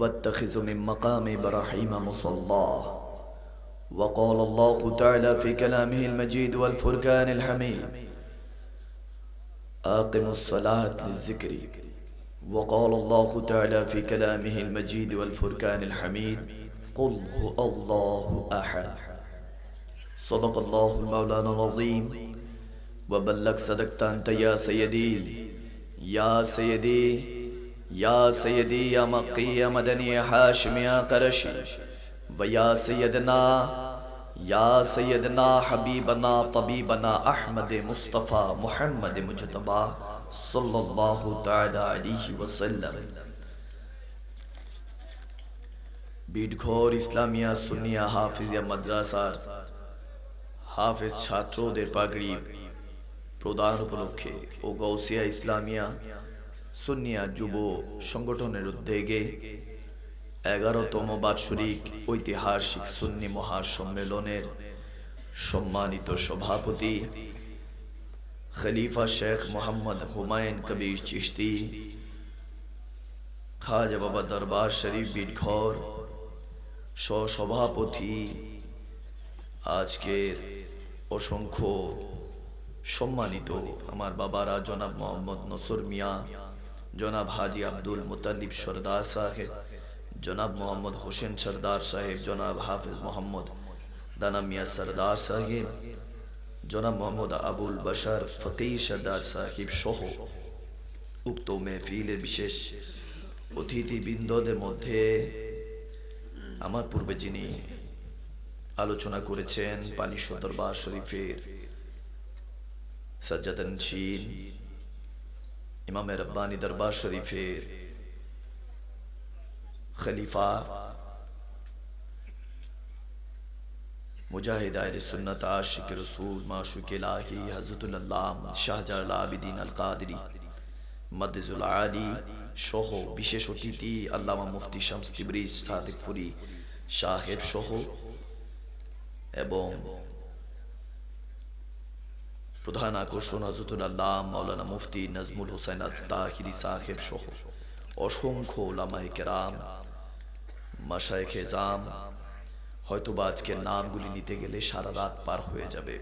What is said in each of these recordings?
واتخذ من مقام إبراهيم مصلاه وقال الله تعالى في كلامه المجيد والفركان الحميد أقم الصلاة للذكر وقال الله تعالى في كلامه المجيد والفركان الحميد قل هو الله أحد صدق الله المولانا العظيم وبلغ صدقت أنت يا سيدي يا سيدي یا سیدی یا مقی یا مدنی حاشم یا قرشی و یا سیدنا یا سیدنا حبیبنا طبیبنا احمد مصطفی محمد مجتبہ صلی اللہ تعالی علیہ وسلم بیڈگھور اسلامیہ سنیہ حافظ یا مدرسہ حافظ چھاترو دیر پاگری پرودان پلکھے او گوسیہ اسلامیہ সোনিয়া যুব সংগঠনের উদ্যোগে এগারোতম বাৎসরিক ঐতিহাসিক সুন্নি মহাসম্মেলনের সম্মানিত সভাপতি খলিফা শেখ মোহাম্মদ হুমায়ুন কবির চিস্তি খাজা বাবা দরবার শরীফ বিটঘর সভাপতি আজকের অসংখ্য সম্মানিত আমার বাবারা জনাব মোহাম্মদ নসর মিয়া জনাব হাজি আব্দুল মুতালিব সর্দার সাহেব জনাব মোহাম্মদ হোসেন সর্দার সাহেব জনাব হাফিজ মোহাম্মদ দানা মিয়া সর্দার সাহেব জনাব মোহাম্মদ আবুল বাসার ফতেহ সর্দার সাহেব সহ উক্ত মেহফিলের বিশেষ অতিথিবৃন্দদের মধ্যে আমার পূর্বে যিনি আলোচনা করেছেন পানি সদরবার শরীফের সাজ্জাদ امام ربانی دربار شریف خلیفہ مجاہد سنت عاشق رسول معشوق الہی حضرت اللہ شاہ شاہجہ عابدین القادری مدز العالی مدلا شوہ تھی علامہ مفتی شمس تبریز صادق پوری شاہد شوہو اب প্রধান আকর্ষণ হজরতুল আল্লাহ মৌলানা মুফতি নাজমুল হোসেন তাহিরি সাহেব সহ অসংখ্য ওলামায় কেরাম মাসায় খেজাম হয়তোবা আজকের নামগুলি নিতে গেলে সারা রাত পার হয়ে যাবে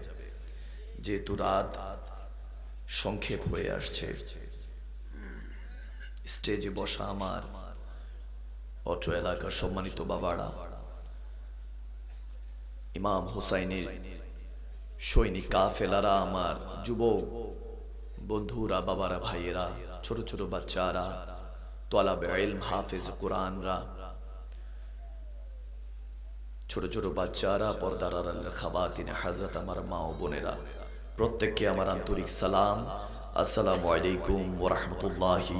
যেহেতু রাত সংক্ষেপ হয়ে আসছে স্টেজে বসা আমার অটো এলাকার সম্মানিত বাবারা ইমাম হুসাইনের সৈনিক কাফেলারা আমার যুবক বন্ধুরা বাবারা ভাইয়েরা ছোট ছোট বাচ্চারা তলাবে বেল হাফেজ কোরআনরা ছোট ছোট বাচ্চারা পর্দার খাবাতিনে হাজরত আমার মা ও বোনেরা প্রত্যেককে আমার আন্তরিক সালাম আসসালামু আলাইকুম ওরহমতুল্লাহি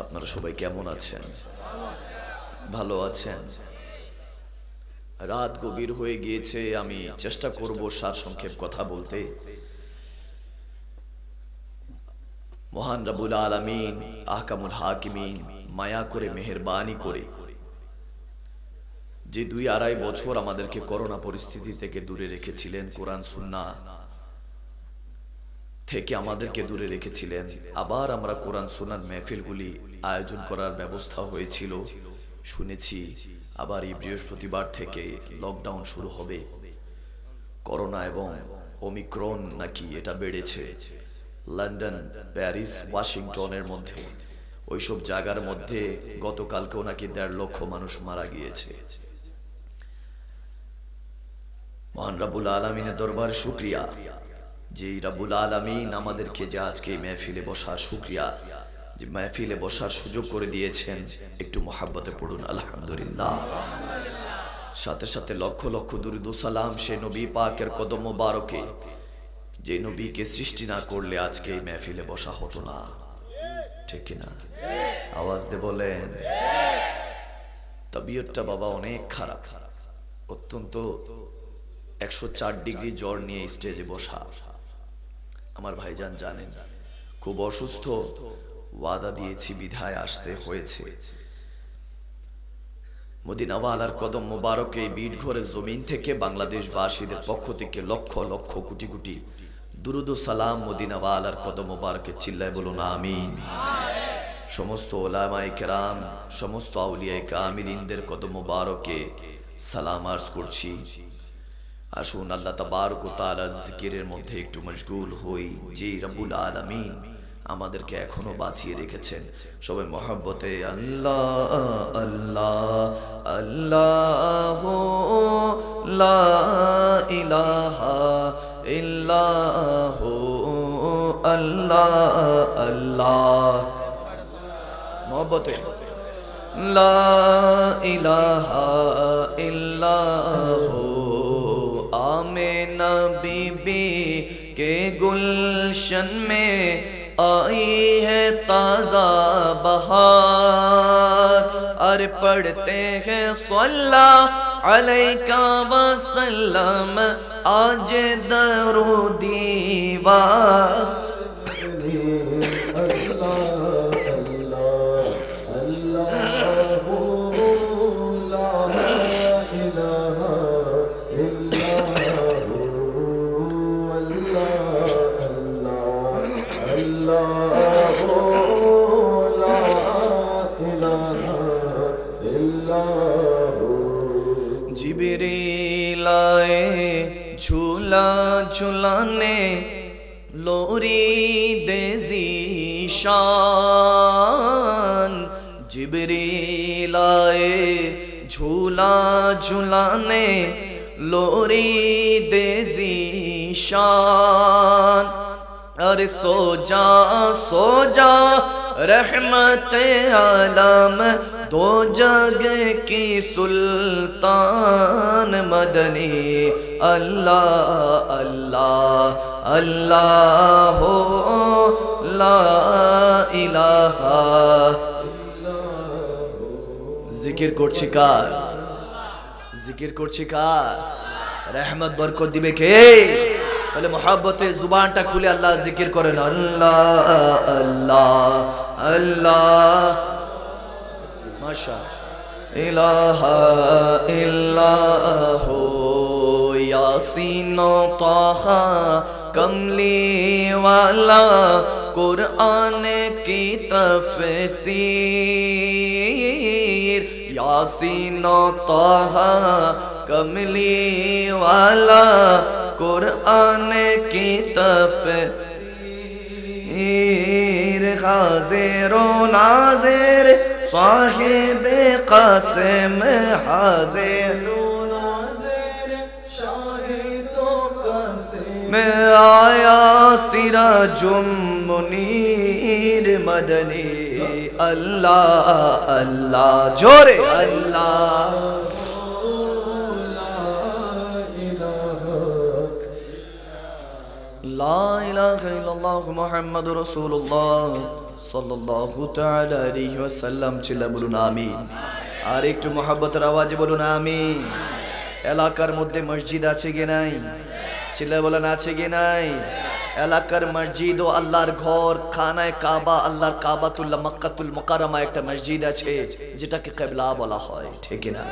আপনারা সবাই কেমন আছেন ভালো আছেন রাত গভীর হয়ে গিয়েছে আমি চেষ্টা করব সার সংক্ষেপ কথা বলতে মহান রবুল আলমিন আহকামুল হাকিমিন মায়া করে মেহরবানি করে যে দুই আড়াই বছর আমাদেরকে করোনা পরিস্থিতি থেকে দূরে রেখেছিলেন কোরআন সুন্না থেকে আমাদেরকে দূরে রেখেছিলেন আবার আমরা কোরআন সুনার মেহফিলগুলি আয়োজন করার ব্যবস্থা হয়েছিল শুনেছি আবার এই বৃহস্পতিবার থেকে লকডাউন শুরু হবে করোনা এবং ওমিক্রন নাকি এটা বেড়েছে লন্ডন প্যারিস ওয়াশিংটনের মধ্যে ওইসব জায়গার মধ্যে গতকালকেও নাকি দেড় লক্ষ মানুষ মারা গিয়েছে মহান রাবুল আলমিনের দরবার শুক্রিয়া যে রাবুল আলমিন আমাদেরকে যে আজকে মেহফিলে বসা শুক্রিয়া যে মাহফিলে বসার সুযোগ করে দিয়েছেন একটু মহাব্বতে পড়ুন আলহামদুলিল্লাহ সাথে সাথে লক্ষ লক্ষ সালাম সে নবী পাকের কদম বারকে যে নবীকে সৃষ্টি না করলে আজকে এই মেহফিলে বসা হতো না ঠিক কিনা আওয়াজ দে বলেন তবিয়তটা বাবা অনেক খারাপ অত্যন্ত একশো ডিগ্রি জ্বর নিয়ে স্টেজে বসা আমার ভাইজান জানেন খুব অসুস্থ ওয়াদা দিয়েছি বিধায় আসতে হয়েছে মদিনাওয়ালার কদম মোবারক এই বিট ঘরের জমিন থেকে বাংলাদেশবাসীদের পক্ষ থেকে লক্ষ লক্ষ কুটি কুটি দুরুদ সালাম মদিনাওয়ালার কদম মোবারকে চিল্লায় বলুন আমিন সমস্ত ওলামায় কেরাম সমস্ত আউলিয়ায় কামিলিনদের কদম মোবারকে সালাম আর্জ করছি আসুন আল্লাহ তাবারক জিকিরের মধ্যে একটু মশগুল হই জি রবুল আলমিন আমাদেরকে এখনো বাঁচিয়ে রেখেছেন সবাই মহাব্বতে আল্লাহ আল্লাহ আল্লাহ লা ইলাহা ইল্লাহ আল্লাহ আল্লাহ মহব্বতে লা ইলাহা ইল্লাহ আমেনা বিবি কে গুলশন মে آئی ہے تازہ بہار اور پڑھتے ہیں صلاح وسلم آج درو دیوار چھلا چھلانے لوری دے زیشان جبریل آئے جھولا جھولانے لوری دے زیشان ارے سو جا سو جا رحمت عالم दो जग के सुल्तान मदनी अल्लाह अल्लाह अल्लाह हो ला इलाहा জিকির করছি কার জিকির করছি কার রহমত বরকত দিবে কে তাহলে মহাব্বতে জুবানটা খুলে আল্লাহ জিকির করেন আল্লাহ আল্লাহ আল্লাহ ماشاء الہ الا ہو طاہا کملی والا قرآن کی تفسیر یاسین و طاہا کملی والا قرآن کی تفسیر حاضرونا حاضر و ناظر صاحب قسم حاضر میں آیا سیرا منیر مدنی اللہ اللہ جورے اللہ মোহাম্মদ বলুন আমি আর একটু মোহাব্বতের আওয়াজে বলুন আমি এলাকার মধ্যে মসজিদ আছে কি নাই ছেলে বলেন আছে কি নাই এলাকার মসজিদ ও আল্লাহর ঘর খানায় কাবা আল্লাহর কাবাতুল্লাহ মক্কাতুল মোকারমা একটা মসজিদ আছে যেটাকে কেবলা বলা হয় ঠিক না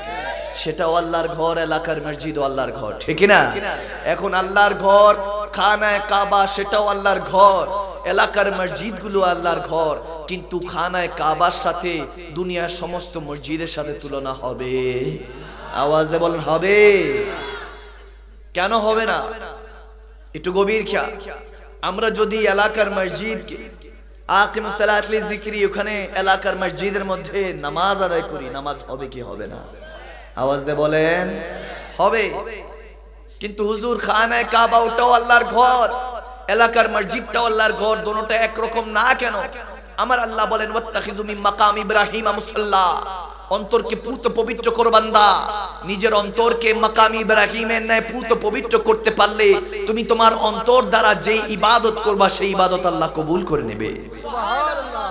সেটাও আল্লাহর ঘর এলাকার মসজিদ ও আল্লাহর ঘর ঠিক না এখন আল্লাহর ঘর খানায় কাবা সেটাও আল্লাহর ঘর এলাকার মসজিদগুলো আল্লাহর ঘর কিন্তু খানায় কাবার সাথে দুনিয়ার সমস্ত মসজিদের সাথে তুলনা হবে আওয়াজ দে বলেন হবে কেন হবে না একটু গভীর খেয়াল আমরা যদি এলাকার মসজিদ আকিম সালাতলি ওখানে এলাকার মসজিদের মধ্যে নামাজ আদায় করি নামাজ হবে কি হবে না আওয়াজ দে বলেন হবে কিন্তু হুজুর খানায় কাবা ওটাও আল্লাহর ঘর এলাকার মসজিদটা আল্লাহর ঘর দোনোটা একরকম না কেন আমার আল্লাহ বলেন ওয়াত্তাখিজু মিন মাকাম ইব্রাহিম মুসাল্লা অন্তরকে পুত পবিত্র করবান্দা নিজের অন্তরকে মাকামি ইব্রাহিমের ন্যায় পুত পবিত্র করতে পারলে তুমি তোমার অন্তর দ্বারা যেই ইবাদত করবা সেই ইবাদত আল্লাহ কবুল করে নেবে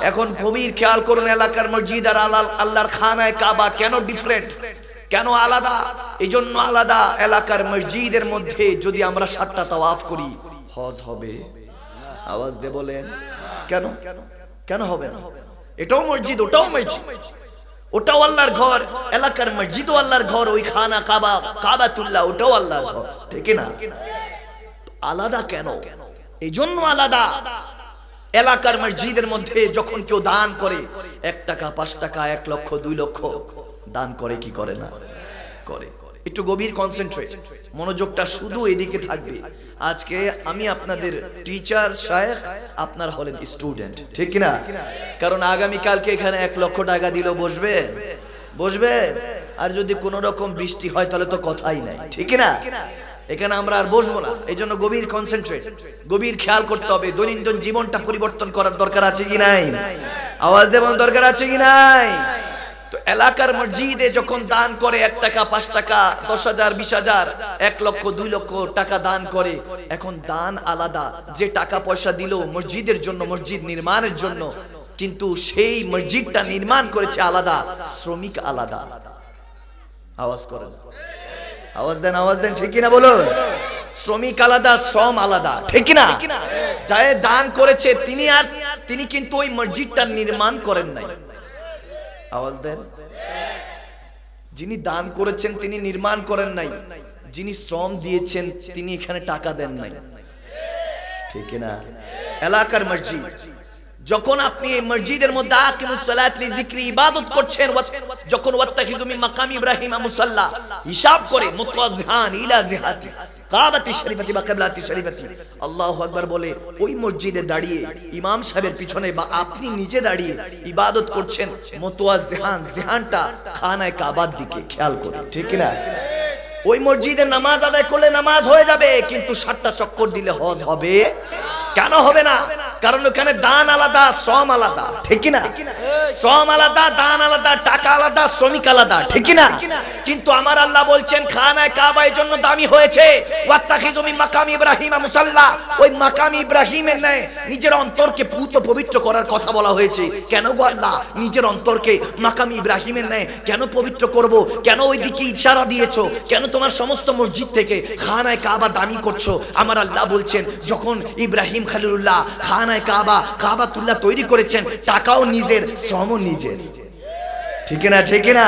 এখন কবির খেয়াল করুন এলাকার মসজিদ আর আল্লাহ আল্লাহর খানায় কাবা কেন ডিফারেন্ট কেন আলাদা এই জন্য আলাদা এলাকার মসজিদের মধ্যে যদি আমরা সাতটা তাওয়াফ করি হজ হবে আওয়াজ দে বলেন কেন কেন হবে না এটাও মসজিদ ওটাও মসজিদ ওটাও আল্লাহর ঘর এলাকার মসজিদও আল্লাহর ঘর ওই খানা কাবা তুল্লা ওটাও আল্লাহর ঘর ঠিক না আলাদা কেন এই জন্য আলাদা এলাকার মসজিদের মধ্যে যখন কেউ দান করে এক টাকা পাঁচ টাকা এক লক্ষ দুই লক্ষ দান করে কি করে না করে একটু গভীর কনসেন্ট্রেট মনোযোগটা শুধু এদিকে থাকবে আজকে আমি আপনাদের টিচার সাহেব আপনার হলেন স্টুডেন্ট ঠিক না কারণ আগামী কালকে এখানে এক লক্ষ টাকা দিল বসবে বসবে আর যদি কোন রকম বৃষ্টি হয় তাহলে তো কথাই নাই ঠিক না এখানে আমরা আর বসবো না এই জন্য গভীর কনসেন্ট্রেট গভীর খেয়াল করতে হবে দৈনন্দিন জীবনটা পরিবর্তন করার দরকার আছে কি নাই আওয়াজ দেওয়ার দরকার আছে কি নাই এলাকার মসজিদে যখন দান করে এক টাকা পাঁচ টাকা দশ হাজার বিশ হাজার এক লক্ষ দুই লক্ষ টাকা দান করে এখন দান আলাদা যে টাকা পয়সা দিল মসজিদের জন্য মসজিদ নির্মাণের জন্য কিন্তু সেই মসজিদটা নির্মাণ করেছে আলাদা শ্রমিক আলাদা আওয়াজ করেন আওয়াজ দেন আওয়াজ দেন ঠিক কিনা বলুন শ্রমিক আলাদা শ্রম আলাদা ঠিক না যায় দান করেছে তিনি আর তিনি কিন্তু ওই মসজিদটা নির্মাণ করেন নাই আওয়াজ দেন যিনি দান করেছেন তিনি নির্মাণ করেন নাই যিনি শ্রম দিয়েছেন তিনি এখানে টাকা দেন নাই ঠিক না এলাকার মসজিদ যখন আপনি এই মসজিদের মধ্যে সালাত লি যিকরি ইবাদত করছেন যখন ওয়াত্তাখিযু মিন ইব্রাহিম মুসাল্লা হিসাব করে ইলা জিহাতি কাবাতি শরীফতি বা কেবলাতি শরীফতি আল্লাহু আকবার বলে ওই মসজিদে দাঁড়িয়ে ইমাম সাহেবের পিছনে বা আপনি নিজে দাঁড়িয়ে ইবাদত করছেন মতোয়া জেহান জেহানটা খানায় কাবার দিকে খেয়াল করুন ঠিক না ওই মসজিদে নামাজ আদায় করলে নামাজ হয়ে যাবে কিন্তু সাতটা চক্কর দিলে হজ হবে কেন হবে না কারণ ওখানে দান আলাদা শ্রম আলাদা ঠিক না শ্রম আলাদা দান আলাদা টাকা আলাদা শ্রমিক আলাদা ঠিক না কিন্তু আমার আল্লাহ বলছেন খানায় কাবা জন্য দামি হয়েছে মাকাম ইব্রাহিম মুসাল্লা ওই মাকাম ইব্রাহিমের ন্যায় নিজের অন্তরকে পুত পবিত্র করার কথা বলা হয়েছে কেন গো আল্লাহ নিজের অন্তরকে মাকাম ইব্রাহিমের ন্যায় কেন পবিত্র করব কেন ওই দিকে ইশারা দিয়েছো কেন তোমার সমস্ত মসজিদ থেকে খানায় কাবা দামি করছো আমার আল্লাহ বলছেন যখন ইব্রাহিম খালিলুল্লাহ খানায় কাবা কাবা তুল্লাহ তৈরি করেছেন টাকাও নিজের শ্রমও নিজের ঠিক না ঠিক না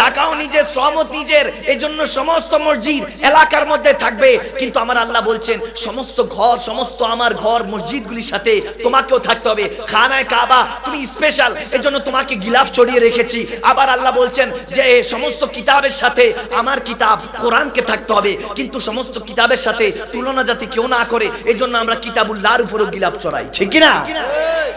টাকাও নিজের শ্রমত নিজের এই জন্য সমস্ত মসজিদ এলাকার মধ্যে থাকবে কিন্তু আমার আল্লাহ বলছেন সমস্ত ঘর সমস্ত আমার ঘর মসজিদগুলির সাথে তোমাকেও থাকতে হবে খানায় কাবা তুমি স্পেশাল এই জন্য তোমাকে গিলাফ চড়িয়ে রেখেছি আবার আল্লাহ বলছেন যে সমস্ত কিতাবের সাথে আমার কিতাব কোরআনকে থাকতে হবে কিন্তু সমস্ত কিতাবের সাথে তুলনা যাতে কেউ না করে এই জন্য আমরা কিতাবুল্লাহর উপরে গিলাফ চড়াই ঠিক না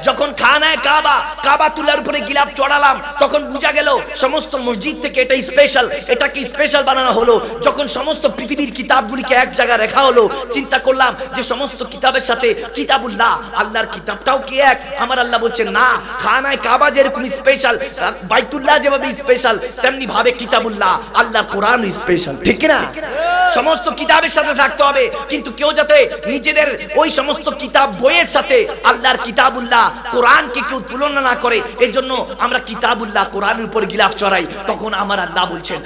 যখন খানায় কাবা কাবা তুলার উপরে গিলাফ চড়ালাম তখন বুঝা ঢুকা গেল সমস্ত মসজিদ থেকে এটা স্পেশাল এটাকে স্পেশাল বানানো হলো যখন সমস্ত পৃথিবীর কিতাবগুলিকে এক জায়গায় রেখা হলো চিন্তা করলাম যে সমস্ত কিতাবের সাথে কিতাবুল্লাহ আল্লাহর কিতাবটাও কি এক আমার আল্লাহ বলছে না খানায় কাবা যেরকম স্পেশাল বাইতুল্লাহ যেভাবে স্পেশাল তেমনি ভাবে কিতাবুল্লাহ আল্লাহর কোরআন স্পেশাল ঠিক না সমস্ত কিতাবের সাথে থাকতে হবে কিন্তু কেউ যাতে নিজেদের ওই সমস্ত কিতাব বইয়ের সাথে আল্লাহর কিতাবুল্লাহ কোরআনকে কেউ তুলনা না করে এজন্য আমরা কিতাবুল্লাহ কোরআন আলুর উপর গিলাফ চড়াই তখন আমার আল্লাহ বলছেন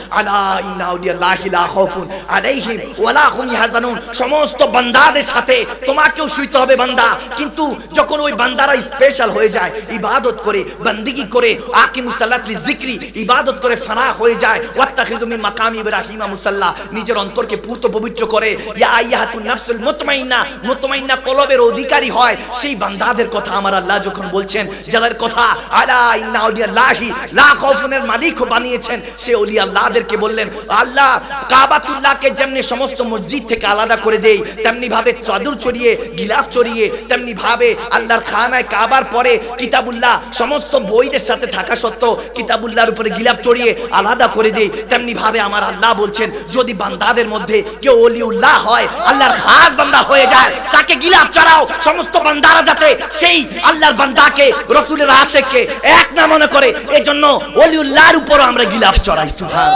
সমস্ত বান্দাদের সাথে তোমাকেও শুইতে হবে বান্দা কিন্তু যখন ওই বান্দারা স্পেশাল হয়ে যায় ইবাদত করে বান্দিগি করে আকিম মুসাল্লাতলি জিকরি ইবাদত করে ফানা হয়ে যায় ওয়াত্তাখিযু মাকামি ইব্রাহিমা মুসাল্লা নিজের অন্তরকে পূত পবিত্র করে ইয়া আইয়াতুন নাফসুল মুতমাইন্না মুতমাইন্না কলবের অধিকারী হয় সেই বান্দাদের কথা আমার আল্লাহ যখন বলছেন যাদের কথা আলা ইন্না আউলিয়াল্লাহি লা কৌশনের মালিকও বানিয়েছেন সে অলি আল্লাহদেরকে বললেন আল্লাহ কাবাতুল্লাহকে যেমনি সমস্ত মসজিদ থেকে আলাদা করে দেই তেমনি ভাবে চাদর চড়িয়ে গিলাফ চড়িয়ে তেমনি ভাবে আল্লাহর খানায় কাবার পরে কিতাবুল্লাহ সমস্ত বইদের সাথে থাকা সত্ত্বেও কিতাবুল্লাহর উপরে গিলাফ চড়িয়ে আলাদা করে দেই তেমনি ভাবে আমার আল্লাহ বলছেন যদি বান্দাদের মধ্যে কেউ অলিউল্লাহ হয় আল্লাহর খাস বান্দা হয়ে যায় তাকে গিলাফ চড়াও সমস্ত বান্দারা যাতে সেই আল্লাহর বান্দাকে রসুলের আশেককে এক না মনে করে এজন্য অলিউল্লাহর উপরও আমরা গিলাফ চড়াই সুভান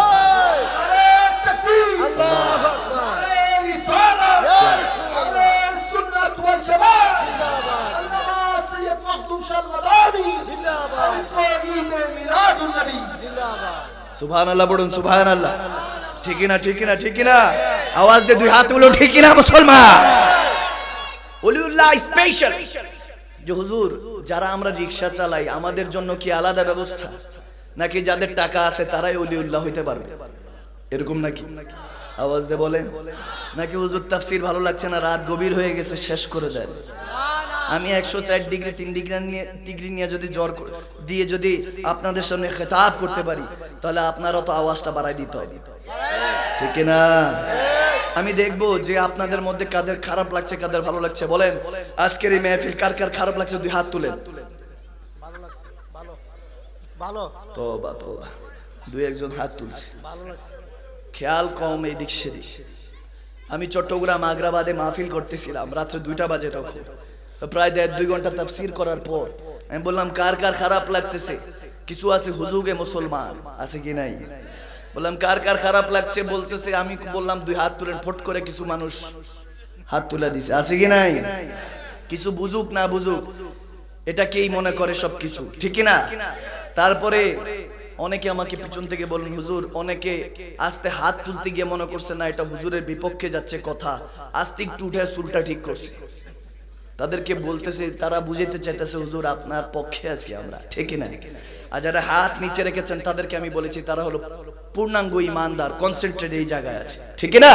সুভান আল্লাহ বলুন সুভান আল্লাহ ঠিকই না ঠিকই না ঠিকই না আওয়াজ দিয়ে দুই হাত বলুন ঠিকই না মুসলমান অলিউল্লাহ স্পেশাল যে হুজুর যারা আমরা রিক্সা চালাই আমাদের জন্য কি আলাদা ব্যবস্থা নাকি যাদের টাকা আছে তারাই অলি উল্লাহ হইতে পারবে এরকম নাকি আওয়াজ দে বলেন নাকি হুজুর তাফসির ভালো লাগছে না রাত গভীর হয়ে গেছে শেষ করে দেন আমি একশো চার ডিগ্রি তিন ডিগ্রি নিয়ে ডিগ্রি নিয়ে যদি জ্বর দিয়ে যদি আপনাদের সামনে খেতাব করতে পারি তাহলে আপনারও তো আওয়াজটা বাড়াই দিতে হবে ঠিক না আমি দেখব যে আপনাদের মধ্যে কাদের খারাপ লাগছে কাদের ভালো লাগছে বলেন আজকের এই মেহফিল কার কার খারাপ লাগছে দুই হাত তুলেন দুই একজন হাত তুলছে খেয়াল কম এদিক সেদিক আমি চট্টগ্রাম আগ্রাবাদে মাহফিল করতেছিলাম রাত্রে দুইটা বাজে তখন প্রায় দেড় দুই ঘন্টা তাফসির করার পর আমি বললাম কার কার খারাপ লাগতেছে কিছু আছে হুজুগে মুসলমান আছে কি নাই বললাম কার কার খারাপ লাগছে বলতেছে আমি বললাম দুই হাত তুলেন ফট করে কিছু মানুষ হাত তুলে দিছে আছে কি নাই কিছু বুঝুক না বুঝুক এটা কেই মনে করে সবকিছু ঠিক না তারপরে অনেকে আমাকে পিছন থেকে বলেন হুজুর অনেকে আস্তে হাত তুলতে গিয়ে মনে করছে না এটা হুজুরের বিপক্ষে যাচ্ছে কথা আস্তে একটু উঠে চুলটা ঠিক করছে তাদেরকে বলতেছে তারা বুঝাইতে চাইতেছে হুজুর আপনার পক্ষে আছি আমরা ঠিক না আর যারা হাত নিচে রেখেছেন তাদেরকে আমি বলেছি তারা হলো পূর্ণাঙ্গ ইমানদার কনসেন্ট্রেট এই জায়গায় আছে ঠিক না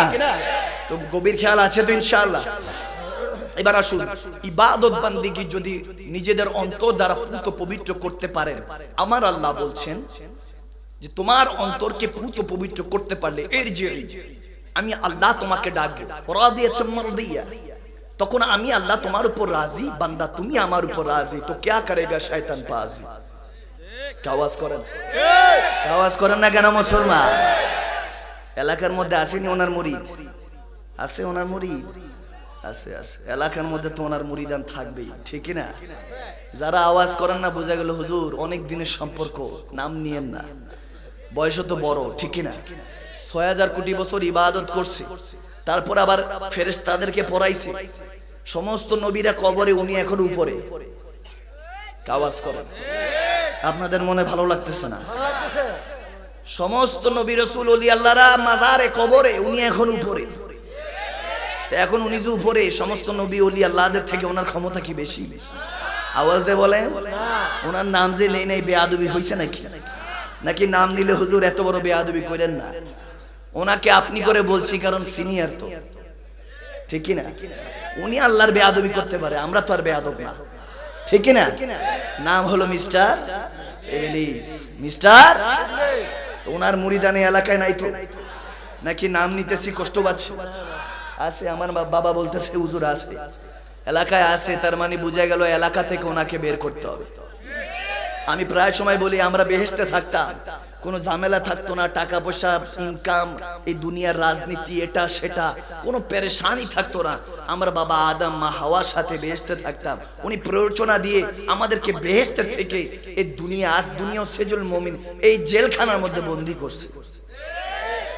তো গভীর খেয়াল আছে তো ইনশাআল্লাহ এবার আসুন ইবাদত বান্দিগি যদি নিজেদের অন্তর দ্বারা পুত পবিত্র করতে পারে আমার আল্লাহ বলছেন যে তোমার অন্তরকে পুত পবিত্র করতে পারলে এর যে আমি আল্লাহ তোমাকে ডাকবো তখন আমি আল্লাহ তোমার উপর রাজি বান্দা তুমি আমার উপর রাজি তো ক্যা করেগা শয়তান পাজি আওয়াজ করেন আওয়াজ করেন না কেন মুসলমান এলাকার মধ্যে আসেনি ওনার মুড়ি আছে ওনার মুড়ি আছে আছে এলাকার মধ্যে তো ওনার মুড়িদান থাকবেই ঠিক না যারা আওয়াজ করেন না বোঝা গেল হুজুর অনেক দিনের সম্পর্ক নাম নিয়েন না বয়স তো বড় ঠিক না ছয় হাজার কোটি বছর ইবাদত করছে তারপর আবার ফেরেস তাদেরকে পড়াইছে সমস্ত নবীরা কবরে উনি এখন উপরে আওয়াজ করেন আপনাদের মনে ভালো লাগতেছে না সমস্ত নবী রসুল অলি আল্লাহরা মাজারে কবরে উনি এখন উপরে এখন উনি যে উপরে সমস্ত নবী অলি আল্লাহদের থেকে ওনার ক্ষমতা কি বেশি আওয়াজ দে বলে ওনার নাম যে নেই নেই বেয়াদবি হয়েছে নাকি নাকি নাম নিলে হুজুর এত বড় বেয়াদবি করেন না ওনাকে আপনি করে বলছি কারণ সিনিয়র তো ঠিক না উনি আল্লাহর বেয়াদবি করতে পারে আমরা তো আর বেয়াদব না ঠিক না নাম হলো মিস্টার ইবলিস মিস্টার ওনার মুরিদানে এলাকায় নাই তো নাকি নাম নিতেছি কষ্ট পাচ্ছে আছে আমার বাবা বলতেছে উজুর আছে এলাকায় আছে তার মানে বুঝা গেল এলাকা থেকে ওনাকে বের করতে হবে আমি প্রায় সময় বলি আমরা বেহেস্তে থাকতাম কোনো ঝামেলা থাকতো না টাকা পয়সা ইনকাম এই দুনিয়ার রাজনীতি এটা সেটা কোনো পেরেশানি থাকতো না আমরা বাবা আদম মা হাওয়ার সাথে বেহেস্তে থাকতাম উনি প্ররোচনা দিয়ে আমাদেরকে বেহেস্তে থেকে এই দুনিয়া আর দুনিয়া সেজুল মমিন এই জেলখানার মধ্যে বন্দি করছে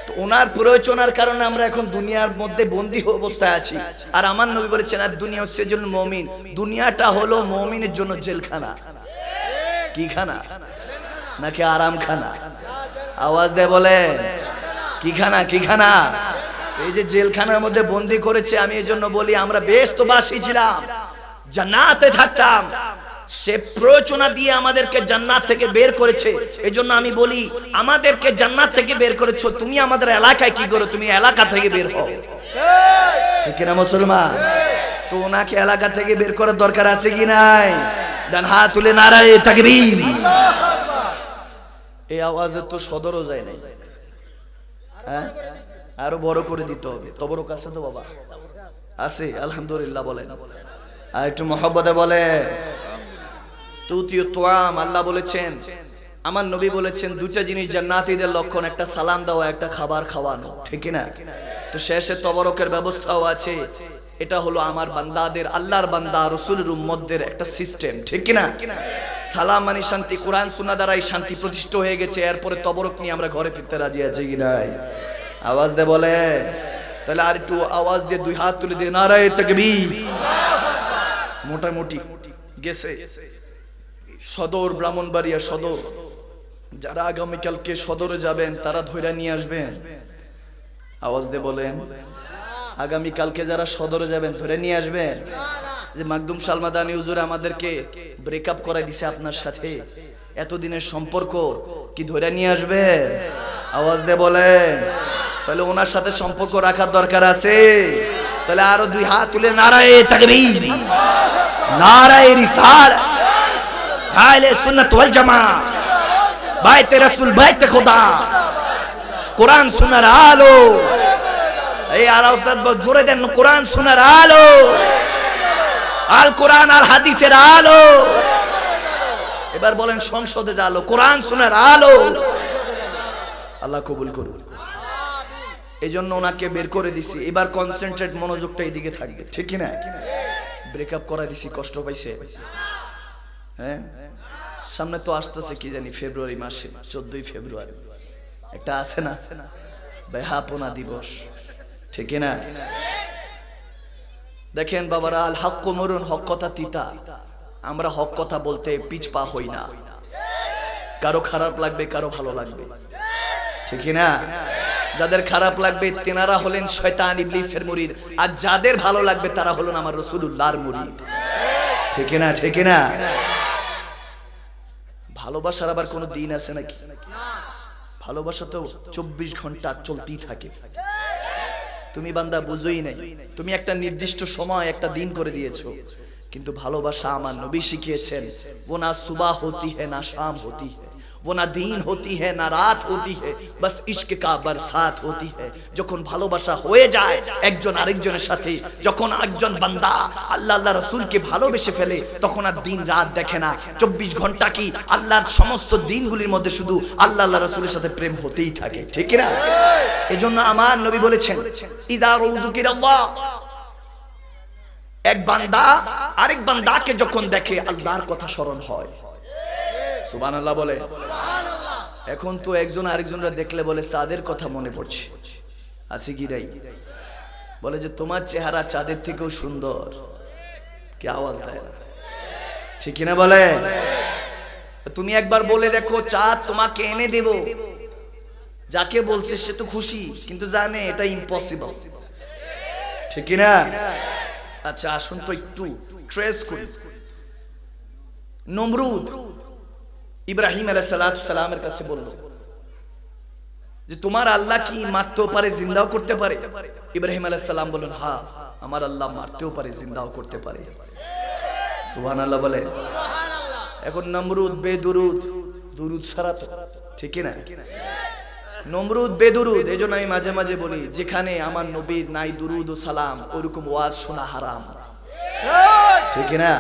তো ওনার প্রয়োজনার কারণে আমরা এখন দুনিয়ার মধ্যে বন্দি অবস্থায় আছি আর আমার নবী বলেছেন আর দুনিয়া হচ্ছে জন্য মমিন দুনিয়াটা হলো মমিনের জন্য জেলখানা কি খানা নাকি আরাম খানা আওয়াজ দেয় বলে কি খানা কি খানা এই যে জেলখানার মধ্যে বন্দি করেছে আমি এই জন্য বলি আমরা বেশ তো বাসি ছিলাম জানাতে থাকতাম সে প্রয়োজনা দিয়ে আমাদেরকে জান্নাত থেকে বের করেছে এজন্য আমি বলি আমাদেরকে জান্নাত থেকে বের করেছো তুমি আমাদের এলাকায় কি করো তুমি এলাকা থেকে বের হও ঠিক না মুসলমান তো ওনাকে এলাকা থেকে বের করার দরকার আছে কি নাই ডান হাত তুলে নারায় তাকবীর এই আওয়াজে তো সদরও যায় নাই হ্যাঁ আরো বড় করে দিতে হবে তবরক আছে তো বাবা আছে আলহামদুলিল্লাহ বলেন আর একটু মহব্বতে বলে তৃতীয় তোয়াম আল্লাহ বলেছেন আমার নবী বলেছেন দুটা জিনিস জান্নাতীদের লক্ষণ একটা সালাম দেওয়া একটা খাবার খাওয়ানো ঠিক না তো শেষে তবরকের ব্যবস্থাও আছে এটা হলো আমার বান্দাদের আল্লাহর বান্দা রসুলের উম্মদের একটা সিস্টেম ঠিক না সালাম মানে শান্তি কোরআন সুনা দ্বারাই শান্তি প্রতিষ্ঠিত হয়ে গেছে এরপরে তবরক নিয়ে আমরা ঘরে ফিরতে রাজি আছি কি নাই আওয়াজ দে বলে তাহলে আর একটু আওয়াজ দিয়ে দুই হাত তুলে দিয়ে নারায় তকবীর মোটামুটি গেছে সদর ব্রাহ্মণবাড়িয়া সদর যারা আগামীকালকে সদরে যাবেন তারা ধরে নিয়ে আসবেন আওয়াজ দিয়ে বলেন আগামীকালকে যারা সদরে যাবেন ধরে নিয়ে আসবেন যে মাকদুম সালমাদানি উজুর আমাদেরকে ব্রেকআপ করাই দিছে আপনার সাথে এতদিনের সম্পর্ক কি ধরে নিয়ে আসবেন আওয়াজ দিয়ে বলেন তাহলে ওনার সাথে সম্পর্ক রাখার দরকার আছে তাহলে আরো দুই হাত তুলে নারায় তাকবীর নারায় রিসালাত আহলে সুন্নাত ওয়াল জামা বাইতে রাসূল বাইতে খোদা কুরআন শোনার আলো এই আর ওস্তাদ জোরে দেন কুরআন শোনার আলো আল কুরআন আর হাদিসের আলো এবার বলেন সংসদে যা আলো কুরআন শোনার আলো আল্লাহ কবুল করুন এই জন্য ওনাকে বের করে দিছি এবার কনসেন্ট্রেট মনোযোগটা এদিকে থাকবে ঠিক না ব্রেকআপ করা দিছি কষ্ট পাইছে হ্যাঁ সামনে তো আসতেছে কি জানি ফেব্রুয়ারি মাসে চোদ্দই ফেব্রুয়ারি একটা আছে না বেহাপনা দিবস ঠিক না দেখেন বাবার আল হক মরুন হক কথা তিতা আমরা হক কথা বলতে পিছপা হই না কারো খারাপ লাগবে কারো ভালো লাগবে ঠিক না যাদের খারাপ লাগবে তেনারা হলেন শয়তান ইবলিসের মুরিদ আর যাদের ভালো লাগবে তারা হলেন আমার রসুলুল্লাহর মুরিদ ঠিক না ঠিক না ভালোবাসার আবার কোনো দিন আছে নাকি ভালোবাসা তো চব্বিশ ঘন্টা চলতেই থাকে তুমি বান্দা বুঝোই নাই তুমি একটা নির্দিষ্ট সময় একটা দিন করে দিয়েছো কিন্তু ভালোবাসা আমার নবী শিখিয়েছেন ও না সুবাহ হতি হে না শাম হতি হে वो ना दिन होती है ना रात होती है बस इश्क का बरसात होती है যখন ভালোবাসা হয়ে যায় একজন আরেকজনের সাথে যখন একজন বান্দা আল্লাহ আল্লাহ রসুলকে ভালোবেসে ফেলে তখন আর দিন রাত দেখে না চব্বিশ ঘন্টা কি আল্লাহর সমস্ত দিনগুলির মধ্যে শুধু আল্লাহ আল্লাহ রসুলের সাথে প্রেম হতেই থাকে ঠিক না এজন্য আমার নবী বলেছেন ইদার এক বান্দা আরেক বান্দাকে যখন দেখে আল্লাহর কথা স্মরণ হয় সুবান আল্লাহ বলে এখন তো একজন আরেকজনরা দেখলে বলে চাঁদের কথা মনে পড়ছে আছে কি বলে যে তোমার চেহারা চাঁদের থেকেও সুন্দর কে আওয়াজ দেয় না ঠিক না বলে তুমি একবার বলে দেখো চাঁদ তোমাকে এনে দেব যাকে বলছে সে তো খুশি কিন্তু জানে এটা ইম্পসিবল ঠিক না আচ্ছা আসুন তো একটু ট্রেস করি নমরুদ ইব্রাহিম আলাহ সালামের কাছে বলল যে তোমার আল্লাহ কি মারতেও পারে জিন্দাও করতে পারে ইব্রাহিম আলাহ সাল্লাম বললেন হা আমার আল্লাহ মারতেও পারে জিন্দাও করতে পারে সুহান আল্লাহ বলে এখন নমরুদ বেদুরুদ দুরুদ সারা তো ঠিক না নমরুদ বেদুরুদ এই আমি মাঝে মাঝে বলি যেখানে আমার নবীর নাই দুরুদ ও সালাম ওরকম ওয়াজ শোনা হারাম ঠিক না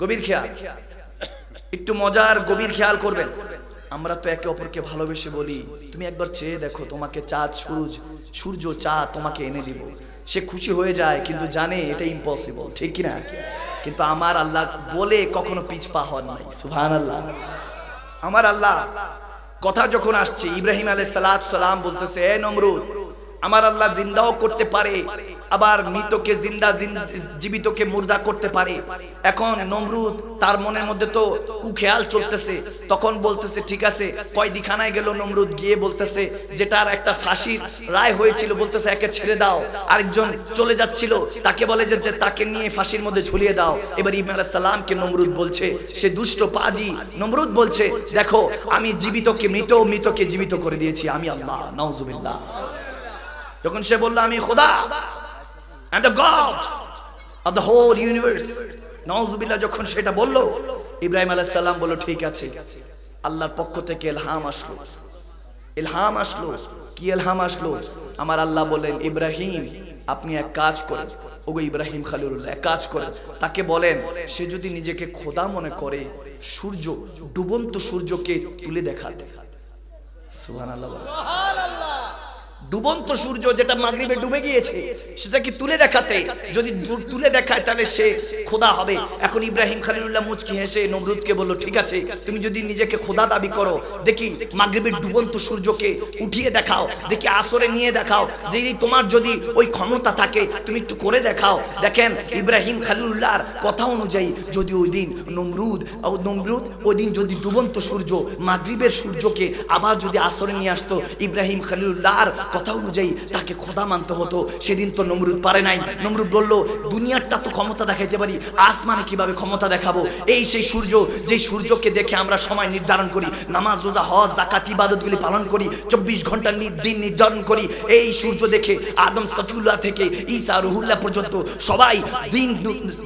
গভীর খেয়াল একটু মজার গভীর খেয়াল করবেন আমরা তো একে অপরকে ভালোবেসে বলি তুমি একবার চেয়ে দেখো তোমাকে চাঁদ সূর্য সূর্য চা তোমাকে এনে দিব সে খুশি হয়ে যায় কিন্তু জানে এটা ইম্পসিবল ঠিক কিনা কিন্তু আমার আল্লাহ বলে কখনো পিছপা হন নাই সুহান আল্লাহ আমার আল্লাহ কথা যখন আসছে ইব্রাহিম আলহ সালাম বলতেছে এ নমরুদ আমার আল্লাহ জিন্দাও করতে পারে আবার মৃতকে জিন্দা জীবিতকে মুর্দা করতে পারে এখন নমরুদ তার মনের মধ্যে তো কুখেয়াল চলতেছে তখন বলতেছে ঠিক আছে কয়দিখানায় গেল নমরুদ গিয়ে বলতেছে যেটার একটা ফাঁসির রায় হয়েছিল বলতেছে একে ছেড়ে দাও আরেকজন চলে যাচ্ছিল তাকে বলে যে তাকে নিয়ে ফাঁসির মধ্যে ঝুলিয়ে দাও এবার ইমরান সালামকে নমরুদ বলছে সে দুষ্ট পাজি নমরুদ বলছে দেখো আমি জীবিতকে মৃত মৃতকে জীবিত করে দিয়েছি আমি আল্লাহ নওজুবিল্লাহ যখন সে বললো আমি খোদা and the god of the whole universe নওয়াজুবিল্লাহ যখন সেটা বলল ইব্রাহিম আলাইহিস সালাম বলল ঠিক আছে আল্লাহর পক্ষ থেকে এলহাম আসলো এলহাম আসলো কি এলহাম আসলো আমার আল্লাহ বলেন ইব্রাহিম আপনি এক কাজ করেন ওগো ইব্রাহিম খালিরুল্লাহ এক কাজ করেন তাকে বলেন সে যদি নিজেকে খোদা মনে করে সূর্য ডুবন্ত সূর্যকে তুলে দেখাতে সুবহানাল্লাহ সুবহানাল্লাহ ডুবন্ত সূর্য যেটা মাগরিবে ডুবে গিয়েছে সেটা কি তুলে দেখাতে যদি তুলে দেখায় তাহলে সে খোদা হবে এখন ইব্রাহিম খালিলুল্লাহ মুচকি হেসে নমরুদকে বললো ঠিক আছে তুমি যদি নিজেকে খোদা দাবি করো দেখি মাগরিবের ডুবন্ত সূর্যকে উঠিয়ে দেখাও দেখি আসরে নিয়ে দেখাও যদি তোমার যদি ওই ক্ষমতা থাকে তুমি একটু করে দেখাও দেখেন ইব্রাহিম খালিলুল্লাহর কথা অনুযায়ী যদি ওই দিন নমরুদ ও নমরুদ ওই দিন যদি ডুবন্ত সূর্য মাগরিবের সূর্যকে আবার যদি আসরে নিয়ে আসতো ইব্রাহিম খালিলুল্লাহর কথা অনুযায়ী তাকে খোদা মানতে হতো সেদিন তো নমরুদ পারে নাই নমরুদ বলল দুনিয়ারটা তো ক্ষমতা দেখাইতে পারি আসমানে কিভাবে ক্ষমতা দেখাবো এই সেই সূর্য যে সূর্যকে দেখে আমরা সময় নির্ধারণ করি নামাজ রোজা হজ জাকাত ইবাদতগুলি পালন করি চব্বিশ ঘন্টা দিন নির্ধারণ করি এই সূর্য দেখে আদম সফিউল্লাহ থেকে ইসা রুহুল্লাহ পর্যন্ত সবাই দিন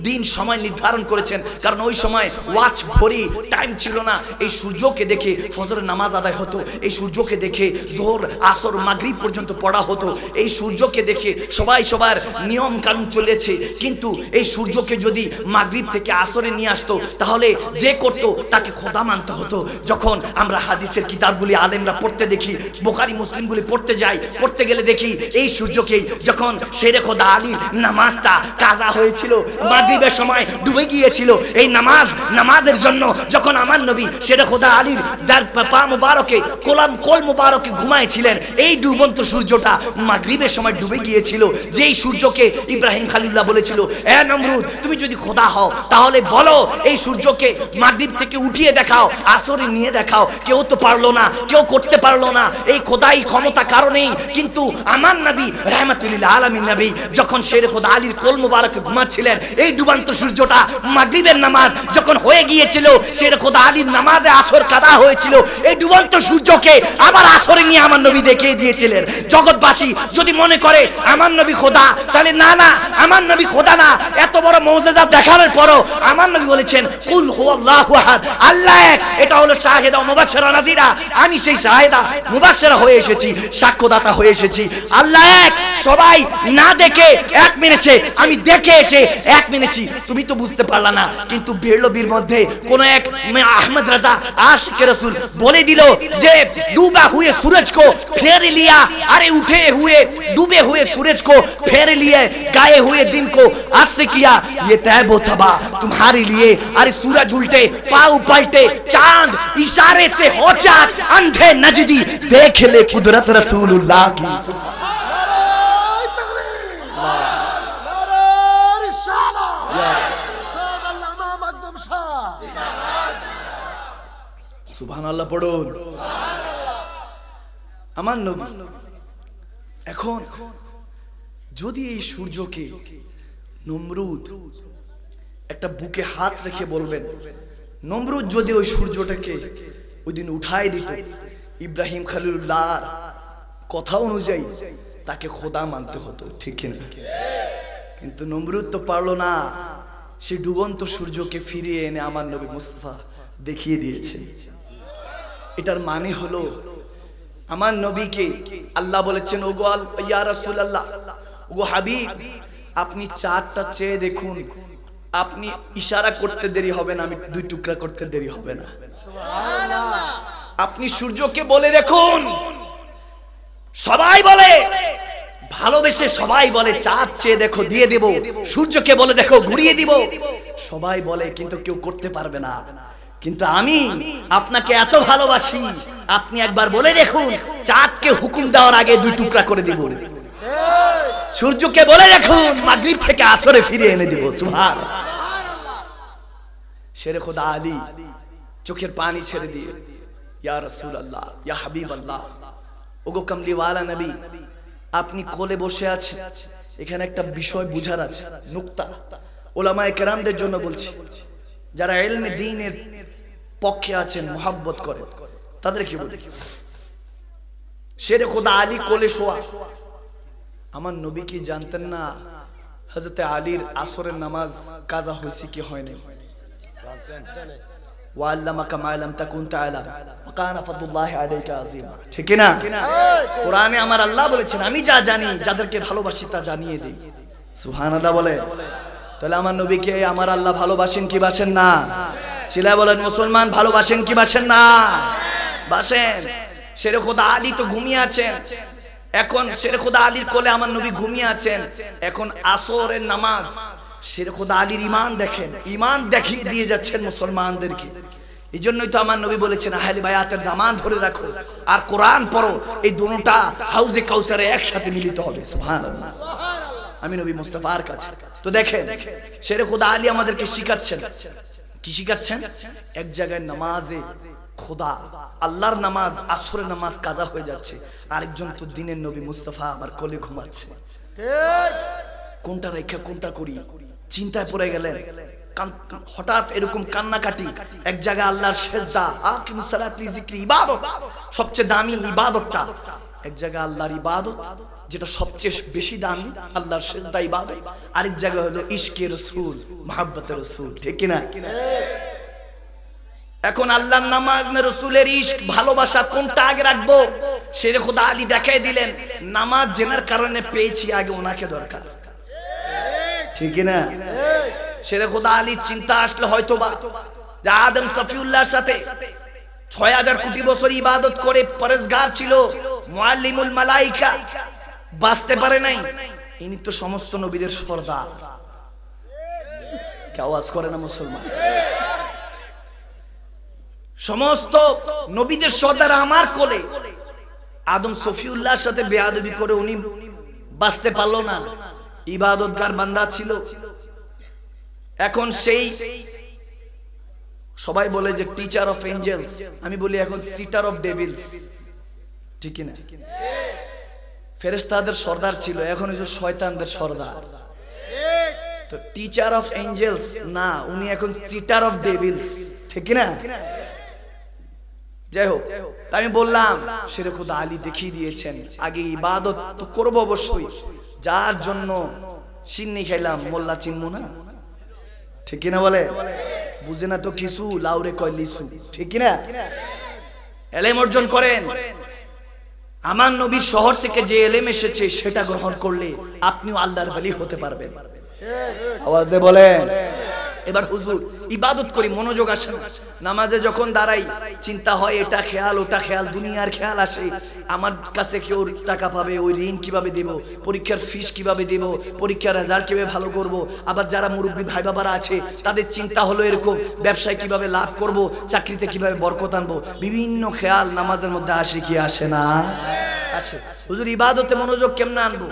দিন সময় নির্ধারণ করেছেন কারণ ওই সময় ওয়াচ ঘড়ি টাইম ছিল না এই সূর্যকে দেখে ফজরের নামাজ আদায় হতো এই সূর্যকে দেখে জোর আসর মাগরিব পর্যন্ত পর্যন্ত পড়া হতো এই সূর্যকে দেখে সবাই সবার নিয়ম কানুন চলেছে কিন্তু এই সূর্যকে যদি মাগরীব থেকে আসরে নিয়ে আসতো তাহলে যে করত তাকে খোদা মানতে হতো যখন আমরা হাদিসের কিতাবগুলি আলেমরা পড়তে দেখি বোকারি মুসলিমগুলি পড়তে যাই পড়তে গেলে দেখি এই সূর্যকেই যখন সেরে খোদা আলীর নামাজটা কাজা হয়েছিল মাগরীবের সময় ডুবে গিয়েছিল এই নামাজ নামাজের জন্য যখন আমার নবী সেরে খোদা আলীর দার পা মুবারকে কোলাম কোল মুবারকে ঘুমাইছিলেন এই ডুবন্ত সূর্যটা মাগরীবের সময় ডুবে গিয়েছিল যেই সূর্যকে ইব্রাহিম খালিল্লাহ বলেছিল এ নমরুদ তুমি যদি খোদা হও তাহলে বলো এই সূর্যকে মাগরীব থেকে উঠিয়ে দেখাও আসরে নিয়ে দেখাও কেউ তো পারলো না কেউ করতে পারলো না এই খোদাই ক্ষমতা কারণেই কিন্তু আমার নাবি রহমাতুল্লাহ আলমিন নাবি যখন শের খোদা আলীর কোল মুবারকে ঘুমাচ্ছিলেন এই ডুবান্ত সূর্যটা মাগরীবের নামাজ যখন হয়ে গিয়েছিল শের খোদা আলীর নামাজে আসর কাদা হয়েছিল এই ডুবান্ত সূর্যকে আবার আসরে নিয়ে আমার নবী দেখিয়ে দিয়েছিলেন জগৎবাসী যদি মনে করে আমার নবী খোদা তাহলে না না আমার নবী খোদা না এত বড় মৌজেজা দেখানোর পরও আমার নবী বলেছেন কুল হুয়াল্লাহু আল্লাহ আল্লাহ এক এটা হলো শাহেদা মুবাসেরা নাজিরা আমি সেই শাহেদা মুবাসেরা হয়ে এসেছি সাক্ষ্যদাতা হয়ে এসেছি আল্লাহ এক সবাই না দেখে এক মেনেছে আমি দেখে এসে এক মেনেছি তুমি তো বুঝতে পারলা না কিন্তু বেরলবির মধ্যে কোন এক আহমদ রাজা আশিক রাসূল বলে দিল যে ডুবা হুয়ে সুরজ কো ফের লিয়া ارے اٹھے ہوئے ڈوبے ہوئے سورج کو پھیر لیے گائے ہوئے دن کو آج سے کیا یہ تیب و تبا تمہارے لیے ارے سورج اُلٹے پاؤ پلٹے چاند اشارے سے ہو ہوچا اندھے نجدی دیکھ لے قدرت رسول اللہ کی سبحان اللہ پڑھو امان نبی এখন যদি এই সূর্যকে নমরুদ একটা বুকে হাত রেখে বলবেন নমরুদ যদি ওই সূর্যটাকে ওই দিন উঠাই দিত ইব্রাহিম খালিউল্লাহ কথা অনুযায়ী তাকে খোদা মানতে হতো ঠিক কিনা কিন্তু নমরুদ তো পারলো না সে ডুবন্ত সূর্যকে ফিরিয়ে এনে আমার নবী মুস্তফা দেখিয়ে দিয়েছে এটার মানে হলো আমার নবীকে আল্লাহ বলেছেন ওগো আল ইয়া আল্লাহ ওগো হাবিব আপনি চাঁদটা চেয়ে দেখুন আপনি ইশারা করতে দেরি হবে না আমি দুই টুকরা করতে দেরি হবে না আপনি সূর্যকে বলে দেখুন সবাই বলে ভালোবেসে সবাই বলে চাঁদ চেয়ে দেখো দিয়ে দেব সূর্যকে বলে দেখো ঘুরিয়ে দিব সবাই বলে কিন্তু কেউ করতে পারবে না কিন্তু আমি আপনাকে এত ভালোবাসি আপনি একবার বলে দেখুন চাঁদকে হুকুম দেওয়ার আগে দুই টুকরা করে দিব সূর্যকে বলে দেখুন মাগরিব থেকে আসরে ফিরে এনে দিব সুভার শেরে খোদা আলী চোখের পানি ছেড়ে দিয়ে ইয়া রসুল আল্লাহ ইয়া হাবিব আল্লাহ ওগো কমলিওয়ালা নবী আপনি কোলে বসে আছেন এখানে একটা বিষয় বুঝার আছে নুক্তা ওলামায়ে কেরামদের জন্য বলছি যারা এলমে দিনের পক্ষে আছেন মোহাব্বত করেন তাদের কি বলে খোদা আলী কোলে শোয়া আমার নবী কি জানতেন না হজরতে আলীর আসরের নামাজ কাজা হয়েছে কি হয়নি আল্লাহ বলেছেন আমি যা জানি যাদেরকে ভালোবাসি তা জানিয়ে দিই সুবহানাল্লাহ বলে তাহলে আমার নবীকে আমার আল্লাহ ভালোবাসেন কি বাসেন না চিলা বলেন মুসলমান ভালোবাসেন কি বাসেন না বাসেন সেরে খোদা আলী তো ঘুমিয়ে আছেন এখন সেরে খোদা আলীর কোলে আমার নবী ঘুমিয়ে আছেন এখন আসরের নামাজ সেরে খোদা আলীর ইমান দেখেন ইমান দেখিয়ে দিয়ে যাচ্ছেন মুসলমানদেরকে এই জন্যই তো আমার নবী বলেছেন ভাই আতের দামান ধরে রাখো আর কোরআন পড়ো এই দুটোটা হাউজে কাউসারে একসাথে মিলিত হবে সুবহানাল্লাহ আমি নবী মুস্তফার কাছে তো দেখে সেরে খুদা আলী আমাদেরকে শিখাচ্ছেন কি শিখাচ্ছেন এক জায়গায় নামাজে খোদা আল্লাহর নামাজ আসরের নামাজ কাজা হয়ে যাচ্ছে আরেকজন তো দিনের নবী মুস্তফা আমার কোলে ঘুমাচ্ছে কোনটা রেখা কোনটা করি চিন্তায় পড়ে গেলেন হঠাৎ এরকম কান্নাকাটি এক জায়গায় আল্লাহর সেজদা আকিম সালাত ইবাদত সবচেয়ে দামি ইবাদতটা এক জায়গায় আল্লাহর ইবাদত যেটা সবচেয়ে বেশি দামি আল্লাহর সেজদা ইবাদত আরেক জায়গা হলো ইশকে রসুল মাহাব্বতের রসুল ঠিক না এখন আল্লাহর নামাজ না রসুলের ইশক ভালোবাসা কোনটা আগে রাখবো সেরে খোদা আলী দেখাই দিলেন নামাজ জেনার কারণে পেয়েছি আগে ওনাকে দরকার ঠিক না সেরে খোদা আলীর চিন্তা আসলে হয়তো বা যা আদম সফিউল্লাহর সাথে ছয় হাজার কোটি বছর ইবাদত করে পরেশগার ছিল মুআল্লিমুল মালাইকা বাঁচতে পারে নাই ইনি তো সমস্ত নবীদের সর্দার আওয়াজ করে না মুসলমান সমস্ত নবীদের সর্দার আমার কোলে আদম সফিউল্লাহর সাথে বেয়াদবি করে উনি বাঁচতে পারলো না ইবাদতগার বান্দা ছিল এখন সেই সবাই বলে যে টিচার অফ এঞ্জেলস আমি বলি এখন সিটার অফ ডেভিলস ঠিক না ফেরেস্তাদের সর্দার ছিল এখন হচ্ছে শয়তানদের সর্দার তো টিচার অফ এঞ্জেলস না উনি এখন চিটার অফ ডেভিলস ঠিক না যাই হোক আমি বললাম সেরকম আলী দেখিয়ে দিয়েছেন আগে ইবাদত তো করবো অবশ্যই যার জন্য সিন্নি খাইলাম মোল্লা চিনবো না ঠিক কিনা বলে বুঝে না তো কিছু লাউরে কয় লিসু ঠিক কিনা এলাইম অর্জন করেন আমার নবীর শহর থেকে যে এলেম এসেছে সেটা গ্রহণ করলে আপনিও আল্লাহর বলি হতে পারবেন আওয়াজে বলেন এবার হুজুর ইবাদত করি মনোযোগ আসে না নামাজে যখন দাঁড়াই চিন্তা হয় এটা খেয়াল ওটা খেয়াল দুনিয়ার খেয়াল আসে আমার কাছে কেউ টাকা পাবে ওই ঋণ কিভাবে দেব পরীক্ষার ফিস কিভাবে দেব পরীক্ষার রেজাল্ট কিভাবে ভালো করব আবার যারা মুরব্বী ভাই বাবারা আছে তাদের চিন্তা হলো এরকম ব্যবসায় কিভাবে লাভ করব চাকরিতে কিভাবে বরকত আনবো বিভিন্ন খেয়াল নামাজের মধ্যে আসে কি আসে না আসে হুজুর ইবাদতে মনোযোগ কেমনে আনবো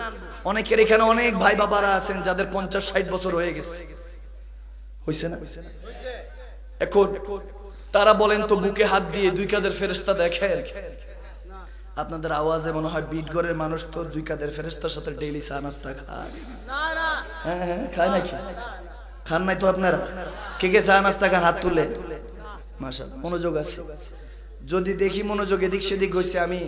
অনেকের এখানে অনেক ভাই বাবারা আছেন যাদের পঞ্চাশ ষাট বছর হয়ে গেছে হইছে না এখন তারা বলেন তো বুকে হাত দিয়ে দুই কাদের ফেরেস্তা দেখেন আপনাদের আওয়াজে মনে হয় বিটগড়ের মানুষ তো দুই কাদের ফেরেস্তার সাথে ডেইলি চা নাস্তা খায় হ্যাঁ হ্যাঁ খায় নাকি খান নাই তো আপনারা কে কে চা নাস্তা খান হাত তুলে মাসা মনোযোগ আছে যদি দেখি মনোযোগ এদিক সেদিক হয়েছে আমি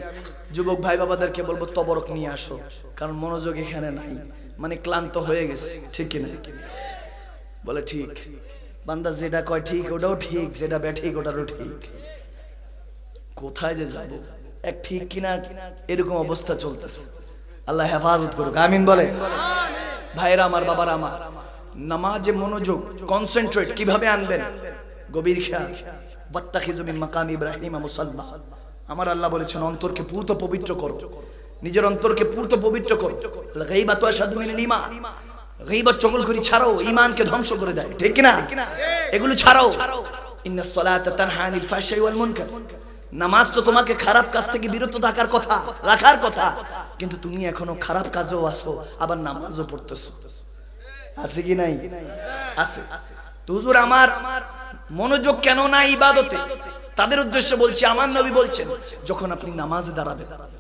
যুবক ভাই বাবাদেরকে বলবো তবরক নিয়ে আসো কারণ মনোযোগ এখানে নাই মানে ক্লান্ত হয়ে গেছে ঠিক কিনা বলে ঠিক বান্দা যেটা কয় ঠিক ওটাও ঠিক যেটা ব্যাঠিক ওটারও ঠিক কোথায় যে যাব এক ঠিক কিনা এরকম অবস্থা চলতেছে আল্লাহ হেফাজত করুক আমিন বলে ভাইরা আমার বাবার আমার নামাজে মনোযোগ কনসেন্ট্রেট কিভাবে আনবেন গভীর খেয়াল বাত্তাখিজমিন মাকাম ইব্রাহিম মুসাল্লা আমার আল্লাহ বলেছেন অন্তরকে পূত পবিত্র করো নিজের অন্তরকে পূত পবিত্র করো গাইবা তো সাধু নিমা গীবত করি ছাড়াও ঈমানকে ধ্বংস করে দেয় ঠিক না এগুলো ছাড়াও ইন্নাস সালাতা তানহা আনিল ফাহশাই ওয়াল মুনকার নামাজ তো তোমাকে খারাপ কাজ থেকে বিরত থাকার কথা রাখার কথা কিন্তু তুমি এখনো খারাপ কাজেও আসো আবার নামাজও পড়তেছো আছে কি নাই আছে হুজুর আমার মনোযোগ কেন না ইবাদতে তাদের উদ্দেশ্য বলছি আমার নবী বলছেন যখন আপনি নামাজে দাঁড়াবেন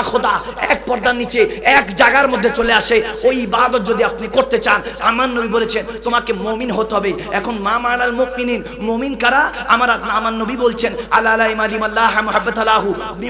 না খোদা এক পর্দার নিচে এক জায়গার মধ্যে চলে আসে ওই ইবাদত যদি আপনি করতে চান আমার নবী বলেছেন তোমাকে মমিন হতে হবে এখন মা মারাল মুমিনিন মমিন কারা আমার আমার নবী বলছেন আল্লাহ আলাই মাদিম আল্লাহ মহাব্বত আলাহু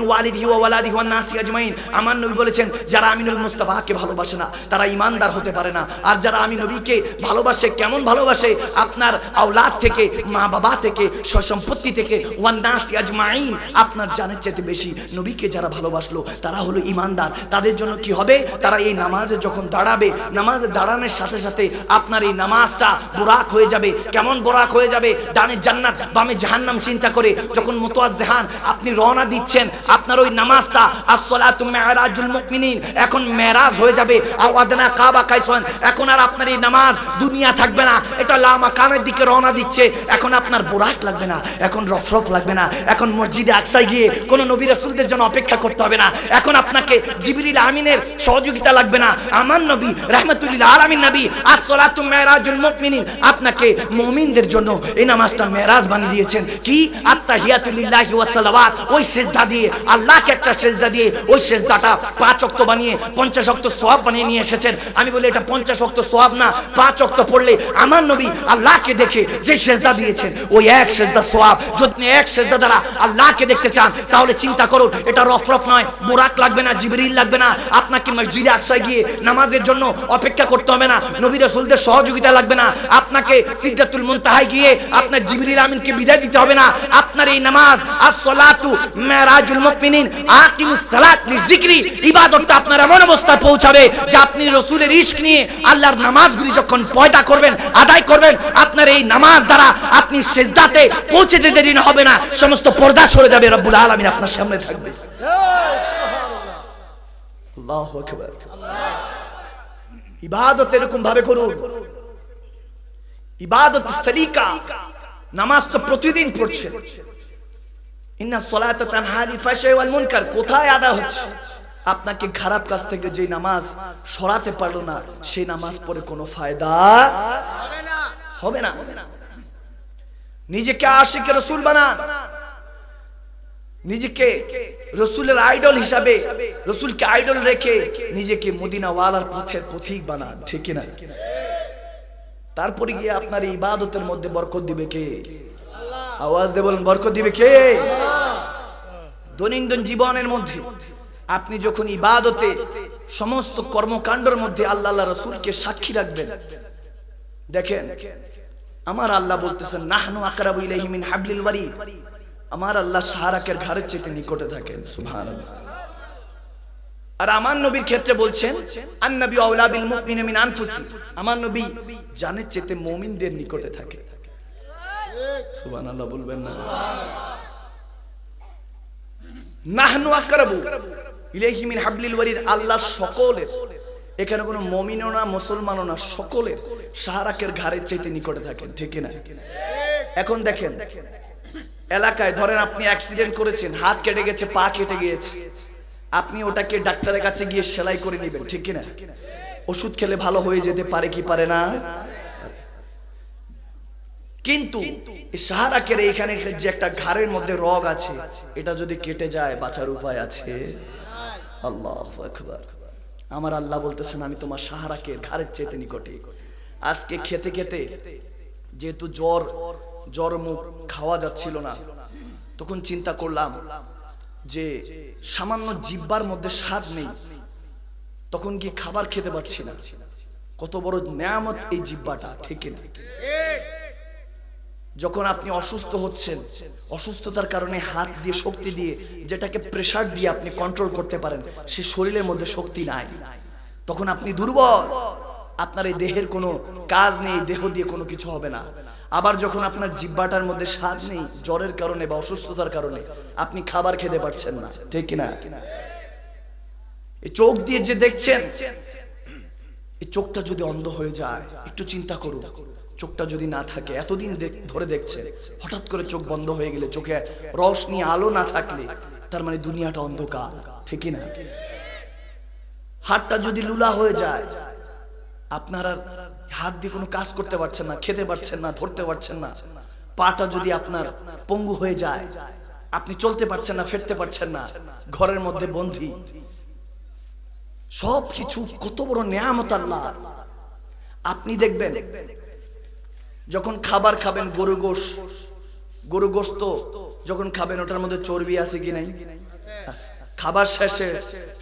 ওয়ালিদি ওয়ালাদি ওয়া নাসি আজমাইন আমার নবী বলেছেন যারা আমিনুল মুস্তাফাকে ভালোবাসে না তারা ইমানদার হতে পারে না আর যারা আমি নবীকে ভালোবাসে কেমন ভালোবাসে আপনার আওলাদ থেকে মা বাবা থেকে সম্পত্তি থেকে ওয়ান নাসি আজমাইন আপনার জানের চাইতে বেশি নবীকে যারা ভালোবাসলো তারা তারা হলো ইমানদার তাদের জন্য কি হবে তারা এই নামাজে যখন দাঁড়াবে নামাজে দাঁড়ানোর সাথে সাথে আপনার এই নামাজটা বোরাক হয়ে যাবে কেমন বোরাক হয়ে যাবে ডানে জান্নাত বামে জাহান্নাম চিন্তা করে যখন জাহান আপনি রওনা দিচ্ছেন আপনার ওই নামাজটা আসসালাতু মেয়ারাজুল মুকমিন এখন মেরাজ হয়ে যাবে আওয়াদনা কাবা কাইসন এখন আর আপনার এই নামাজ দুনিয়া থাকবে না এটা লামা কানের দিকে রওনা দিচ্ছে এখন আপনার বোরাক লাগবে না এখন রফরফ লাগবে না এখন মসজিদে আকসায় গিয়ে কোনো নবী রসুলদের জন্য অপেক্ষা করতে হবে না এখন এখন আপনাকে জিবরিল আমিনের সহযোগিতা লাগবে না আমার নবী রহমতুল্লাহ আলমিন নবী আর আসসালাতু মেরাজুল মকমিন আপনাকে মমিনদের জন্য এই নামাজটা মেরাজ বানিয়ে দিয়েছেন কি আত্মা হিয়াতুল্লাহ সালাওয়াত ওই সেজদা দিয়ে আল্লাহকে একটা সেজদা দিয়ে ওই সেজদাটা পাঁচ অক্ত বানিয়ে পঞ্চাশ অক্ত সোয়াব বানিয়ে নিয়ে এসেছেন আমি বলি এটা পঞ্চাশ অক্ত সোয়াব না পাঁচ অক্ত পড়লে আমার নবী আল্লাহকে দেখে যে সেজদা দিয়েছেন ওই এক সেজদা সোয়াব যদি এক সেজদা দ্বারা আল্লাহকে দেখতে চান তাহলে চিন্তা করুন এটা রফরফ নয় বোরাক লাগবে না জিবরিল লাগবে না আপনাকে মসজিদে আকসায় গিয়ে নামাজের জন্য অপেক্ষা করতে হবে না নবী রসুলদের সহযোগিতা লাগবে না আপনাকে সিদ্ধাতুল মুনতাহায় গিয়ে আপনার জিবরিল আমিনকে বিদায় দিতে হবে না আপনার এই নামাজ আসসালাতু মুমিনিন আকিমুস সালাত ইবাদতটা আপনার এমন পৌঁছাবে যে আপনি রসুলের ইশক নিয়ে আল্লাহর নামাজগুলি যখন পয়দা করবেন আদায় করবেন আপনার এই নামাজ দ্বারা আপনি সেজদাতে পৌঁছে দিতে হবে না সমস্ত পর্দা সরে যাবে রব্বুল আলামিন আপনার সামনে থাকবে আল্লাহ ইবাদত এরকম ভাবে করুন ইবাদত সলিকা নামাজ তো প্রতিদিন পড়ছে ইন্না সলাত তানহারি ফাশাই ওয়াল মুনকার কোথায় আদা হচ্ছে আপনাকে খারাপ কাজ থেকে যে নামাজ সরাতে পারলো না সেই নামাজ পড়ে কোনো ফায়দা হবে না হবে না নিজেকে আশিক রসুল বানান নিজেকে রসুলের আইডল হিসাবে রসুলকে আইডল রেখে নিজেকে মদিনাওয়ালার পথের পথিক বানান ঠিক না তারপরে গিয়ে আপনার ইবাদতের মধ্যে বরকত দিবে কে আওয়াজ দিয়ে বরকত দিবে কে দৈনন্দিন জীবনের মধ্যে আপনি যখন ইবাদতে সমস্ত কর্মকাণ্ডের মধ্যে আল্লাহ আল্লাহ রসুলকে সাক্ষী রাখবেন দেখেন আমার আল্লাহ বলতেছেন নাহনু আকরাবু ইলাইহি মিন হাবলিল ওয়ারিদ আমার আল্লাহ সাহারাকের ঘরের চেতে নিকটে থাকেন সুভান আর আমার নবীর ক্ষেত্রে বলছেন আন্নবী আউলাবিল মুমিন মিন আনফুসি আমার নবী জানের চেতে নিকটে থাকে বলবেন না নাহনু আকরাবু ইলাইহি মিন হাবলিল ওয়ারিদ আল্লাহ সকলের এখানে কোনো মমিনও না মুসলমানও না সকলের সাহারাকের ঘাড়ের চেতে নিকটে থাকেন ঠিক না এখন দেখেন এলাকায় ধরেন আপনি অ্যাক্সিডেন্ট করেছেন হাত কেটে গেছে পা কেটে গিয়েছে আপনি ওটাকে ডাক্তারের কাছে গিয়ে সেলাই করে নেবেন ঠিক কিনা ওষুধ খেলে ভালো হয়ে যেতে পারে কি পারে না কিন্তু সাহারাকের এখানে যে একটা ঘাড়ের মধ্যে রগ আছে এটা যদি কেটে যায় বাঁচার উপায় আছে আল্লাহ আমার আল্লাহ বলতেছেন আমি তোমার সাহারাকে ঘাড়ের চেতে নিকটে আজকে খেতে খেতে যেহেতু জ্বর জ্বর মুখ খাওয়া যাচ্ছিল না তখন চিন্তা করলাম যে সামান্য জিব্বার মধ্যে স্বাদ নেই তখন কি খাবার খেতে পারছি না কত বড় নিয়ামত এই জিব্বাটা ঠিক না যখন আপনি অসুস্থ হচ্ছেন অসুস্থতার কারণে হাত দিয়ে শক্তি দিয়ে যেটাকে প্রেশার দিয়ে আপনি কন্ট্রোল করতে পারেন সে শরীরের মধ্যে শক্তি নাই তখন আপনি দুর্বল আপনার এই দেহের কোনো কাজ নেই দেহ দিয়ে কোনো কিছু হবে না আবার যখন আপনার জিব্বাটার মধ্যে স্বাদ নেই জ্বরের কারণে বা অসুস্থতার কারণে আপনি খাবার খেতে পারছেন না ঠিক কিনা চোখ দিয়ে যে দেখছেন এই চোখটা যদি অন্ধ হয়ে যায় একটু চিন্তা করুন চোখটা যদি না থাকে এতদিন ধরে দেখছেন হঠাৎ করে চোখ বন্ধ হয়ে গেলে চোখে রস নিয়ে আলো না থাকলে তার মানে দুনিয়াটা অন্ধকার ঠিক না হাতটা যদি লুলা হয়ে যায় আপনার আর হাত দিয়ে কোনো কাজ করতে পারছেন না খেতে পারছেন না ধরতে পারছেন না পাটা যদি আপনার পঙ্গু হয়ে যায় আপনি চলতে পারছেন না ফেরতে পারছেন না ঘরের মধ্যে বন্ধি সব কিছু কত বড় নিয়ামত আল্লাহ আপনি দেখবেন যখন খাবার খাবেন গরু গোশ গরু গোস্ত যখন খাবেন ওটার মধ্যে চর্বি আছে কি নাই খাবার শেষে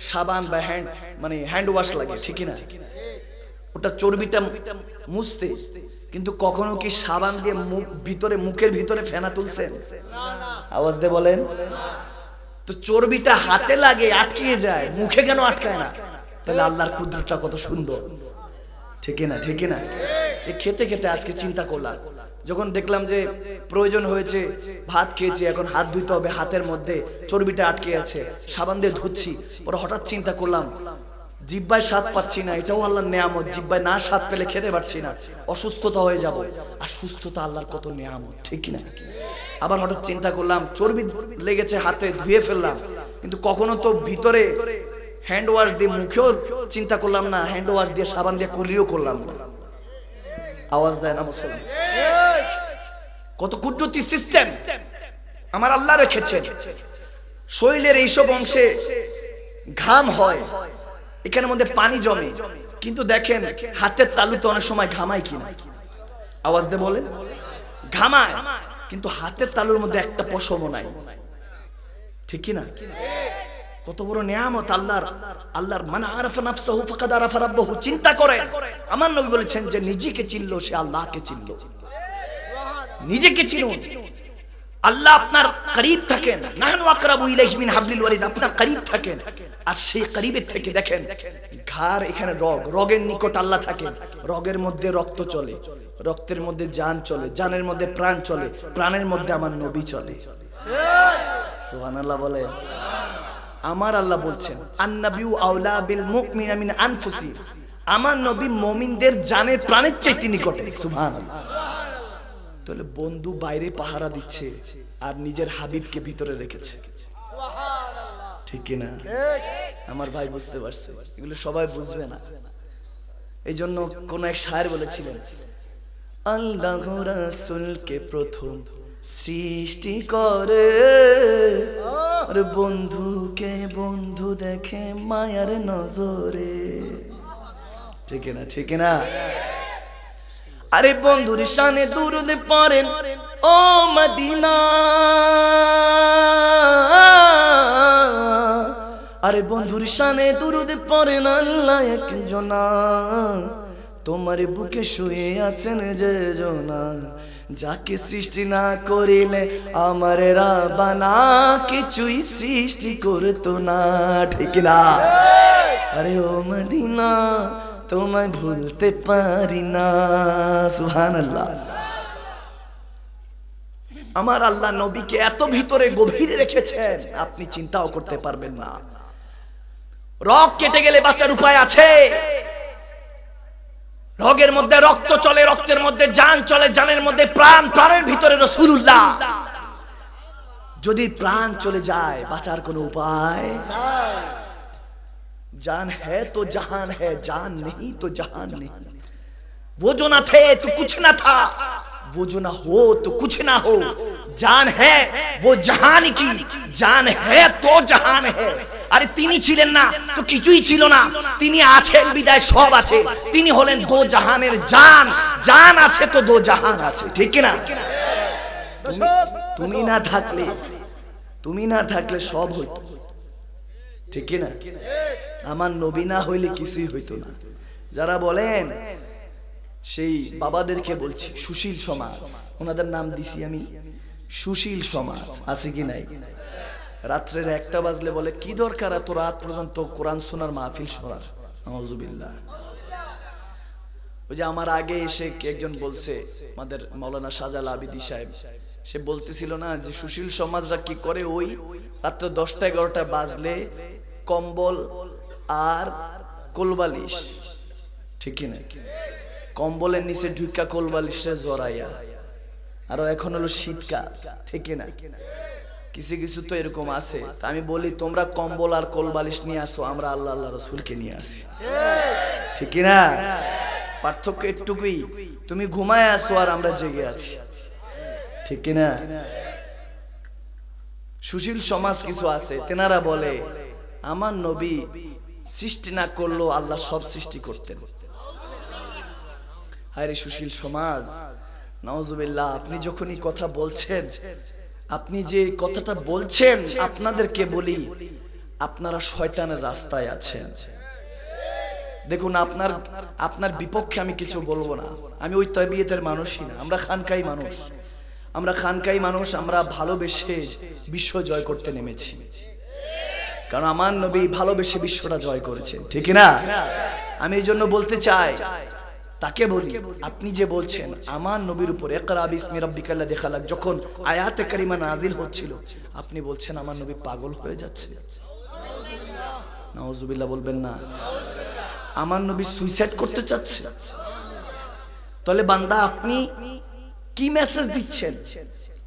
সাবান বা হ্যান্ড মানে হ্যান্ড ওয়াশ লাগে ঠিক না ওটা চর্বিটা মুছতে কিন্তু কখনো কি সাবান দিয়ে মুখ ভিতরে মুখের ভিতরে ফেনা তুলছেন আওয়াজ দিয়ে বলেন তো চর্বিটা হাতে লাগে আটকিয়ে যায় মুখে কেন আটকায় না তাহলে আল্লাহর কুদরতটা কত সুন্দর ঠিক না ঠিক না এ খেতে খেতে আজকে চিন্তা করলাম যখন দেখলাম যে প্রয়োজন হয়েছে ভাত খেয়েছি এখন হাত ধুইতে হবে হাতের মধ্যে চর্বিটা আটকে আছে সাবান দিয়ে ধুচ্ছি পরে হঠাৎ চিন্তা করলাম জিব্বায় স্বাদ পাচ্ছি না এটাও আল্লাহর নিয়ামত জিব্বায় না স্বাদ পেলে খেতে পারছি না অসুস্থতা হয়ে যাব আর সুস্থতা আল্লাহর কত নিয়ামত ঠিক না আবার হঠাৎ চিন্তা করলাম চর্বি লেগেছে হাতে ধুয়ে ফেললাম কিন্তু কখনো তো ভিতরে হ্যান্ড ওয়াশ দিয়ে মুখেও চিন্তা করলাম না হ্যান্ড ওয়াশ দিয়ে সাবান দিয়ে কলিও করলাম আওয়াজ দেয় না মুসলমান কত কুদরতি সিস্টেম আমার আল্লাহ রেখেছেন শরীরের এইসব অংশে ঘাম হয় এখানে মধ্যে পানি জমে কিন্তু দেখেন হাতের তালু তো অনেক সময় ঘামায় কিনা আওয়াজ দে বলেন ঘামায় কিন্তু হাতের তালুর মধ্যে একটা পশম নাই ঠিক কি না কত বড় নিয়ামত আল্লাহর আল্লাহর মানে আরাফা নাফসাহু ফাকাদ আরাফা রাব্বাহু চিন্তা করে আমার নবী বলেছেন যে নিজেকে চিনলো সে আল্লাহকে চিনলো নিজেকে চিনুন আল্লাহ আপনার করিব থাকেন নাহনু আকরাবু ইলাইহি মিন হাবলিল ওয়ারিদ আপনার করিব থাকেন আর সেই করিবের থেকে দেখেন ঘর এখানে রগ রগের নিকট আল্লাহ থাকে রগের মধ্যে রক্ত চলে রক্তের মধ্যে জান চলে জানের মধ্যে প্রাণ চলে প্রাণের মধ্যে আমার নবী চলে সোহান বলে আমার আল্লাহ বলছেন আন্নাবিউ আওলা বিল মুকমিন আমিন আনফুসি আমার নবী মুমিনদের জানের প্রাণের চাইতে নিকটে সুবহানাল্লাহ তাহলে বন্ধু বাইরে পাহারা দিচ্ছে আর নিজের হাবিবকে ভিতরে রেখেছে ঠিক কিনা আমার ভাই বুঝতে পারছে এগুলো সবাই বুঝবে না এই জন্য কোন এক শায়ের বলেছিলেন আল্লাহ রাসুলকে প্রথম সৃষ্টি করে বন্ধুকে বন্ধু দেখে মায়ার নজরে ঠিক না ঠিক না আরে বন্ধুর শানে দুরুদ পারেন ও মদিনা আরে বন্ধুর শানে দুরুদ পরে না তোমার বুকে শুয়ে আছেন যে জোনা যাকে সৃষ্টি না করিলে আমার রাবানা কিছুই সৃষ্টি করতো না ঠিক না আরে ও মদিনা তোমায় ভুলতে পারি না সুহান আমার আল্লাহ নবীকে এত ভিতরে গভীরে রেখেছেন আপনি চিন্তাও করতে পারবেন না রক কেটে গেলে বাঁচার উপায় আছে রগের মধ্যে রক্ত চলে রক্তের মধ্যে যান চলে যানের মধ্যে প্রাণ প্রাণের ভিতরে রসুল্লাহ যদি প্রাণ চলে যায় বাঁচার কোন উপায় जान है तो जहान है जान नहीं तो जहान नहीं वो जो ना थे तो कुछ ना था वो जो ना हो तो कुछ ना हो जान है वो जहान আরে তিনি ছিলেন না তো কিছুই ছিল না তিনি আছেন বিদায় সব আছে তিনি হলেন দো জাহানের জান জান আছে তো দো জাহান আছে ঠিক না তুমি না থাকলে তুমি না থাকলে সব হইত ঠিক না আমার নবী না হইলে কিছুই হইতো না যারা বলেন সেই বাবাদেরকে বলছি সুশীল সমাজ ওনাদের নাম দিছি আমি সুশীল সমাজ আছে কি নাই রাত্রের একটা বাজলে বলে কি দরকার এত রাত পর্যন্ত কোরআন শোনার মাহফিল শোনার নজুবিল্লা ওই যে আমার আগে এসে একজন বলছে আমাদের মৌলানা সাজাল আবিদি সাহেব সে বলতেছিল না যে সুশীল সমাজরা কি করে ওই রাত্র দশটা এগারোটা বাজলে কম্বল আর কোলবালিশ ঠিকই না কম্বলের নিচে ঢুকা কোলবালিশে জড়াইয়া আর এখন হলো শীতকাল ঠিকই না কিছু কিছু তো এরকম আছে আমি বলি তোমরা কম্বল আর কোলবালিশ নিয়ে আসো আমরা আল্লাহ আল্লাহ রসুলকে নিয়ে আসি ঠিক না পার্থক্য এটুকুই তুমি ঘুমায় আসো আর আমরা জেগে আছি ঠিক না সুশীল সমাজ কিছু আছে তেনারা বলে আমার নবী সৃষ্টি না করলো আল্লাহ সব সৃষ্টি করতেন সুশীল সমাজ নওয়াজুবিল্লাহ আপনি যখনই কথা বলছেন আপনি যে কথাটা বলছেন আপনাদেরকে বলি আপনারা শয়তানের রাস্তায় আছেন দেখুন আপনার আপনার বিপক্ষে আমি কিছু বলবো না আমি ওই তবিয়তের মানুষই না আমরা খানকাই মানুষ আমরা খানকাই মানুষ আমরা ভালোবেসে বিশ্ব জয় করতে নেমেছি কারণ আমার নবী ভালোবেসে বিশ্বটা জয় করেছেন ঠিক না আমি এই জন্য বলতে চাই তাকে বলি আপনি যে বলছেন আমার নবীর উপর একরা বিসমি রব্বিকাল্লা দেখালাক যখন আয়াতে কারিমা নাজিল হচ্ছিল আপনি বলছেন আমার নবী পাগল হয়ে যাচ্ছে নওয়াজুবিল্লাহ বলবেন না আমার নবী সুইসাইড করতে চাচ্ছে তাহলে বান্দা আপনি কি মেসেজ দিচ্ছেন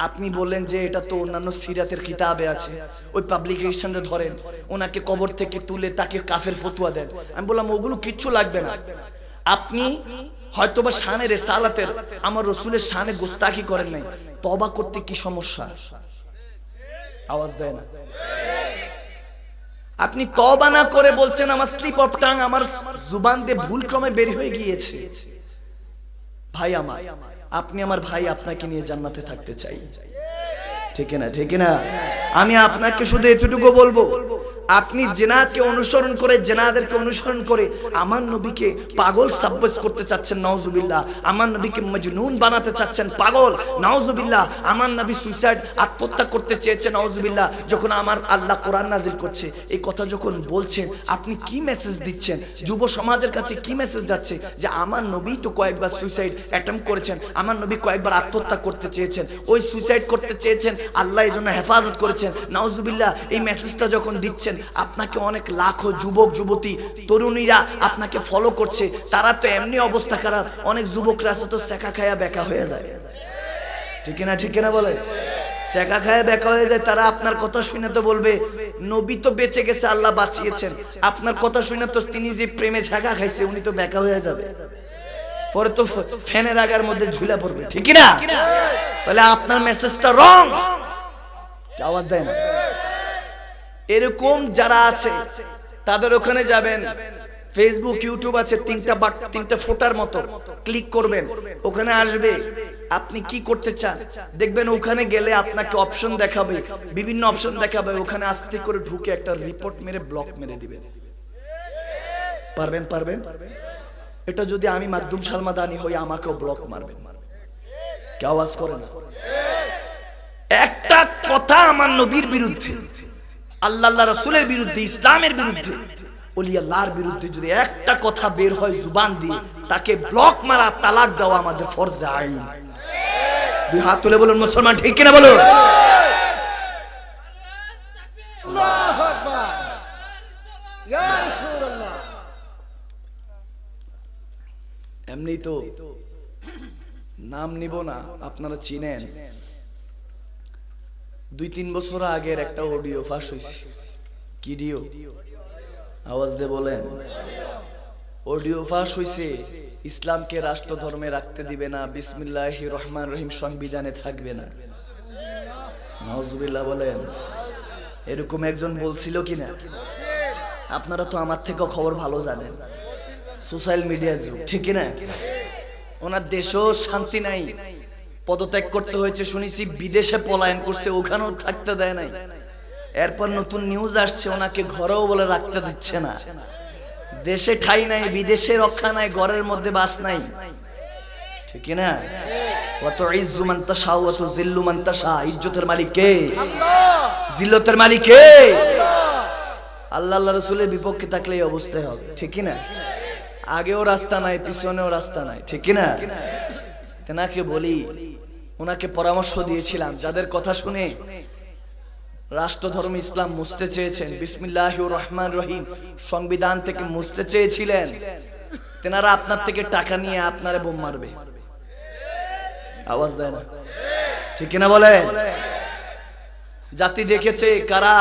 আপনি বললেন যে এটা তো অন্যান্য সিরাতের কিতাবে আছে ওই পাবলিকেশনটা ধরেন ওনাকে কবর থেকে তুলে তাকে কাফের ফতুয়া দেন আমি বললাম ওগুলো কিচ্ছু লাগবে না আপনি হয়তোবা শানে রে সালাতের আমার রসুলের শানে গোস্তাকি করেন নাই তবা করতে কি সমস্যা আওয়াজ দেয় না আপনি তবা না করে বলছেন আমার স্লিপ অফ টাং আমার জুবান দিয়ে ভুল ক্রমে বের হয়ে গিয়েছে ভাই আমার আপনি আমার ভাই আপনাকে নিয়ে জান্নাতে থাকতে চাই ঠিক না ঠিক না আমি আপনাকে শুধু এতটুকু বলবো আপনি জেনাদকে অনুসরণ করে জেনাদেরকে অনুসরণ করে আমার নবীকে পাগল সাব্যস্ত করতে চাচ্ছেন নওজুবিল্লাহ আমার নবীকে মজনুন বানাতে চাচ্ছেন পাগল নওজুবিল্লাহ আমার নবী সুইসাইড আত্মহত্যা করতে চেয়েছেন নওজুবিল্লাহ যখন আমার আল্লাহ কোরআন নাজিল করছে এই কথা যখন বলছেন আপনি কি মেসেজ দিচ্ছেন যুব সমাজের কাছে কি মেসেজ যাচ্ছে যে আমার নবী তো কয়েকবার সুইসাইড অ্যাটেম্প করেছেন আমার নবী কয়েকবার আত্মহত্যা করতে চেয়েছেন ওই সুইসাইড করতে চেয়েছেন আল্লাহ এই জন্য হেফাজত করেছেন নওজুবিল্লাহ এই মেসেজটা যখন দিচ্ছেন আপনাকে অনেক লাখো যুবক যুবতী তরুণীরা আপনাকে ফলো করছে তারা তো এমনি অবস্থা খারাপ অনেক যুবকরা আছে তো শেখা খায়া বেকা হয়ে যায় ঠিক না ঠিক না বলে শেখা খায়া বেকা হয়ে যায় তারা আপনার কথা শুনে তো বলবে নবী তো বেঁচে গেছে আল্লাহ বাঁচিয়েছেন আপনার কথা শুনে তো তিনি যে প্রেমে শেখা খাইছে উনি তো বেকা হয়ে যাবে পরে তো ফ্যানের আগার মধ্যে ঝুলে পড়বে ঠিক না তাহলে আপনার মেসেজটা রং আওয়াজ দেয় না এরকম যারা আছে তাদের ওখানে যাবেন ফেসবুক ইউটিউব আছে তিনটা তিনটা ফোটার মতো ক্লিক করবেন ওখানে আসবে আপনি কি করতে চান দেখবেন ওখানে গেলে আপনাকে অপশন দেখাবে বিভিন্ন অপশন দেখাবে ওখানে আস্তে করে ঢুকে একটা রিপোর্ট মেরে ব্লক মেরে দিবেন পারবেন পারবেন এটা যদি আমি মাধ্যম সালমাদানি হই আমাকেও ব্লক মারবেন কে আওয়াজ করে না একটা কথা আমার নবীর বিরুদ্ধে আল্লাহ রসুলের বিরুদ্ধে ইসলামের বিরুদ্ধে অলি আল্লাহর বিরুদ্ধে যদি একটা কথা বের হয় জুবান দিয়ে তাকে ব্লক মারা তালাক দেওয়া আমাদের ফরজে আইন দুই হাত তুলে বলুন মুসলমান ঠিক কিনা বলুন এমনি তো নাম নিব না আপনারা চিনেন দুই তিন বছর আগের একটা অডিও ফাঁস হয়েছে কি ডিও আওয়াজ দে বলেন অডিও ফাঁস হয়েছে ইসলামকে রাষ্ট্র ধর্মে রাখতে দিবে না বিসমিল্লাহ রহমান রহিম সংবিধানে থাকবে না নজবিল্লা বলেন এরকম একজন বলছিল কিনা আপনারা তো আমার থেকেও খবর ভালো জানেন সোশ্যাল মিডিয়ার যুগ ঠিক না ওনার দেশও শান্তি নাই পদত্যাগ করতে হয়েছে শুনেছি বিদেশে পলায়ন করছে ওখানেও থাকতে দেয় নাই এরপর নতুন নিউজ আসছে ওনাকে ঘরেও বলে রাখতে দিচ্ছে না দেশে ঠাই নাই বিদেশে রক্ষা নাই ঘরের মধ্যে বাস নাই ঠিকই না কত শাহ মালিক জিল্লতের মালিক বিপক্ষে অবস্থায় হবে না আগেও রাস্তা নাই পিছনেও রাস্তা নাই ঠিক না তেনাকে বলি ওনাকে পরামর্শ দিয়েছিলাম যাদের কথা শুনে রাষ্ট্রধর্ম ইসলাম মুছতে চেয়েছেন বিসমিল্লাহ রহমান রহিম সংবিধান থেকে মুছতে চেয়েছিলেন তেনারা আপনার থেকে টাকা নিয়ে আপনার বোম মারবে আওয়াজ দেয় না ঠিক কিনা বলে জাতি দেখেছে কারা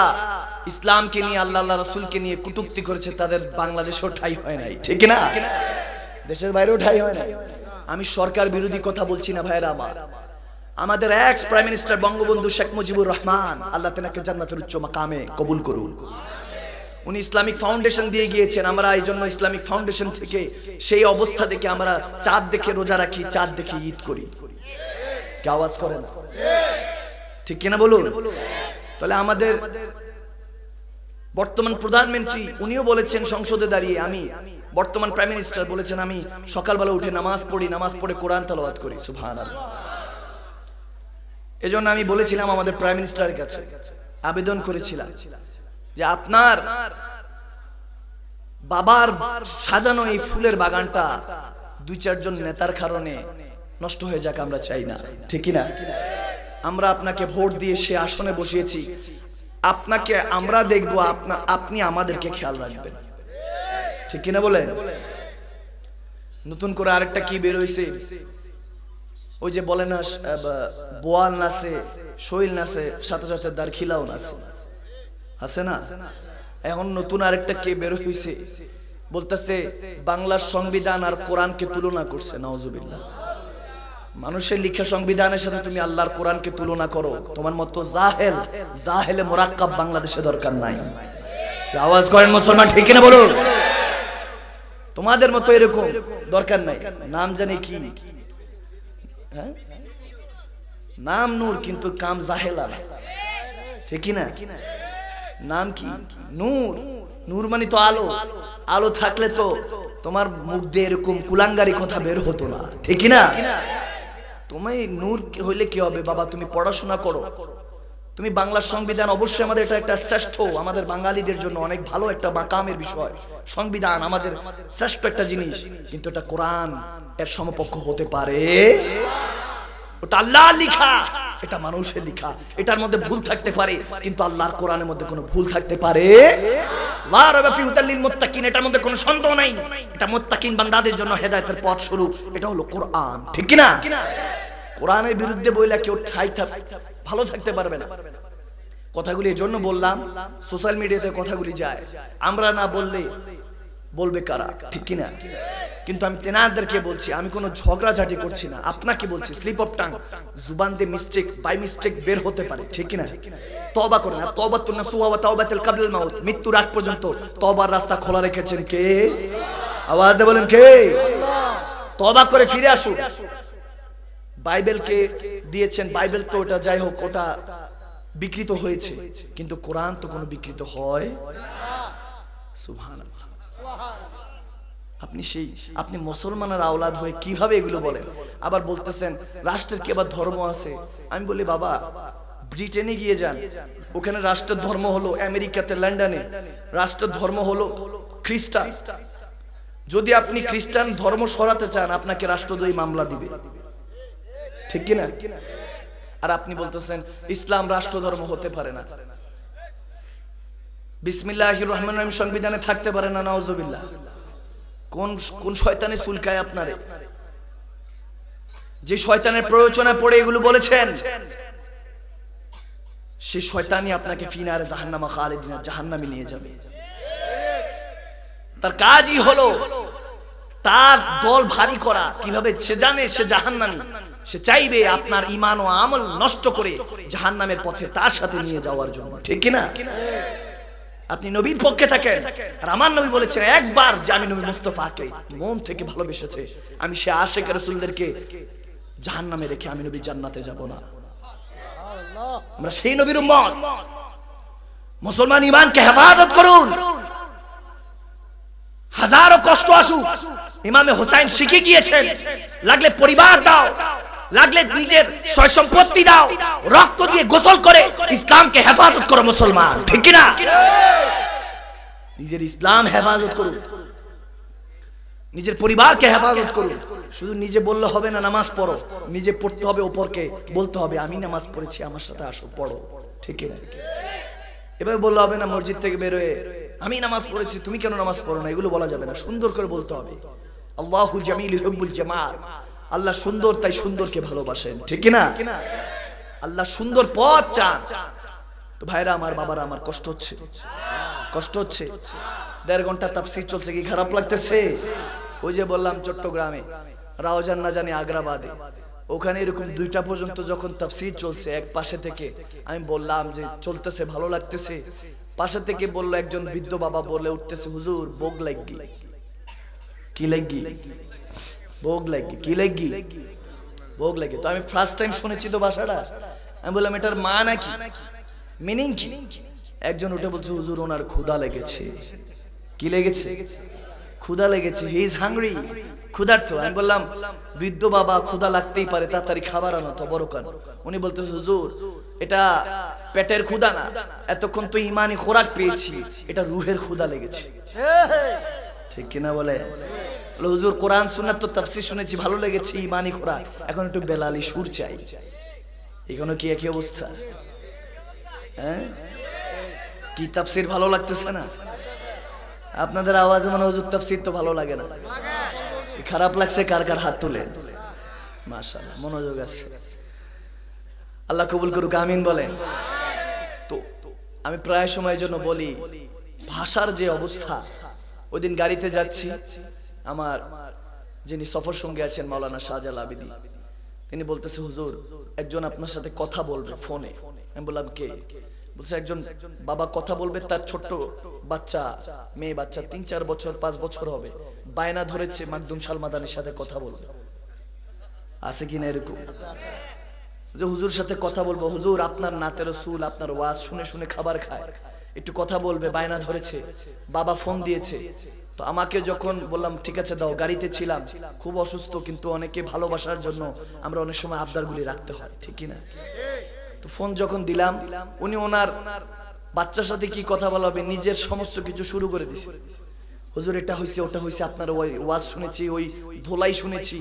ইসলামকে নিয়ে আল্লাহ আল্লাহ রসুলকে নিয়ে কুটুক্তি করেছে তাদের বাংলাদেশও ঠাই হয় নাই ঠিক না দেশের বাইরেও ঠাই হয় নাই আমি সরকার বিরোধী কথা বলছি না ভাইরা আমার আমাদের ex prime minister Bangabandhu Sheikh Mujibur Rahman Allah তেনাকে জান্নাতের উচ্চ মাকামে কবুল করুন উনি ইসলামিক ফাউন্ডেশন দিয়ে গিয়েছেন আমরা এই জন্য ইসলামিক ফাউন্ডেশন থেকে সেই অবস্থা দেখে আমরা চাঁদ দেখে রোজা রাখি চাঁদ দেখে ঈদ করি কে আওয়াজ করেন ঠিক কিনা বলুন তাহলে আমাদের বর্তমান প্রধানমন্ত্রী উনিও বলেছেন সংসদে দাঁড়িয়ে আমি বর্তমান প্রাইম মিনিস্টার বলেছেন আমি সকালবেলা উঠে নামাজ পড়ি নামাজ পড়ে কোরআন তালাবাদ করি সুফান এজন্য আমি বলেছিলাম আমাদের প্রাইম মিনিস্টারের কাছে আবেদন করেছিলাম যে আপনার বাবার সাজানো এই ফুলের বাগানটা দুই চারজন নেতার কারণে নষ্ট হয়ে যাক আমরা চাই না ঠিক না আমরা আপনাকে ভোট দিয়ে সে আসনে বসিয়েছি আপনাকে আমরা দেখবো আপনি আমাদেরকে খেয়াল রাখবেন ঠিক কিনা বলে নতুন করে আরেকটা কি বের হয়েছে ওই যে বলে না বোয়াল নাচে শৈল নাচে সাথে সাথে দারখিলাও নাচে আছে না এখন নতুন আরেকটা কে বের হয়েছে বলতেছে বাংলার সংবিধান আর কোরআনকে তুলনা করছে নওজুবিল্লাহ মানুষের লিখা সংবিধানের সাথে তুমি আল্লাহর কোরআনকে তুলনা করো তোমার মতো জাহেল জাহেলে মোরাক্কাব বাংলাদেশে দরকার নাই আওয়াজ করেন মুসলমান ঠিক কিনা বলুন তোমাদের মতো এরকম দরকার নাই নাম জানে কি হ্যাঁ? নাম নূর কিন্তু কাম জাহেলা ঠিক না নাম কি নূর নূর মানে তো আলো আলো থাকলে তো তোমার মুখ দিয়ে এরকম কুলাঙ্গারি কথা বের হতো না ঠিক না তোমায় নূর হইলে কি হবে বাবা তুমি পড়াশোনা করো তুমি বাংলার সংবিধান অবশ্যই আমাদের এটা একটা শ্রেষ্ঠ আমাদের বাঙালিদের জন্য অনেক ভালো একটা মাকামের বিষয় সংবিধান আমাদের শ্রেষ্ঠ একটা জিনিস কিন্তু এটা কোরআন এর সমপক্ষ হতে পারে ওটা আল্লাহ লিখা এটা মানুষের লিখা এটার মধ্যে ভুল থাকতে পারে কিন্তু আল্লাহর কোরআনের মধ্যে কোনো ভুল থাকতে পারে এটার মধ্যে কোনো সন্দেহ নাই এটা মোত্তাকিন বান্দাদের জন্য হেদায়তের পথ স্বরূপ এটা হলো কোরআন ঠিক কিনা কোরআনের বিরুদ্ধে বইলা কেউ ঠাই থাক ভালো থাকতে পারবে না কথাগুলি জন্য বললাম সোশ্যাল মিডিয়াতে কথাগুলি যায় আমরা না বললে বলবে কারা ঠিক কিনা কিন্তু আমি তেনাদেরকে বলছি আমি কোনো ঝগড়াঝাটি করছি না আপনাকে বলছি স্লিপ অফ টাং জুবান দিয়ে মিস্টেক বাই মিস্টেক বের হতে পারে ঠিক কিনা তবা করে না তবা তো না সুহাবা তবা তেল কাবল মাউত মৃত্যুর আগ পর্যন্ত তবার রাস্তা খোলা রেখেছেন কে আওয়াজ বলেন কে তবা করে ফিরে আসুন বাইবেলকে দিয়েছেন বাইবেল তো ওটা যাই হোক ওটা বিকৃত হয়েছে কিন্তু কোরআন তো কোনো বিকৃত হয় আপনি সেই আপনি মুসলমানের আওলাদ হয়ে কিভাবে এগুলো বলেন আবার বলতেছেন রাষ্ট্রের কি আবার ধর্ম আছে আমি বলি বাবা ব্রিটেনে গিয়ে যান ওখানে রাষ্ট্র ধর্ম হলো আমেরিকাতে লন্ডনে রাষ্ট্র ধর্ম হলো খ্রিস্টান যদি আপনি খ্রিস্টান ধর্ম সরাতে চান আপনাকে রাষ্ট্রদ্রোহী মামলা দিবে ঠিক কিনা আর আপনি বলতেছেন ইসলাম রাষ্ট্র ধর্ম হতে পারে না বিসমিল্লাহ রহমান রহিম সংবিধানে থাকতে পারে না নওয়াজবিল্লা কোন কোন শয়তানি ফুলকায় আপনারে যে শয়তানের প্রয়োজনে পড়ে এগুলো বলেছেন সে শয়তানি আপনাকে ফিনারে জাহান্নামা খালিদিনা জাহান্নামে নিয়ে যাবে তার কাজই হলো তার দল ভারী করা কিভাবে সে জানে সে জাহান্নামী সে চাইবে আপনার ইমান ও আমল নষ্ট করে জাহান নামের পথে তার সাথে নিয়ে যাওয়ার জন্য ঠিক কিনা আপনি নবীর পক্ষে থাকেন আর আমার নবী বলেছেন একবার যে আমি নবী মুস্তফাকে মন থেকে ভালোবেসেছে আমি সে আশেখ রসুলদেরকে জাহান নামে রেখে আমি নবী জান্নাতে যাব না আমরা সেই নবীর মত মুসলমান ইমানকে হেফাজত করুন হাজারো কষ্ট আসুক ইমামে হোসাইন শিখে গিয়েছেন লাগলে পরিবার দাও লাগলে নিজের সয় সম্পত্তি দাও রক্ত দিয়ে গোসল করে ইসলামকে হেফাজত করো মুসলমান ঠিক না নিজের ইসলাম হেফাজত করো নিজের পরিবারকে হেফাজত করো শুধু নিজে বললে হবে না নামাজ পড়ো নিজে পড়তে হবে ওপরকে বলতে হবে আমি নামাজ পড়েছি আমার সাথে আসো পড়ো ঠিক না এভাবে বললে হবে না মসজিদ থেকে বেরোয় আমি নামাজ পড়েছি তুমি কেন নামাজ পড়ো না এগুলো বলা যাবে না সুন্দর করে বলতে হবে আল্লাহু জামিল হুবুল জামাল আল্লাহ সুন্দর তাই সুন্দরকে ভালোবাসেন ঠিক না আল্লাহ সুন্দর পথ চান তো ভাইরা আমার বাবারা আমার কষ্ট হচ্ছে কষ্ট হচ্ছে দেড় ঘন্টা তাপসি চলছে কি খারাপ লাগতেছে ওই যে বললাম চট্টগ্রামে রাওজান না জানি আগ্রাবাদে ওখানে এরকম দুইটা পর্যন্ত যখন তাপসি চলছে এক পাশে থেকে আমি বললাম যে চলতেছে ভালো লাগতেছে পাশে থেকে বললো একজন বৃদ্ধ বাবা বলে উঠতেছে হুজুর বোগ লাগি কি লাগি ভোগ লাগি কি লাগি ভোগ লাগে তো আমি ফার্স্ট টাইম শুনেছি তো ভাষাটা আমি বললাম এটার মা নাকি মিনিং কি একজন উঠে বলছে হুজুর ওনার ক্ষুধা লেগেছে কি লেগেছে ক্ষুধা লেগেছে হি ইজ হাংরি ক্ষুধার্থ আমি বললাম বৃদ্ধ বাবা ক্ষুধা লাগতেই পারে তাড়াতাড়ি খাবার আনো তো বড় কান উনি বলতে হুজুর এটা পেটের ক্ষুধা না এতক্ষণ তো ইমানি খোরাক পেয়েছি এটা রুহের ক্ষুধা লেগেছে ঠিক কিনা বলে হুজুর কোরআন শোনার তো তাফসির শুনেছি ভালো লেগেছে ইমানি খোরা এখন একটু বেলালি সুর চাই এখানে কি একই অবস্থা হ্যাঁ কি তাফসির ভালো লাগতেছে না আপনাদের আওয়াজে মানে হুজুর তাফসির তো ভালো লাগে না খারাপ লাগছে কার কার হাত তুলে মাশাআল্লাহ মনোযোগ আছে আল্লাহ কবুল করুক আমিন বলেন তো আমি প্রায় সময়ের জন্য বলি ভাষার যে অবস্থা ওই দিন গাড়িতে যাচ্ছি আমার যিনি সফর সঙ্গে আছেন মাওলানা শাহজাল আবিদি তিনি বলতেছে হুজুর একজন আপনার সাথে কথা বলবে ফোনে আমি বললাম কে বলছে একজন বাবা কথা বলবে তার ছোট্ট বাচ্চা মেয়ে বাচ্চা তিন চার বছর পাঁচ বছর হবে বায়না ধরেছে মাকদুম সালমাদানের সাথে কথা বলবে আছে কি না এরকম যে হুজুর সাথে কথা বলবো হুজুর আপনার নাতের সুল আপনার ওয়াজ শুনে শুনে খাবার খায় একটু কথা বলবে বায়না ধরেছে বাবা ফোন দিয়েছে তো আমাকে যখন বললাম ঠিক আছে দাও গাড়িতে ছিলাম খুব অসুস্থ কিন্তু অনেকে ভালোবাসার জন্য আমরা অনেক সময় আবদারগুলি রাখতে হয় ঠিক না তো ফোন যখন দিলাম উনি ওনার বাচ্চার সাথে কি কথা বলা হবে নিজের সমস্ত কিছু শুরু করে দিছে হুজুর এটা হয়েছে ওটা হয়েছে আপনার ওই ওয়াজ শুনেছি ওই ধোলাই শুনেছি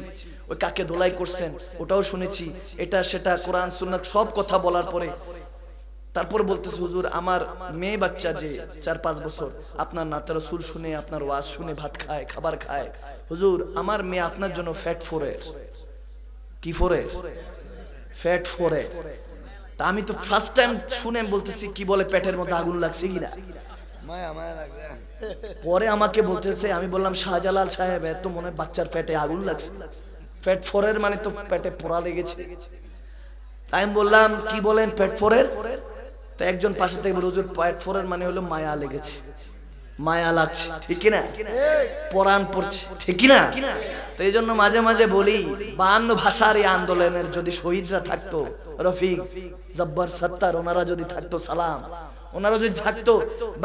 ওই কাকে ধোলাই করছেন ওটাও শুনেছি এটা সেটা কোরআন সুন্নার সব কথা বলার পরে তারপর বলতেছে হুজুর আমার মেয়ে বাচ্চা যে চার পাঁচ বছর আপনার নাতার সুর শুনে আপনার ওয়াজ শুনে ভাত খায় খাবার খায় হুজুর আমার মেয়ে আপনার জন্য ফ্যাট ফোরে কি ফোরে ফ্যাট ফোরে তা আমি তো ফার্স্ট টাইম শুনে বলতেছি কি বলে পেটের মধ্যে আগুন লাগছে কিনা পরে আমাকে বলতেছে আমি বললাম শাহজালাল সাহেব এত মনে হয় বাচ্চার পেটে আগুন লাগছে ফ্যাট ফোরের মানে তো পেটে পোড়া লেগেছে তাই আমি বললাম কি বলেন পেট ফোরের তো একজন পাশে থেকে হুজুর পয়েট ফোরের মানে হলো মায়া লেগেছে মায়া লাগছে ঠিক না পরাণ পড়ছে ঠিক না তো এই জন্য মাঝে মাঝে বলি বাহান্ন ভাষার এই আন্দোলনের যদি শহীদরা থাকতো রফিক জব্বার সত্তার ওনারা যদি থাকতো সালাম ওনারা যদি থাকতো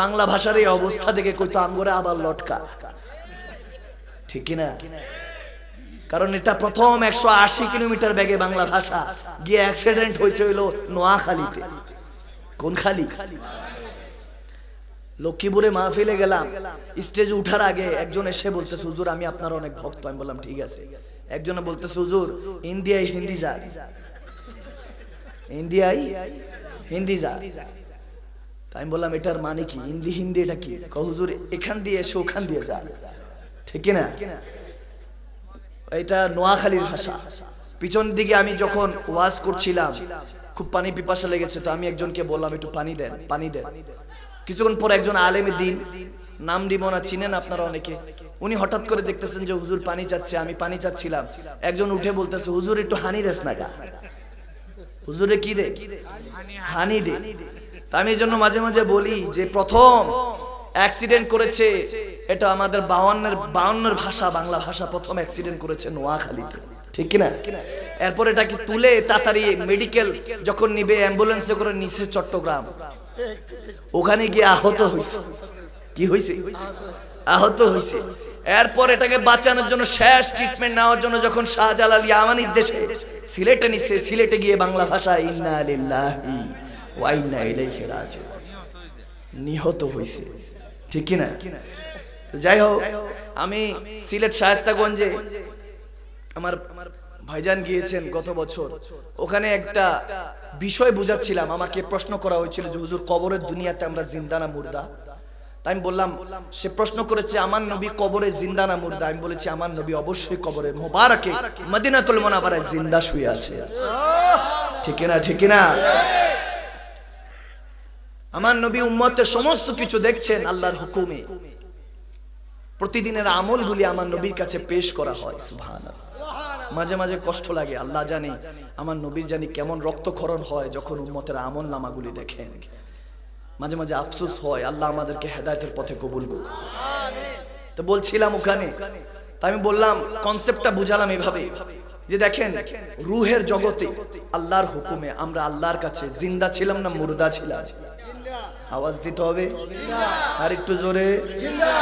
বাংলা ভাষার এই অবস্থা দেখে কইতো আমগরে আবার লটকা ঠিক না কারণ এটা প্রথম একশো আশি কিলোমিটার বেগে বাংলা ভাষা গিয়ে অ্যাক্সিডেন্ট হয়েছে হইলো নোয়াখালীতে কোন খালি লক্ষ্মীপুরে মাহফিলে গেলাম স্টেজ উঠার আগে একজন এসে বলতে সুজুর আমি আপনার অনেক ভক্ত আমি বললাম ঠিক আছে একজনে বলতে সুজুর ইন্ডিয়ায় হিন্দি যা ইন্ডিয়াই হিন্দি যা আমি বললাম এটার মানে কি হিন্দি হিন্দি এটা কি হুজুর এখান দিয়ে এসে ওখান দিয়ে যা ঠিক না এটা নোয়াখালীর ভাষা পিছন দিকে আমি যখন ওয়াজ করছিলাম খুব পানি পিপাসা লেগেছে তো আমি একজনকে বললাম একটু পানি দেন পানি দেন কিছুক্ষণ পর একজন আলেম দিন নাম দিব না চিনেন আপনারা অনেকে উনি হঠাৎ করে দেখতেছেন যে হুজুর পানি চাচ্ছে আমি পানি চাচ্ছিলাম একজন উঠে বলতেছে হুজুর একটু হানি দেস না গা হুজুরে কি দে হানি দে তা আমি জন্য মাঝে মাঝে বলি যে প্রথম অ্যাক্সিডেন্ট করেছে এটা আমাদের বাউন্নের বাউন্নের ভাষা বাংলা ভাষা প্রথম অ্যাক্সিডেন্ট করেছে নোয়াখালীতে ঠিক কিনা এরপর এটাকে তুলে তাড়াতাড়ি মেডিকেল যখন নিবে অ্যাম্বুলেন্সে করে নিচে চট্টগ্রাম ওখানে গিয়ে আহত হয়েছে কি হয়েছে আহত হয়েছে এরপর এটাকে বাঁচানোর জন্য শেষ ট্রিটমেন্ট নেওয়ার জন্য যখন শাহজালাল ইয়ামানির দেশে সিলেটে নিচ্ছে সিলেটে গিয়ে বাংলা ভাষা ইন্না আলিল্লাহি ওয়া ইন্না ইলাইহি রাজিউন নিহত হয়েছে ঠিক কিনা যাই হোক আমি সিলেট শায়স্তাগঞ্জে আমার ভাইজান গিয়েছেন গত বছর ওখানে একটা বিষয় বুঝাচ্ছিলাম আমাকে প্রশ্ন করা হয়েছিল যে হুজুর কবরের দুনিয়াতে আমরা জিন্দানা মুর্দা তাই আমি বললাম সে প্রশ্ন করেছে আমার নবী কবরে জিন্দা না মুর্দা আমি বলেছি আমার নবী অবশ্যই কবরে মোবারকে মদিনাতুল মোনাবারায় জিন্দা শুয়ে আছে ঠিক না ঠিক না আমার নবী উম্মতের সমস্ত কিছু দেখছেন আল্লাহর হুকুমে প্রতিদিনের আমলগুলি আমার নবীর কাছে পেশ করা হয় সুহান মাঝে মাঝে কষ্ট লাগে আল্লাহ জানি আমার নবীর জানি কেমন রক্তক্ষরণ হয় যখন উম্মতের আমল নামাগুলি দেখেন মাঝে মাঝে আফসুস হয় আল্লাহ আমাদেরকে হেদায়তের পথে কবুল করুন তো বলছিলাম ওখানে তা আমি বললাম কনসেপ্টটা বুঝালাম এভাবে যে দেখেন রুহের জগতে আল্লাহর হুকুমে আমরা আল্লাহর কাছে জিন্দা ছিলাম না মুর্দা ছিলাম আওয়াজ দিতে হবে আর একটু জোরে জিন্দা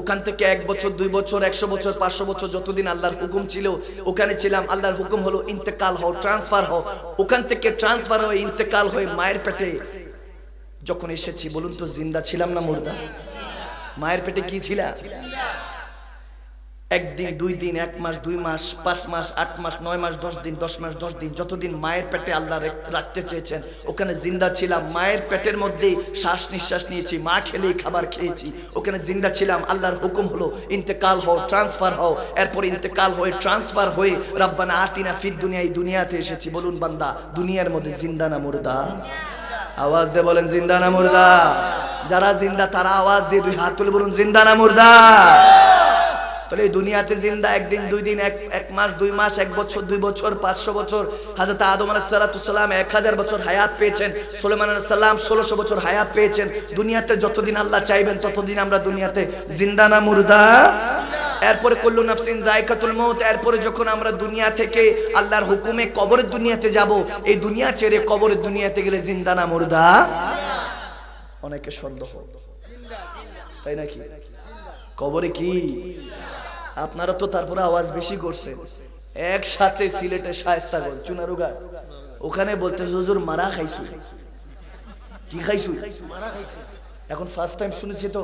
ওখান থেকে এক বছর দুই বছর একশো বছর পাঁচশো বছর যতদিন আল্লাহর হুকুম ছিল ওখানে ছিলাম আল্লাহর হুকুম হলো ইন্তেকাল হও ট্রান্সফার হও ওখান থেকে ট্রান্সফার হয়ে ইন্তেকাল হয়ে মায়ের পেটে যখন এসেছি বলুন তো জিন্দা ছিলাম না মুর্দা মায়ের পেটে কি ছিলাম একদিন দুই দিন এক মাস দুই মাস পাঁচ মাস আট মাস নয় মাস দশ দিন দশ মাস দশ দিন যতদিন মায়ের পেটে আল্লাহ রাখতে চেয়েছেন ওখানে জিন্দা ছিলাম মায়ের পেটের মধ্যে শ্বাস নিঃশ্বাস নিয়েছি মা খেলেই খাবার খেয়েছি ওখানে জিন্দা ছিলাম আল্লাহর হুকুম হলো ইন্তেকাল হও ট্রান্সফার হও এরপর ইন্তেকাল হয়ে ট্রান্সফার হয়ে রাব্বানা আতিনা ফির দুনিয়া এই দুনিয়াতে এসেছি বলুন বান্দা দুনিয়ার মধ্যে জিন্দা না মুর্দা আওয়াজ দিয়ে বলেন জিন্দা না মুর্দা যারা জিন্দা তারা আওয়াজ দিয়ে দুই হাত তুলে বলুন জিন্দা না মুর্দা তাহলে এই দুনিয়াতে জিন্দা একদিন দুই দিন এক এক মাস দুই মাস এক বছর দুই বছর পাঁচশো বছর হাজরত আদম আলাহাতুসাল্লাম এক হাজার বছর হায়াত পেয়েছেন সোলেমান সাল্লাম ষোলোশো বছর হায়াত পেয়েছেন দুনিয়াতে যতদিন আল্লাহ চাইবেন ততদিন আমরা দুনিয়াতে জিন্দা না মুর্দা এরপরে কল্লু নাফসিন জায়কাতুল মত এরপরে যখন আমরা দুনিয়া থেকে আল্লাহর হুকুমে কবরের দুনিয়াতে যাব এই দুনিয়া ছেড়ে কবরের দুনিয়াতে গেলে জিন্দা না মুর্দা অনেকে সন্দেহ তাই নাকি কবরে কি আপনারা তো তারপরে আওয়াজ বেশি করছেন একসাথে সিলেটে শায়স্তাগঞ্জ চুনারুগা ওখানে বলতে হুজুর মারা খাইছু কি খাইছু এখন ফার্স্ট টাইম শুনেছি তো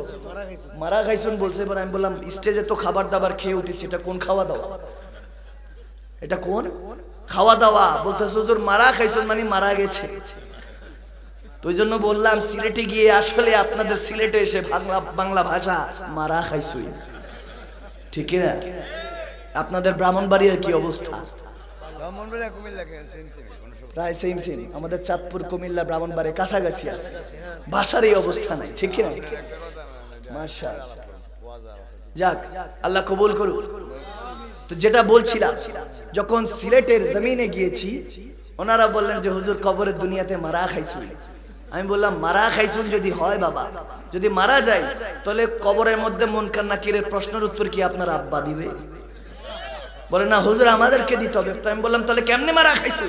মারা খাইছুন বলছে এবার আমি বললাম স্টেজে তো খাবার দাবার খেয়ে উঠেছি এটা কোন খাওয়া দাওয়া এটা কোন খাওয়া দাওয়া বলতে হুজুর মারা খাইছুন মানে মারা গেছে তো জন্য বললাম সিলেটে গিয়ে আসলে আপনাদের সিলেটে এসে বাংলা বাংলা ভাষা মারা খাইছুই ঠিক না আপনাদের বাড়ির কি অবস্থা চাঁদপুর কাছাকাছি ভাষার এই অবস্থা নাই যাক আল্লাহ কবুল তো যেটা বলছিলাম যখন সিলেটের জমিনে গিয়েছি ওনারা বললেন যে হুজুর কবরের দুনিয়াতে মারা খাইছি আমি বললাম মারা খাইছুন যদি হয় বাবা যদি মারা যায় তাহলে কবরের মধ্যে মনকার নাকিরের প্রশ্নের উত্তর কি আপনার আব্বা দিবে বলে না হুজুর আমাদেরকে দিতে হবে তো আমি বললাম তাহলে কেমনে মারা খাইছু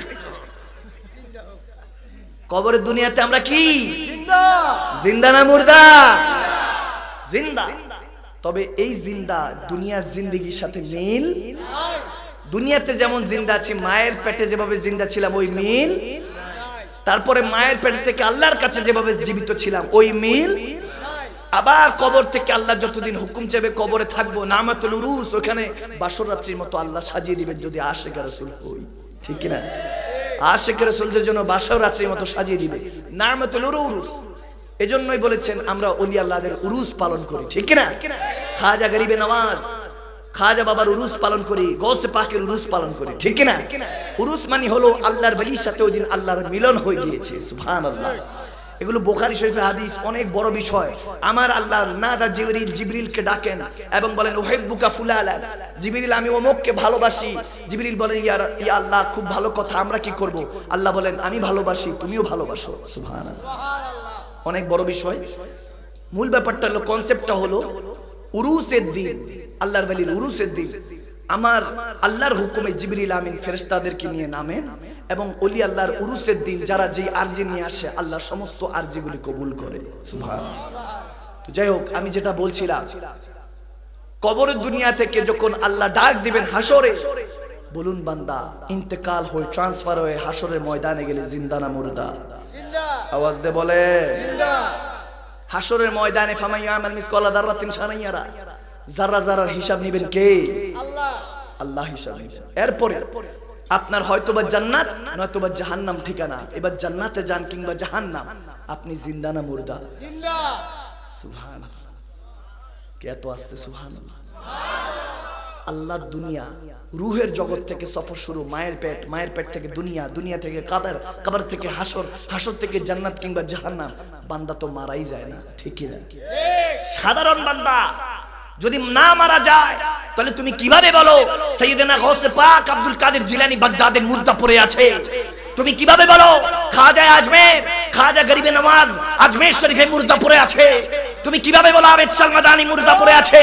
কবরের দুনিয়াতে আমরা কি জিন্দা না মুর্দা জিন্দা তবে এই জিন্দা দুনিয়ার জিন্দগির সাথে মিল দুনিয়াতে যেমন জিন্দা আছি মায়ের পেটে যেভাবে জিন্দা ছিলাম ওই মিল তারপরে মায়ের পেট থেকে আল্লাহর কাছে যেভাবে জীবিত ছিলাম ওই মিল আবার কবর থেকে আল্লাহ যতদিন হুকুম চাবে কবরে থাকবো নামাতুল উরুস ওখানে বাসর রাত্রির মতো আল্লাহ সাজিয়ে দিবেন যদি আশেখ রাসুল হই ঠিক কিনা আশেখ রাসুলদের জন্য বাসর রাত্রির মতো সাজিয়ে দিবে নামাতুল উরুস এজন্যই বলেছেন আমরা অলি আল্লাহদের উরুস পালন করি ঠিক কিনা খাজা গরিবে নামাজ খাজা বাবার উরুস পালন করি গৌসে পাকের উরুস পালন করি ঠিক না উরুস মানে হলো আল্লাহর বলির সাথে ওই দিন আল্লাহর মিলন হয়ে গিয়েছে সুফান আল্লাহ এগুলো বোখারি শরীফের হাদিস অনেক বড় বিষয় আমার আল্লাহ নাদা জিবরিল জিবরিলকে ডাকেন এবং বলেন ফুলে ফুলালান জিবরিল আমি অমুককে ভালোবাসি জিবরিল বলেন ইয়ার ইয়া আল্লাহ খুব ভালো কথা আমরা কি করব আল্লাহ বলেন আমি ভালোবাসি তুমিও ভালোবাসো সুবহানাল্লাহ অনেক বড় বিষয় মূল ব্যাপারটা হলো কনসেপ্টটা হলো উরুসের দিন আল্লাহর বালির উরুসের দিন আমার আল্লাহর হুকুমে জিবরিল আমিন ফেরেস্তাদেরকে নিয়ে নামেন এবং অলি আল্লাহর উরুসের দিন যারা যেই আর্জি নিয়ে আসে আল্লাহ সমস্ত আর্জিগুলি কবুল করে যাই হোক আমি যেটা বলছিলাম কবরের দুনিয়া থেকে যখন আল্লাহ ডাক দিবেন হাসরে বলুন বান্দা ইন্তেকাল হয়ে ট্রান্সফার হয়ে হাসরের ময়দানে গেলে জিন্দানা না মুর্দা আওয়াজ দে বলে হাসরের ময়দানে ফামাইয়া আমাল মিস কলা দাররাতিন সানাইয়ারা যারা যারা হিসাব নিবেন কে আল্লাহ আল্লাহ হিসাব এরপরে আপনার হয়তোবা জান্নাত নয়তোবা জাহান্নাম ঠিকানা এবার জান্নাতে যান কিংবা জাহান্নাম আপনি জিন্দা না মুর্দা সুহান আসতে সুহান দুনিয়া রুহের জগৎ থেকে সফর শুরু মায়ের পেট মায়ের পেট থেকে দুনিয়া দুনিয়া থেকে কাবার কাবার থেকে হাসর হাসর থেকে জান্নাত কিংবা জাহান্নাম বান্দা তো মারাই যায় না ঠিকই না সাধারণ বান্দা যদি না মারা যায় তাহলে তুমি কিভাবে বলো সৈয়দেনা গৌসে পাক আব্দুল কাদের জিলানি বাগদাদের মুর্দা পড়ে আছে তুমি কিভাবে বলো খাজা আজমের খাজা গরিবে নামাজ আজমের শরীফে মুর্দা পড়ে আছে তুমি কিভাবে বলো আবেদ সালমাদানি মুর্দা পড়ে আছে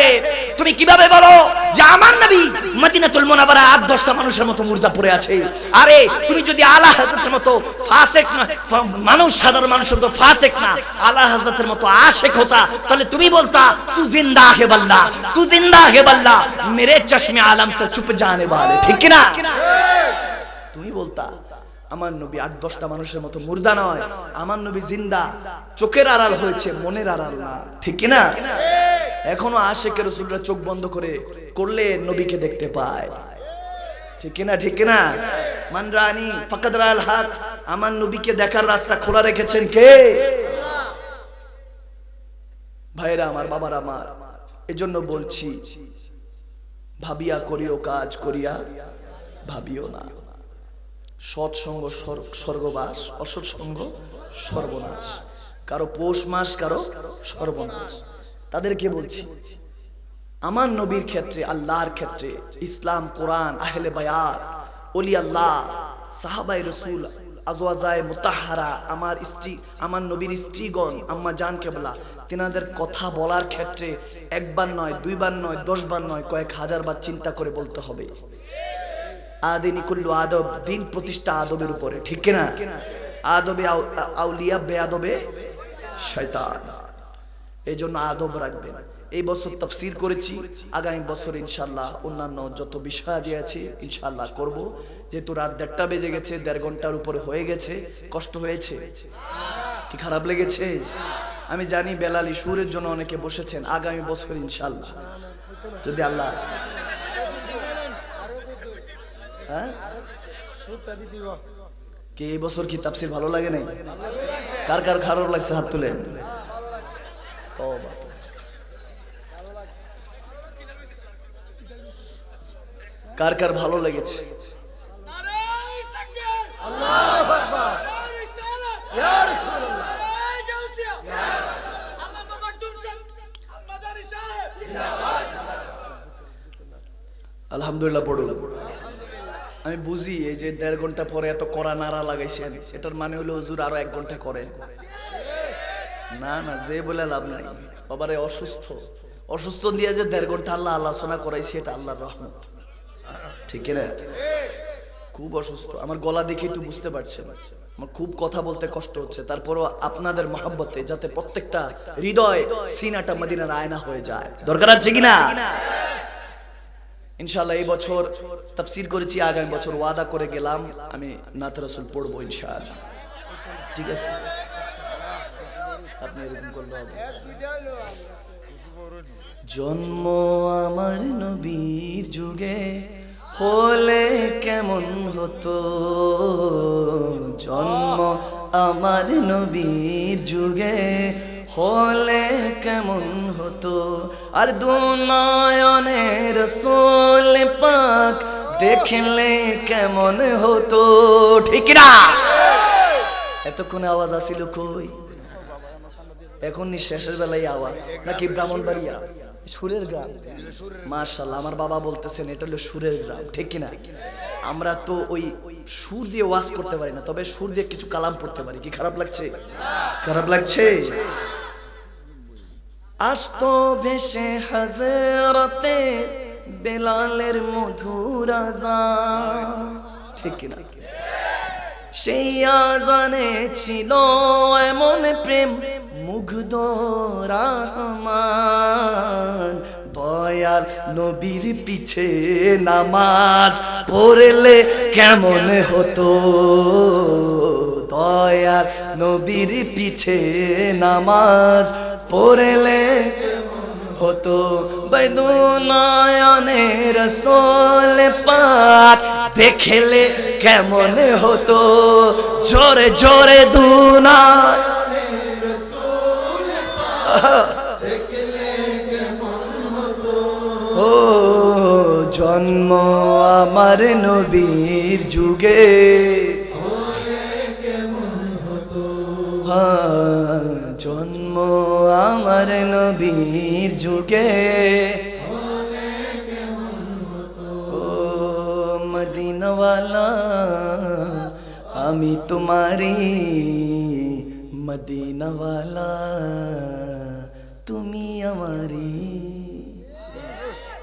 তুমি কিভাবে বলো যে আমার নবী মদিনা তুল মুনাওয়ারা আট দশটা মানুষের মতো মুর্দা পড়ে আছে আরে তুমি যদি আলা হযরতের মতো ফাসেক না মানুষ সাধারণ মানুষের মতো ফাসেক না আলা হযরতের মতো আশিক হতা তাহলে তুমি বলতা তু জিন্দা হে বাল্লা তু জিন্দা হে বাল্লা মেরে চশমে আলম সে চুপ জানে वाले ঠিক কি না তুমি বলতা আমার নবী আট দশটা মানুষের মতো মুর্দা নয় আমার নবী জিন্দা চোখের আড়াল হয়েছে মনের আড়াল না ঠিক না এখনো আশেখ রসুলরা চোখ বন্ধ করে করলে নবীকে দেখতে পায় আমার নবীকে দেখার রাস্তা খোলা রেখেছেন কে ভাইরা আমার আমার বলছি ভাবিয়া করিও কাজ করিয়া ভাবিও না সৎসঙ্গ স্বর্গবাস অসৎসঙ্গ সর্বনাশ কারো পৌষ মাস কারো সর্বনাশ তাদেরকে বলছি আমার নবীর ক্ষেত্রে আল্লাহর ক্ষেত্রে ইসলাম কোরআন আহলে বায়াত অলি আল্লাহ সাহাবাই রসুল আজওয়াজায় মোতাহারা আমার স্ত্রী আমার নবীর স্ত্রীগণ আম্মা জান কেবলা তেনাদের কথা বলার ক্ষেত্রে একবার নয় দুইবার নয় দশবার নয় কয়েক হাজার বার চিন্তা করে বলতে হবে আদিনী কুল্লু আদব দিন প্রতিষ্ঠা আদবের উপরে ঠিক কিনা আদবে আউলিয়া আদবে শয়তান এই জন্য আদব রাখবেন এই বছর তফসির করেছি আগামী বছর ইনশাল্লাহ অন্যান্য যত বিষয় দিয়ে আছে ইনশাল্লাহ করব যেহেতু রাত দেড়টা বেজে গেছে দেড় ঘন্টার উপরে হয়ে গেছে কষ্ট হয়েছে কি খারাপ লেগেছে আমি জানি বেলালি সুরের জন্য অনেকে বসেছেন আগামী বছর ইনশাল্লাহ যদি আল্লাহ হ্যাঁ কে এই বছর কি তাফসির ভালো লাগে নাই কার কার খারাপ লাগছে হাত তুলে কার কার ভালো লেগেছে আলহামদুলিল্লাহ পড়ুন আমি বুঝি এই যে দেড় ঘন্টা পরে এত কড়া নাড়া লাগাইছেন এটার মানে হলো হুজুর আরো এক ঘন্টা করে না না যে বলে লাভ নাই বাবারে অসুস্থ অসুস্থ দিয়ে যে দেড় ঘন্টা আল্লাহ আলোচনা করাইছে এটা আল্লাহর রহমত ঠিক না খুব অসুস্থ আমার গলা দেখে একটু বুঝতে পারছেন আমার খুব কথা বলতে কষ্ট হচ্ছে তারপরও আপনাদের মহাব্বতে যাতে প্রত্যেকটা হৃদয় সিনাটা মদিনার আয়না হয়ে যায় দরকার আছে কিনা ইনশাল্লাহ এই বছর তাফসির করেছি আগামী বছর ওয়াদা করে গেলাম আমি নাত রসুল পড়বো ইনশাআল্লাহ ঠিক আছে আপনি এরকম করলে হবে জন্ম আমার নবীর যুগে হলে কেমন হতো জন্ম আমার নবীর যুগে হলে কেমন হতো আর দু নয়নের সোল পাক দেখলে কেমন হতো ঠিক না এতক্ষণ আওয়াজ আসিল কই এখন শেষের বেলায় আওয়াজ নাকি ব্রাহ্মণ বাড়িয়া সুরের গ্রাম মার্শাল আমার বাবা বলতেছেন এটা হলো সুরের গ্রাম ঠিক কিনা আমরা তো ওই সুর দিয়ে ওয়াজ করতে পারি না তবে সুর দিয়ে কিছু কালাম পড়তে পারি কি খারাপ লাগছে খারাপ লাগছে আস্ত ভেসে হাজরতে বেলালের মধুর ঠিক না সেই আজানে ছিল এমন প্রেম মুগ্ধ রাহমান আর নবীর পিছে নামাজ পড়লে কেমন হতো দয়ার নবীর পিছে নামাজ পড়লে হতো বৈদু নয়নের সোল পাক দেখলে কেমন হতো জোরে জোরে ha! ও জন্ম আমার নবীর যুগে হ্যাঁ, জন্ম আমার নবীর যুগে ও মদিনওয়ালা আমি তোমারি মদিনওয়ালা তুমি আমারি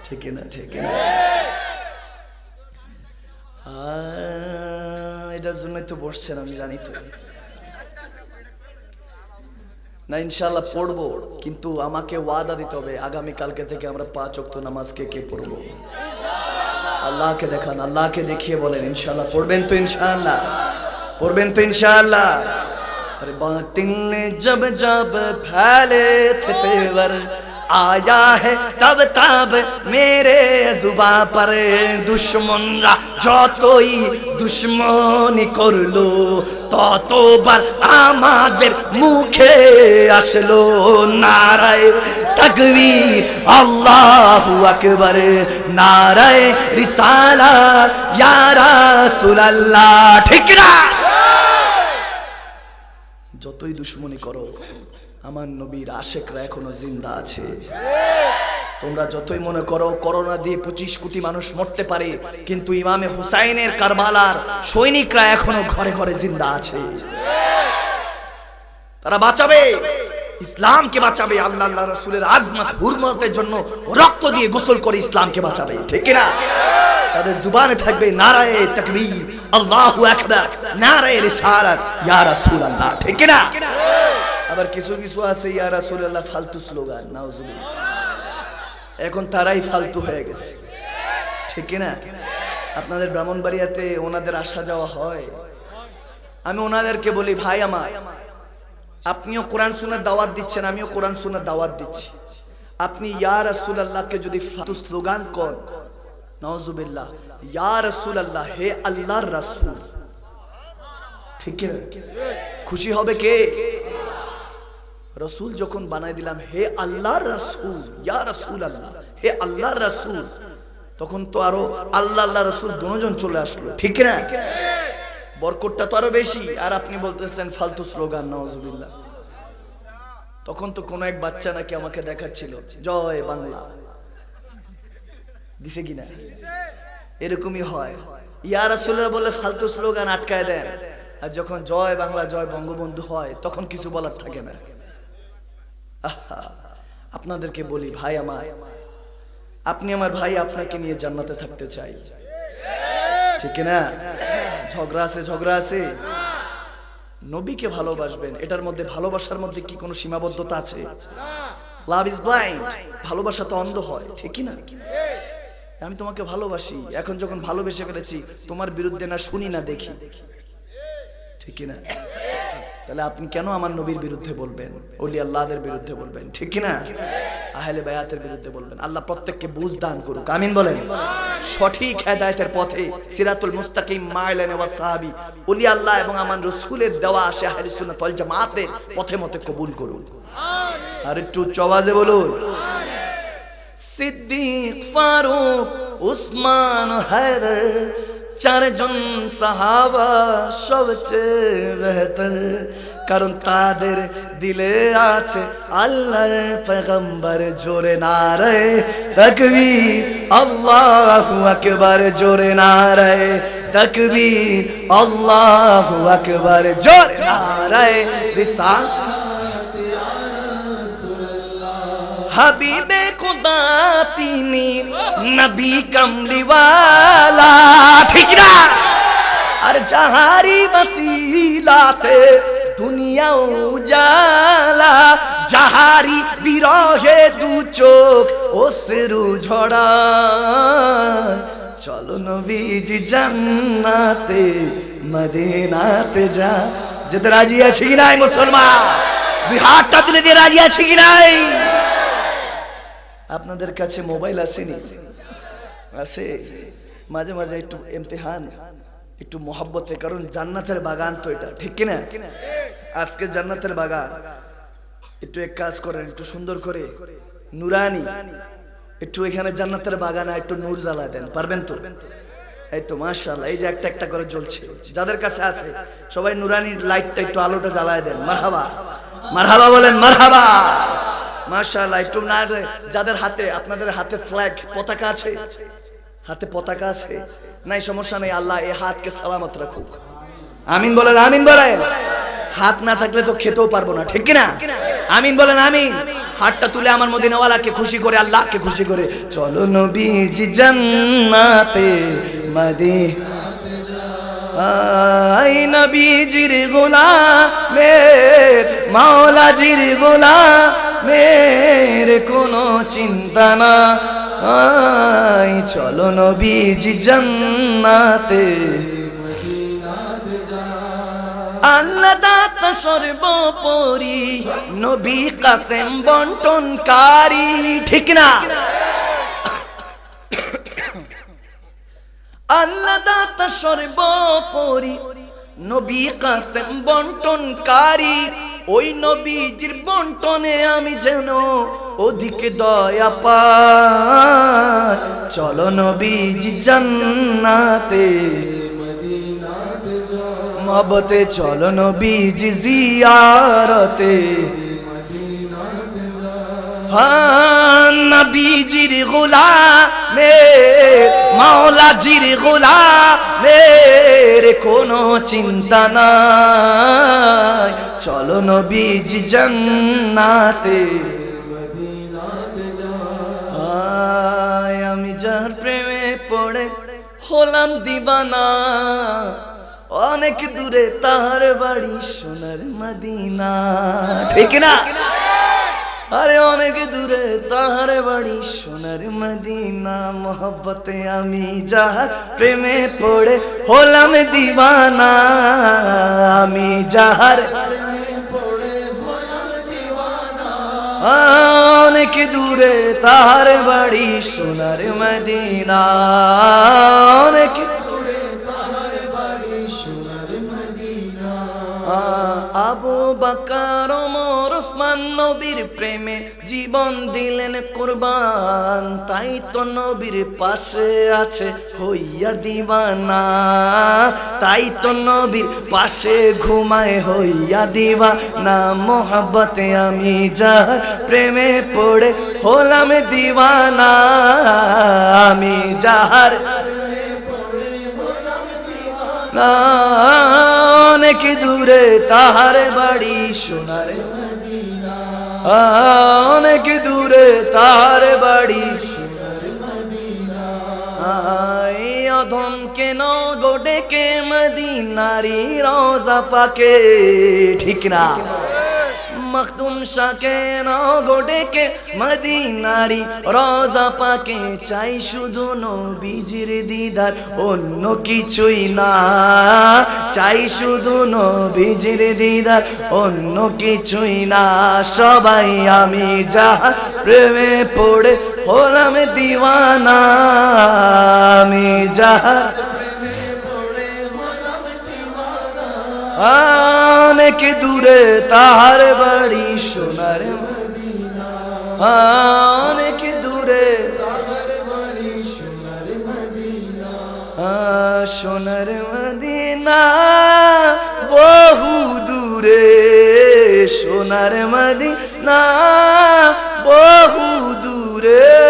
ঠিক না ঠিক এটার জন্যই তো বসছেন আমি জানি তো না ইনশাল্লাহ পড়বো কিন্তু আমাকে ওয়াদা দিতে হবে আগামী কালকে থেকে আমরা পাঁচ অক্ত নামাজকে কে পড়বো আল্লাহকে দেখান আল্লাহকে দেখিয়ে বলেন ইনশাল্লাহ পড়বেন তো ইনশাল্লাহ পড়বেন তো ইনশাল্লাহ আরে बातिल জব জব फैले थे तेवर आया है तब तब मेरे जुबा पर दुश्मनরা যতই দুশ্মনী করলো ততবার আমাদের মুখে আসলো নারায় তকবীর আল্লাহু আকবার নারায় রিসালা ইয়া রাসূলুল্লাহ ঠিক না যতই দুশ্মনী করো আমার নবীর আশেকরা এখনো জিন্দা আছে তোমরা যতই মনে করো করোনা দিয়ে পঁচিশ কোটি মানুষ মরতে পারে কিন্তু ইমামে হুসাইনের কারবালার সৈনিকরা এখনো ঘরে ঘরে জিন্দা আছে তারা বাঁচাবে ইসলামকে বাঁচাবে আল্লাহ আল্লাহ রসুলের আজমাত হুরমতের জন্য রক্ত দিয়ে গোসল করে ইসলামকে বাঁচাবে ঠিক না তাদের জুবানে থাকবে নারায়ে তাকবীর আল্লাহু আকবার নারায়ে রিসালাত ইয়া ঠিক না আবার কিছু কিছু আছে ইয়া রাসুল্লাহ ফালতু স্লোগান নাউজুবিল এখন তারাই ফালতু হয়ে গেছে ঠিক না আপনাদের বাড়িয়াতে ওনাদের আসা যাওয়া হয় আমি ওনাদেরকে বলি ভাই আমার আপনিও কোরআন সুনার দাওয়াত দিচ্ছেন আমিও কোরআন সুনার দাওয়াত দিচ্ছি আপনি ইয়া রাসুল আল্লাহকে যদি ফালতু স্লোগান কর নওজুবিল্লাহ ইয়ার রাসুল আল্লাহ হে আল্লাহর রাসুল ঠিক খুশি হবে কে রসুল যখন বানাই দিলাম হে আল্লাহ রসুল ইয়া রসুল আল্লাহ হে আল্লাহ রসুল তখন তো আরো আল্লাহ আল্লাহ রসুল দুজন চলে আসলো ঠিক না বরকটটা তো আরো বেশি আর আপনি বলতেছেন ফালতু স্লোগান নাউজুবিল্লাহ তখন তো কোন এক বাচ্চা নাকি আমাকে দেখাচ্ছিল জয় বাংলা দিছে কিনা এরকমই হয় ইয়া রাসুল্লাহ বলে ফালতু স্লোগান আটকায় দেন আর যখন জয় বাংলা জয় বঙ্গবন্ধু হয় তখন কিছু বলার থাকে না আপনাদেরকে বলি ভাই আমার আপনি আমার ভাই আপনাকে নিয়ে জান্নাতে থাকতে চাই ঠিক না ঝগড়া আছে ঝগড়া আছে নবীকে ভালোবাসবেন এটার মধ্যে ভালোবাসার মধ্যে কি কোনো সীমাবদ্ধতা আছে লাভ ইজ ব্লাইন্ড ভালোবাসা তো অন্ধ হয় ঠিক না আমি তোমাকে ভালোবাসি এখন যখন ভালোবেসে ফেলেছি তোমার বিরুদ্ধে না শুনি না দেখি ঠিক না তাহলে আপনি কেন আমার নবীর বিরুদ্ধে বলবেন অলি আল্লাহদের বিরুদ্ধে বলবেন ঠিক কিনা আহলে বায়াতের বিরুদ্ধে বলবেন আল্লাহ প্রত্যেককে বুঝ দান করুক আমিন বলেন সঠিক হেদায়তের পথে সিরাতুল মুস্তাকিম মাইলেন ওয়া সাহাবি অলি আল্লাহ এবং আমার রসুলের দেওয়া আসে আহলে সুন্নাত ওয়াল জামাতের পথে মতে কবুল করুন আর একটু চওয়াজে বলুন সিদ্দিক ফারুক উসমান হায়দার চারজন সাহাবা সবচেয়ে বেহতর কারণ তাদের দিলে আছে আল্লাহর পেগম্বর জোরে নারে রকবি তকবি আল্লাহ আকবর জোরে নারে রে তকবি আল্লাহ আকবর জোরে না রে রিসা হাবিবে খোদা তিনি নবী কমলিওয়ালা ঠিক না আর জাহারি বসিলাতে দুনিয়া উজালা জাহারি বিরহে দু চোখ ও সেরু ঝড়া চলো নবীজ জান্নাতে মদিনাতে যা যেতে রাজি আছে কি নাই মুসলমান দুই হাতটা তুলে দিয়ে রাজি আছে কি নাই আপনাদের কাছে মোবাইল আসেনি আছে মাঝে মাঝে একটু এমতেহান একটু মহাব্বতের কারণ জান্নাতের বাগান তো এটা ঠিক কিনা আজকে জান্নাতের বাগান একটু এক কাজ করেন একটু সুন্দর করে নুরানি একটু এখানে জান্নাতের বাগানে একটু নূর জ্বালা দেন পারবেন তো এই তো মার্শাল এই যে একটা একটা করে জ্বলছে যাদের কাছে আছে সবাই নুরানির লাইটটা একটু আলোটা জ্বালায় দেন মারহাবা মারহাবা বলেন মারহাবা মার্শাল্লাহ একটু না যাদের হাতে আপনাদের হাতে ফ্ল্যাগ পতাকা আছে হাতে পতাকা আছে নাই সমস্যা নেই আল্লাহ এই হাতকে সালামত রাখুক আমিন বলেন আমিন বলেন হাত না থাকলে তো খেতেও পারবো না ঠিক কিনা আমিন বলেন আমিন হাতটা তুলে আমার মদিনাওয়ালাকে খুশি করে আল্লাহকে খুশি করে চলো নবী জান্নাতে মাদি আই মে গোলামের মাওলাজির গোলাম মেয়ের কোনো চিন্তা না আই চলো নবীজি জান্নাতে আল্লাহ দাতা সর্বোপরি নবী কাসেম বন্টনকারী ঠিক না আল্লাহ দাতা সর্বোপরি নবী কাসেম বন্টনকারী ওই নবীজির বন্টনে আমি যেন অধিক দয়া পাই চল নবীজি জান্নাতে মবতে চল নবীজি জিয়ারতে হ্যাঁ, নবীজির গোলা মে মাওলাজির গোলা মের কোনো চিন্তা নাই চলো নবীজ জন্নাতে আমি যার প্রেমে পড়ে হলাম দিবানা অনেক দূরে তার বাড়ি সোনার মদিনা ঠিক না আরে অনেক দূরে তাহার বাড়ি সোনার মদিনা মোহব্বতে আমি যাহার প্রেমে পড়ে হলাম দিবানা আমি যাহার অনেক দূরে তাহার বাড়ি সোনার মদিনা অনেক দূরে আবু বাকার ওমর ওসমান নবীর প্রেমে জীবন দিলেন কুরবান তাই তো নবীর পাশে আছে হইয়া দিবানা তাই তো নবীর পাশে ঘুমায় হইয়া দিবা না মোহাব্বতে আমি যা প্রেমে পড়ে হলাম দিবানা আমি যাহার অনেক দূরে তাহার বাড়ি সোনার অনেক দূরে তাহার বাড়ি সোনার ধমকে নাও গোডেকে মদিনারি রওজা পাকে ঠিক না মখদুম শাকে নাও গোডেকে মদিনারি রওজা পাকে চাই শুধু নবীজির দিদার অন্য কিছুই না চাই শুধু নবীজির দিদার অন্য কিছুই না সবাই আমি যা প্রেমে পড়ে হলাম দিওয়ানা আমি যা অনেক দূরে তাহার বাড়ি সোনার অনেক দূরে সোনার মদিনা বহু দূরে সোনার মদিনা বহু দূরে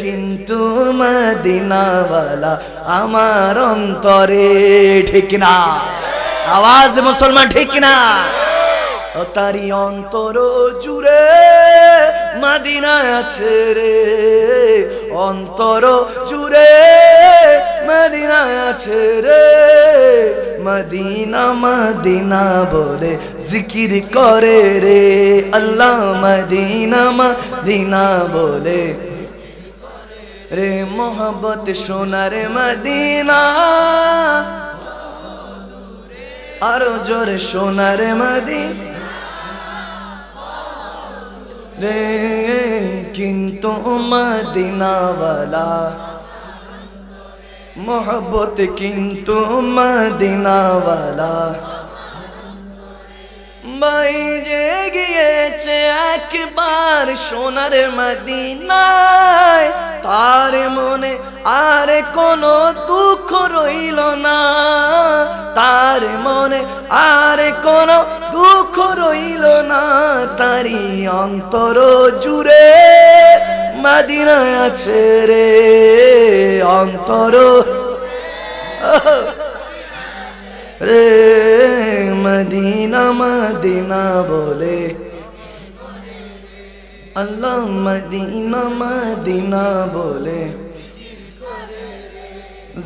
কিন্তু মদিনাওয়ালা আমার অন্তরে ঠিক না আওয়াজ মুসলমান ঠিক না তারি অন্তর জুড়ে মাদিনা আছে রে অন্তর জুড়ে মাদিনা আছে রে মদিনা মদিনা বলে জিকির করে রে আল্লাহ মদিনা মদিনা বলে রে মোহব্বত সোনার মদিনা আরো জোরে সোনার মদিনা لیکن تو مدینہ والا محبت کن تو مدینہ والا বাইরে গিয়েছে একবার সোনার মদিনায় তার মনে আর কোনো দুঃখ রইল না তার মনে আর কোনো দুঃখ রইল না তারি অন্তর জুড়ে মদিনায় আছে রে অন্তর رے مدینہ مدینہ بولے اللہ مدینہ مدینہ بولے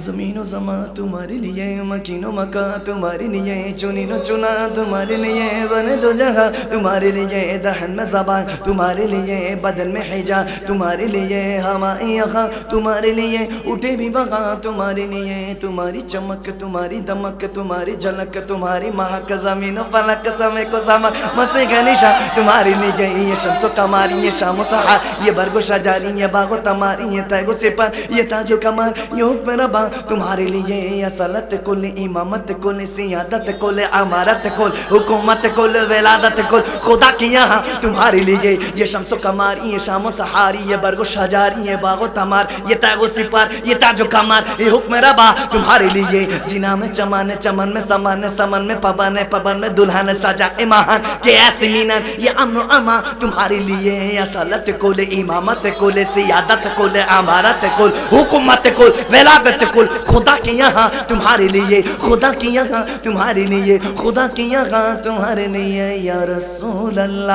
زمین و زمان تمہارے لیے مکین و مکان تمہارے لیے چنین و چنا تمہارے لیے بن دو جہاں تمہارے لیے دہن میں زبان تمہارے لیے بدن میں حجا تمہارے لیے ہمائی اخا تمہارے لیے اٹھے بھی بغا تمہارے لیے تمہاری چمک تمہاری دمک تمہاری جلک تمہاری مہک زمین و فلک سمے کو سما مسے گلی شاہ تمہارے لیے یہ شمس و کماری یہ شام و سہار یہ برگ و شجاری یہ باغ و تماری یہ تیگ و سپر یہ تاج و کمار یہ حکم ربان تمہارے لیے اصلت کل امامت کل سیادت کل عمارت کل حکومت کل ولادت کل خدا کی یہاں تمہارے لیے یہ شمس و کمار یہ شام و سہاری یہ برگ و شجار یہ باغ و تمار یہ تیغ و سپار یہ تاج و کمار یہ حکم ربا تمہارے لیے جنا میں چمانے چمن میں سمانے سمن میں پبانے پبان میں دلہانے سجا امہان کہ ایسی مینن یہ امن و اما تمہارے لیے اصلت کل امامت کل سیادت کل عمارت کل حکومت کل ولادت کل بالکل خدا کے یہاں تمہارے لیے خدا کے یہاں تمہارے لیے خدا کے یہاں تمہارے لیے یا رسول اللہ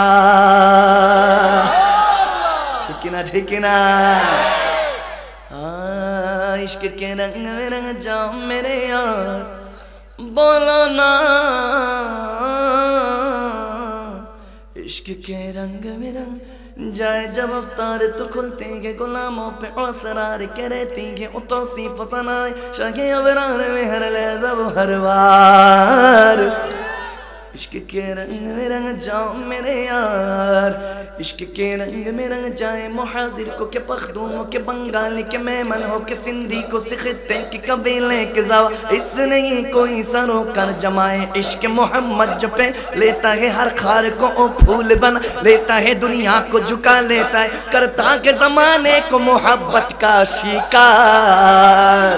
ٹھیکی نا ٹھیکی نا عشق کے رنگ میں رنگ جاؤں میرے یار بولو نا عشق کے رنگ میں رنگ جاؤں جائے جب افتار تو کھلتے گے گلاموں پہ اوسرار کے رہتی گے او توسیف و تنائے شاہی عبرار میں ہر لحظہ وہ ہر وار عشق کے رنگ میں رنگ جاؤں میرے یار عشق کے رنگ میں رنگ جائے محاضر کو کہ پخدوں ہو کے بنگالی کے میمن ہو کے سندھی کو سختے کی قبیلے کے زوا اس نے ہی کوئی سرو کر جمائے عشق محمد جو پہ لیتا ہے ہر خار کو پھول بنا لیتا ہے دنیا کو جھکا لیتا ہے کرتا کہ زمانے کو محبت کا شکار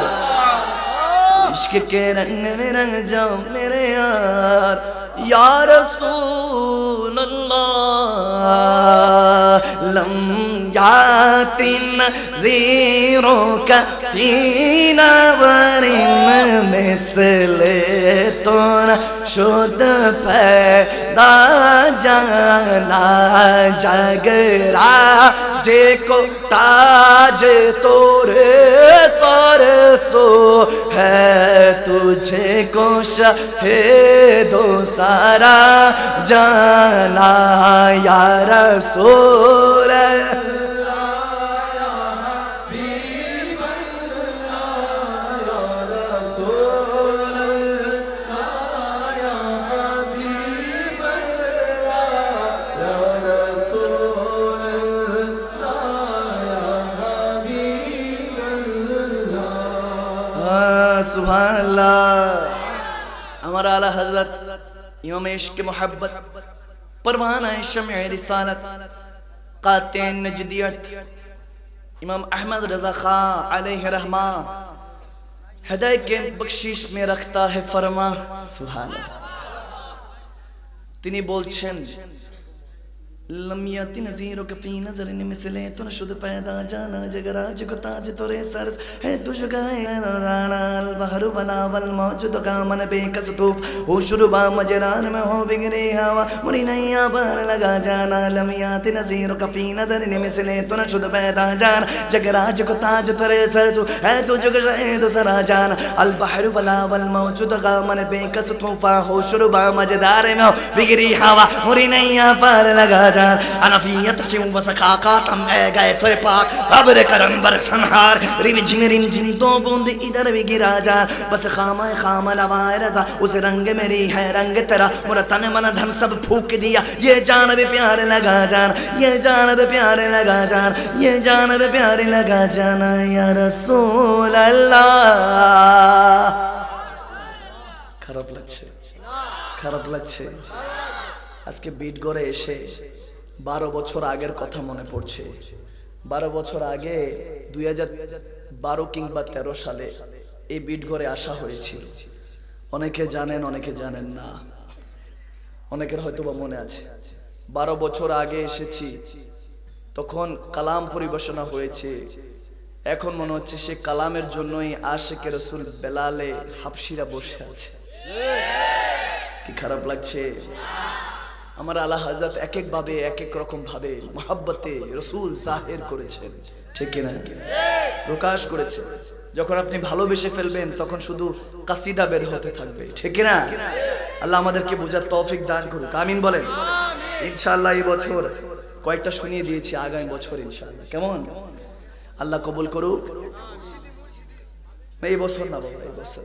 عشق کے رنگ میں رنگ جاؤں میرے یار یا رسول اللہ لم یاتن زیروں کا نیم مثل تا شد پیدا جانا جگرا جے کو تاج تور سر سو ہے تجھے کو شہ دو سارا جانا یا رسول سبحان اللہ ہمارا اعلیٰ حضرت امام عشق محبت پروانہ شمع رسالت قاتین نجدیت امام احمد رضا خان علیہ رحمہ ہدائے کے بکشیش میں رکھتا ہے فرما سبحان اللہ تینی بول چھنج لمیاتی نظیروں کا فی نظر انہیں مثلے تو نشد پیدا جانا جگر آج کو تاج تو رے سرس ہے تو شکائے رانا البحر بلا والموجود کا من بے کسطوف ہو شروبا مجران میں ہو بگری ہوا مری نئی آبار لگا جانا لمیاتی نظیروں کا فی نظر انہیں مثلے تو نشد پیدا جانا جگر آج کو تاج تو رے سرس ہے تو شکر تو سرا جانا البحر بلا والموجود کا من بے کسطوفا ہو شروبا مجدار میں ہو بگری ہوا مری نئی آبار لگا جانا جر انفیت شم و سقاقاتم اے گئے سوئے پاک عبر کرم بر سنہار ریوج مریم جن دو بوند ادھر بھی گرا جر بس خامہ خامہ لوائے رضا اس رنگ میری ہے رنگ تیرا مرتن من دھن سب پھوک دیا یہ جانب پیار لگا جان یہ جانب پیار لگا جان یہ جانب پیار لگا جانا یا رسول اللہ خراب لچھے خراب لچھے اس کے بیٹ گورے شے বারো বছর আগের কথা মনে পড়ছে বারো বছর আগে দুই হাজার বারো কিংবা তেরো সালে এই বিটঘরে আসা হয়েছিল অনেকে জানেন অনেকে জানেন না অনেকের হয়তো বা মনে আছে বারো বছর আগে এসেছি তখন কালাম পরিবেশনা হয়েছে এখন মনে হচ্ছে সে কালামের জন্যই আশেখ রসুল বেলালে হাফসিরা বসে আছে কি খারাপ লাগছে আমার আল্লাহ হাজাত এক একভাবে এক এক রকম ভাবে মহাব্বতে রসুল জাহের করেছেন ঠিক কিনা প্রকাশ করেছে যখন আপনি ভালোবেসে ফেলবেন তখন শুধু কাসিদা বের হতে থাকবে ঠিক না আল্লাহ আমাদেরকে বোঝার তফিক দান করুক আমিন বলেন ইনশাল্লাহ এই বছর কয়েকটা শুনিয়ে দিয়েছি আগামী বছর ইনশাল্লাহ কেমন আল্লাহ কবুল করুক এই বছর না বাবা এই বছর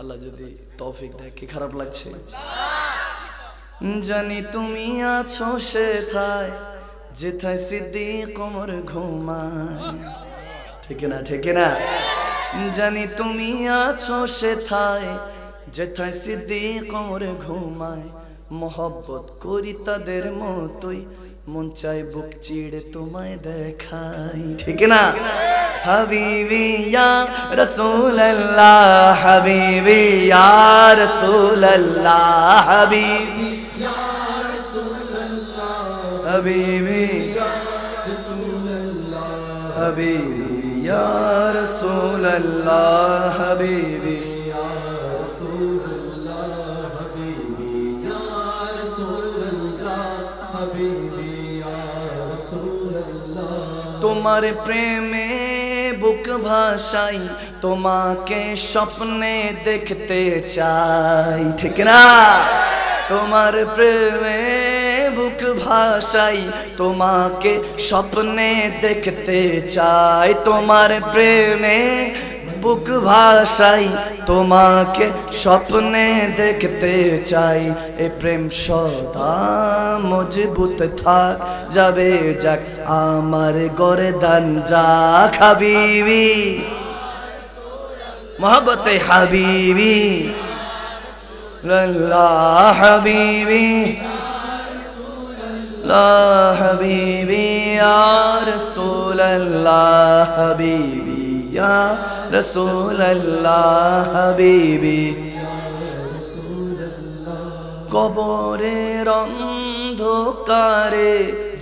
আল্লাহ যদি তফিক দেয় কি খারাপ লাগছে জানি তুমি আছো সেথায় যেথায় সিদ্ধি কোমর ঘুমায় ঠিক না ঠিক না জানি তুমি আছো সেথায় যেথায় সিদ্ধি কোমর ঘুমায় মোহব্বত করি তাদের মতোই মন চাই বুক চিড়ে তোমায় দেখাই ঠিক না হাবিবিয়া রসুল্লাহ হাবিবিয়া রসুল্লাহ হাবিব حبيبي حبيبي يا رسول الله حبيبي তোমার প্রেমে বুক ভাষাই তোমাকে স্বপ্নে দেখতে চাই ঠিক না তোমার প্রেমে বুক ভাষাই তোমাকে স্বপ্নে দেখতে চাই তোমার প্রেমে বুক ভাষাই তোমাকে স্বপ্নে দেখতে চাই এ প্রেম সদা মজবুত থাক যাবে যাক আমার গড়ে দান যা খাবিবি মোহব্বতে হাবিবি লা হাবিবি لا یا رسول اللہ حبیبی یا رسول اللہ بیسوللہ قبور رنگ অন্ধকারে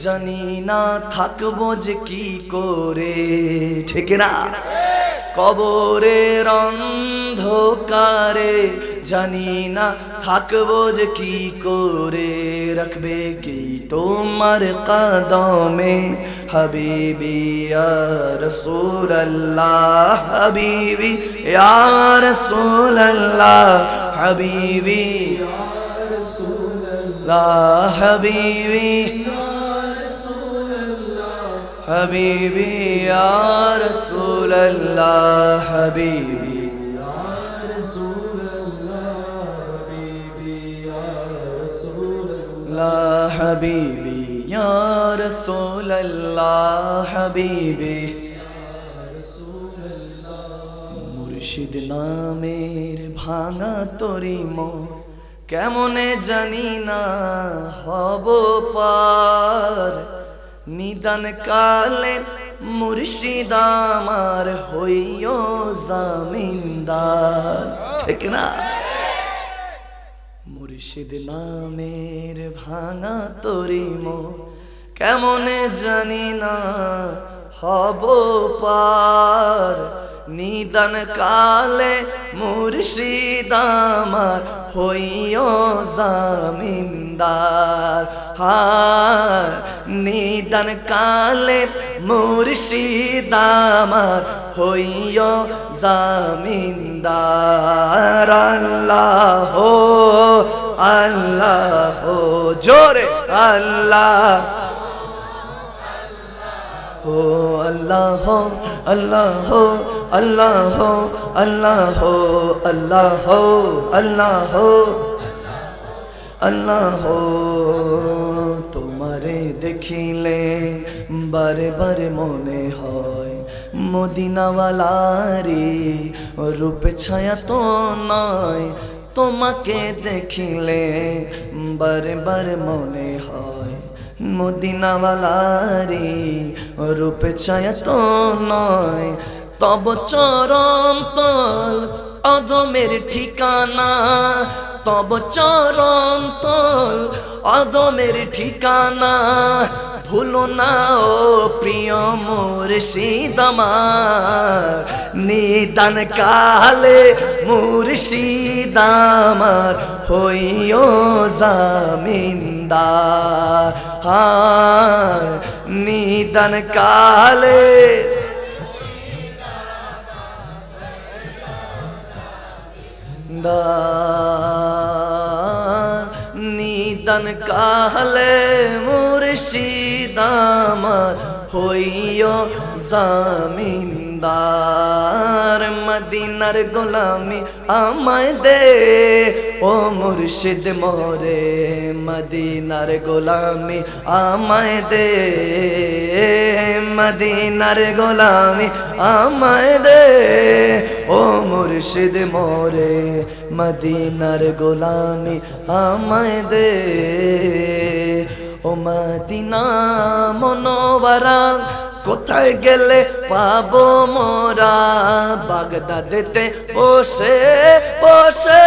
জানি না থাকবো যে কি করে ঠিক না কবরের অন্ধকারে জানি না থাকবো যে কি করে রাখবে কি তোমার কদমে হবিবি রসুল্লাহ হাবিবি রসুল্লাহ হাবিবি لا حبیبی حبیبی یا رسول اللہ حبیبی لا حبیبی یا رسول اللہ حبیبی مرشد نامیر بھانا توری مو কেমনে জানি না হব পার নিদান কালে মুর্শিদামার হইও জামিনদার ঠিক না মুর্শিদ নামের ভাঙা তরি মো কেমনে জানি না হব পার নিদান কালে মুর্শিদামার হইও জামিনদার হার নিদান কালে মুর্শিদামার হইও জামিনদার আল্লাহ হো আল্লাহ হো জোরে আল্লাহ ہو اللہ ہو اللہ ہو اللہ ہو اللہ ہو اللہ ہو تمارے دیکھی لے بڑے بڑے مونے ہوئے مدینہ ری روپ چھایا تو نائے تم کے دیکھی لے بڑے بڑے مونے ہوئے মদিনাওয়ালারে রূপ ছায়া তো নয় তব চরম তল অদমের ঠিকানা তব চরম তল অদমের ঠিকানা ভুলো না ও প্রিয় মুর্শিদামার নিদান কালে মুর্শিদামার হইও জামিন্দার হার নিদান কালে দা দান কাহলে মুর্শিদ হইও জামিনদার মদিনার গোলামি আমায় দে ও মুর্শিদ মোরে মদিনার গোলামি আমায় দে মদিনার গোলামি আমায় দে ও মুর্শিদ মোরে মদিনার গোলামি আমায় দে ও মদিনা মনোবরা কোথায় গেলে পাবো মোরা বাগদাদেতে বসে বসে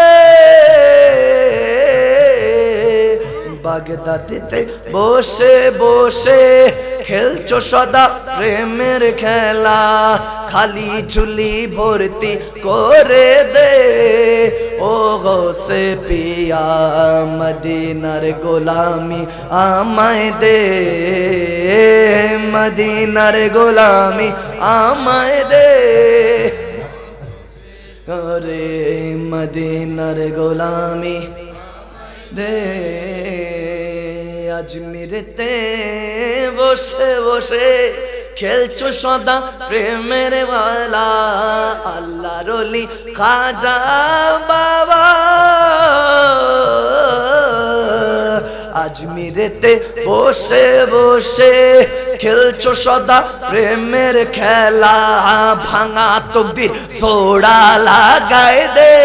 দিতে বসে বসে খেলছ সদা প্রেমের খেলা খালি ঝুলি ভর্তি করে দে ও সে পিয়া মদিনার গোলামি আমায় দে মদিনার গোলামি আমায় দে রে মদিনার গোলামি দে আজ আজমিরেতে বসে বসে খেলছো সদা প্রেমের বালা আল্লাহ রলি খাজা বাবা আজমিরেতে বসে বসে খেলছো সদা প্রেমের খেলা ভাঙা তকদির সোড়া লাগাই দে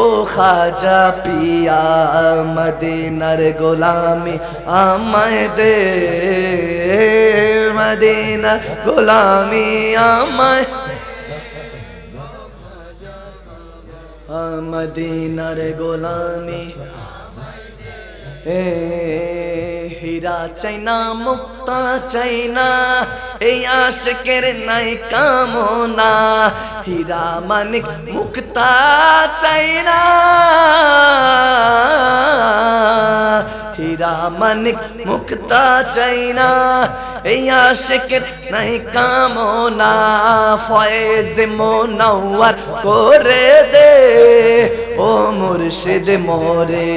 ও খাজা পিয়া মদিনার গোলামি আমায় দে মদিনার গোলামি আমায় মদিনার গোলামি hey, eh, eh, hey, eh, hey. হেরা চাই না মুক্তা চাই না এই আশকের নাই কামনা হীরা মানিক মুক্তা চাই না হীরা মানিক মুক্তা চাই না এই আশকের নাই কামনা ফয়েজ মোনাওয়ার করে দে ও মুর্শিদ মোরে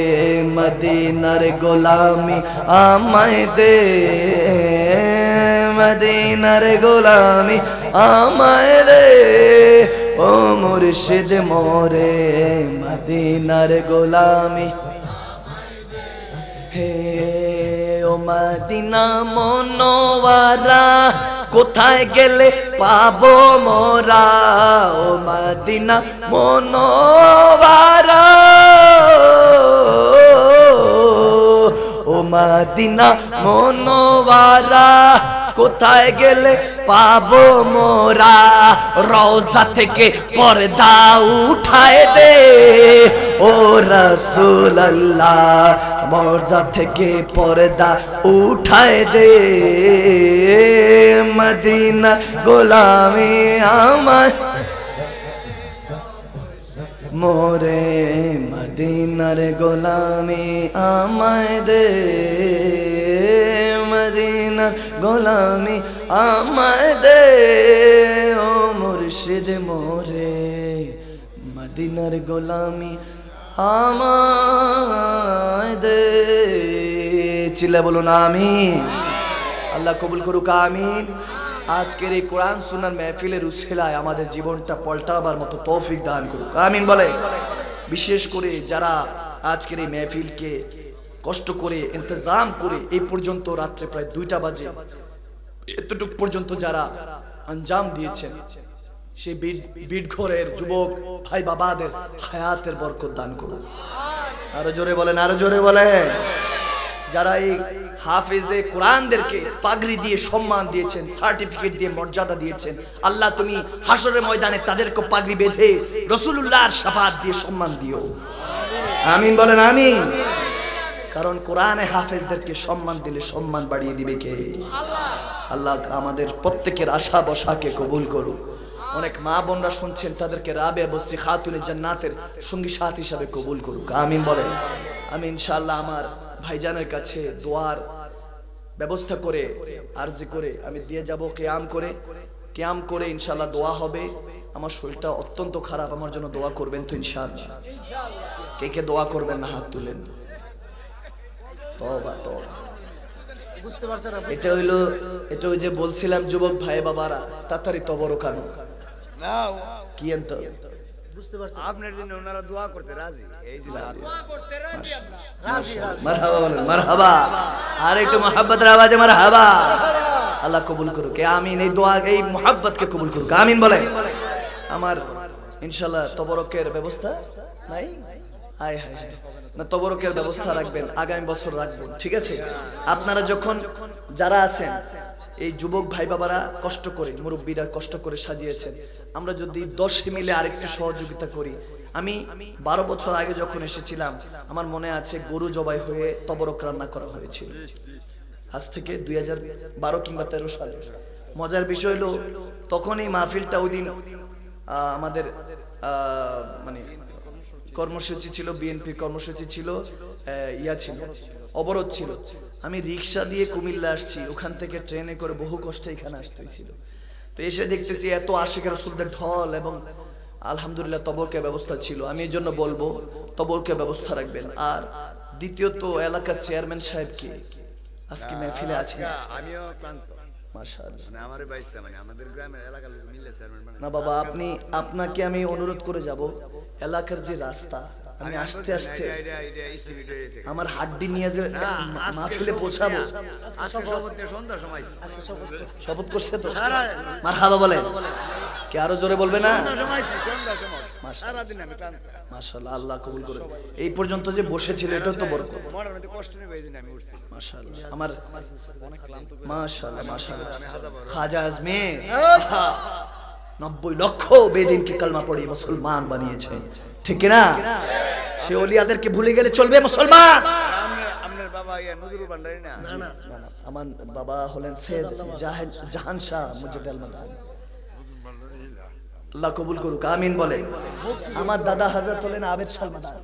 মদিনার গোলামি আ আমায় দে মদিনার গোলামি আমায় দে ও মুর্শিদ মোরে মদিনার গোলামি হে ও মদিনা মনোবারা কোথায় গেলে পাবো মোরা ও মদিনা মনোবারা মদিনা মনোয়ারা কোথায় গেলে পাবো মোরা রওজা থেকে পর্দা উঠায় দে ও রসুল আল্লাহ মর্দা থেকে পর্দা উঠায় দে মদিনা গোলামে আমায় মোরে মদিনার গোলামি আমায় দে মদিনার গোলামি আমায় দে ও মুর্শিদ মোরে মদিনার গোলামি আমায় দে চিল্লা বলুন আমি আল্লাহ কবুল করুক আমিন আজকের এই কোরআন সুনার মেহফিলের উসেলায় আমাদের জীবনটা পাল্টাবার মতো তৌফিক দান করুক আমিন বলে বিশেষ করে যারা আজকের এই মেহফিলকে কষ্ট করে ইন্তজাম করে এই পর্যন্ত রাত্রে প্রায় দুইটা বাজে এতটুক পর্যন্ত যারা আঞ্জাম দিয়েছেন সেই বিটঘরের যুবক ভাই বাবাদের হায়াতের বরকত দান করুন আরো জোরে বলেন আরো জোরে বলেন যারা এই হাফেজে কোরআনদেরকে পাগড়ি দিয়ে সম্মান দিয়েছেন সার্টিফিকেট দিয়ে মর্যাদা দিয়েছেন আল্লাহ তুমি হাসরের ময়দানে তাদেরকে পাগড়ি বেঁধে রসুলুল্লাহর সাফাত দিয়ে সম্মান দিও আমিন বলেন আমিন কারণ কোরআনে হাফেজদেরকে সম্মান দিলে সম্মান বাড়িয়ে দিবে কে আল্লাহ আমাদের প্রত্যেকের আশা বসাকে কবুল করুক অনেক মা বোনরা শুনছেন তাদেরকে রাবে বস্রী খাতুলের জান্নাতের সঙ্গী সাথ হিসাবে কবুল করুক আমিন বলেন আমি ইনশাল্লাহ আমার ভাইজানের কাছে দোয়ার ব্যবস্থা করে আরজি করে আমি দিয়ে যাব কেয়াম করে কেয়াম করে ইনশাল্লাহ দোয়া হবে আমার শরীরটা অত্যন্ত খারাপ আমার জন্য দোয়া করবেন তো ইনশাল্লাহ কে কে দোয়া করবেন না হাত তুলেন এটা হইলো এটা ওই যে বলছিলাম যুবক ভাই বাবারা তাড়াতাড়ি তবরকানো কি আনতে বুঝতে পারছি আপনার জন্য ওনারা দোয়া করতে রাজি এই হ্যাঁ, আর একটু আওয়াজে আল্লাহ কবুল করুক আমিন এই দোয়া এই মহব্বতকে কবুল করুক আমিন বলে আমার ইনশাল্লাহ তবরকের ব্যবস্থা নাই হায় হায় না তবরকের ব্যবস্থা রাখবেন আগামী বছর রাখবেন ঠিক আছে আপনারা যখন যারা আছেন এই যুবক ভাই বাবারা কষ্ট করে মুরব্বীরা কষ্ট করে সাজিয়েছেন আমরা যদি দশে মিলে আরেকটু সহযোগিতা করি আমি বারো বছর আগে যখন এসেছিলাম আমার মনে আছে গরু জবাই হয়ে তবরক রান্না করা হয়েছিল আজ থেকে দুই হাজার বারো কিংবা তেরো সালে মজার বিষয় হলো তখন এই মাহফিলটা ওই দিন আমাদের মানে কর্মসূচি ছিল বিএনপি কর্মসূচি ছিল ইয়া ছিল অবরোধ ছিল আমি রিক্সা দিয়ে কুমিল্লা আসছি ওখান থেকে ট্রেনে করে বহু কষ্টে এখানে আসতে হয়েছিল তো এসে দেখতেছি এত আশিক রাসুলদের ঢল এবং আলহামদুলিল্লাহ তবরকে ব্যবস্থা ছিল আমি এই জন্য বলবো তবরকে ব্যবস্থা রাখবেন আর দ্বিতীয়ত এলাকার চেয়ারম্যান সাহেবকে আজকে মেহফিলে আছি আমিও ক্লান্ত মানে মানে না বাবা আপনি আপনাকে আমি অনুরোধ করে যাব এলাকার যে রাস্তা আমি আস্তে আস্তে আমার হাড্ডি নিয়ে যে মাছগুলো পোছাবো শপথ করছে তো মার খাবা বলে কে আরো জোরে বলবে না এই পর্যন্ত যে বসেছিল এটা তো বরকত আমার মাশাআল্লাহ মাশাআল্লাহ খাজা হ্যাঁ। নব্বই লক্ষ বেদিনকে কালমা পড়িয়ে মুসলমান বানিয়েছে ঠিক না সে অলিয়াদেরকে ভুলে গেলে চলবে মুসলমান আমার বাবা হলেন জাহান শাহ আল্লাহ কবুল করুক আমিন বলে আমার দাদা হাজার হলেন আবেদ সালমাদান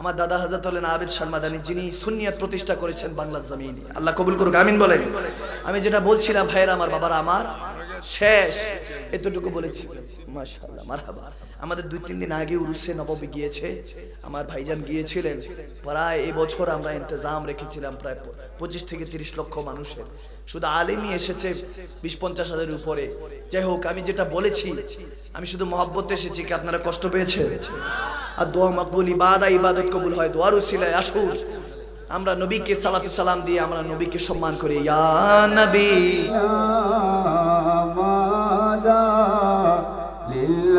আমার দাদা হাজার হলেন আবেদ সালমাদানি যিনি সুনিয়াত প্রতিষ্ঠা করেছেন বাংলার জমিনে আল্লাহ কবুল করুক আমিন বলে আমি যেটা বলছিলাম ভাইয়ের আমার বাবার আমার শেষ এতটুকু বলেছি মাশাআল্লাহ মারহাবা আমাদের দুই তিন দিন আগে উরুসে নবমে গিয়েছে আমার ভাইজান গিয়েছিলেন প্রায় এবছর আমরা ইন্তজাম রেখেছিলাম প্রায় পঁচিশ থেকে তিরিশ লক্ষ মানুষের শুধু আলেমই এসেছে বিশ পঞ্চাশ হাজারের উপরে যাই হোক আমি যেটা বলেছি আমি শুধু মহব্বত এসেছি কি আপনারা কষ্ট পেয়েছে আর দোয়া মকবুল ইবাদা ইবাদত কবুল হয় দোয়ার উসিলায় আসুন আমরা নবীকে সালাত সালাম দিয়ে আমরা নবীকে সম্মান করি ইয়া নবী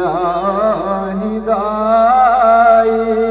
ilahi dai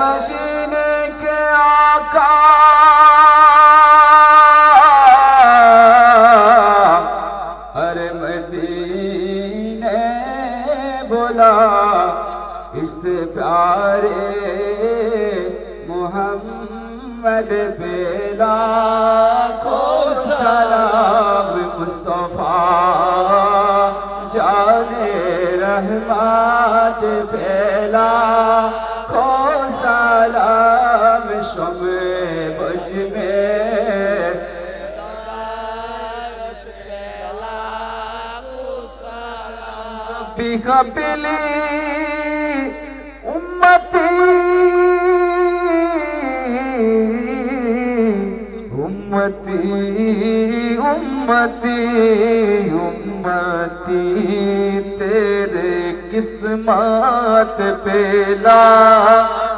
مدینے کے آقا قبلی امتی امتی امتی امتی تیرے قسمات پیلا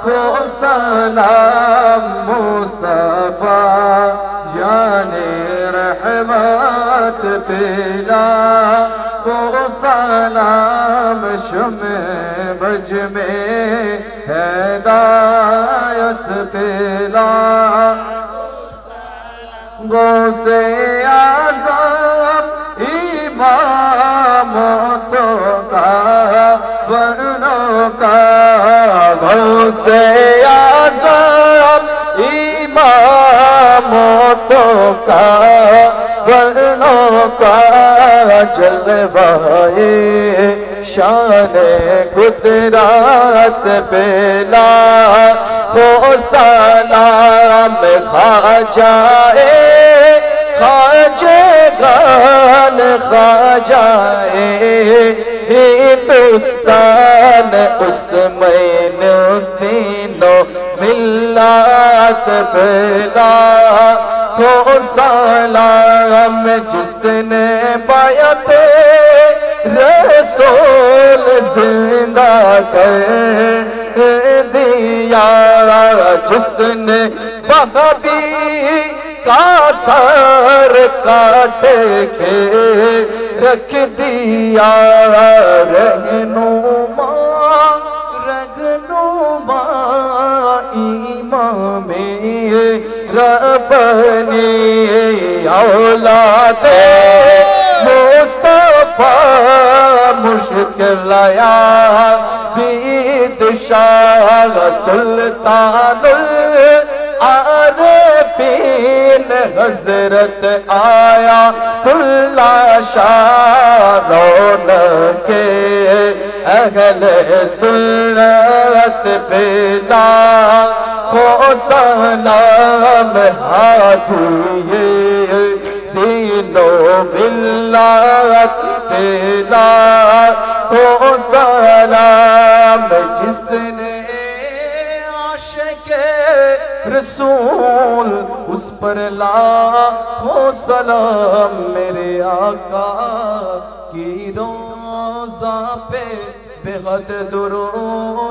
کو سلام مصطفیٰ جان رحمت پیلا نام ش بج میں ہدایت پلا گوسے آسان ایم ٹوکا برنو کا گوسے آس ای مو ٹوکا ورنوں کا جلوائے شار گرات پہلا پو سال خا جائے گا جائے اس مین تینوں ملا پلا کو سالا جس نے پایا تیرے سول زندہ کر دیا جس نے بہبی کا سر کاٹے کے رکھ دیا رہنوں اپنی اولاد مصطفیٰ مشکل آیا دید شاہ سلطان عارفین حضرت آیا تلا شاہ رون کے اہل سلط پیدا کو سلام تینوں ملت تیلا کو سلام جس نے عاشق رسول اس پر لا کو سلام میرے آقا کی روزہ پہ بے حد درو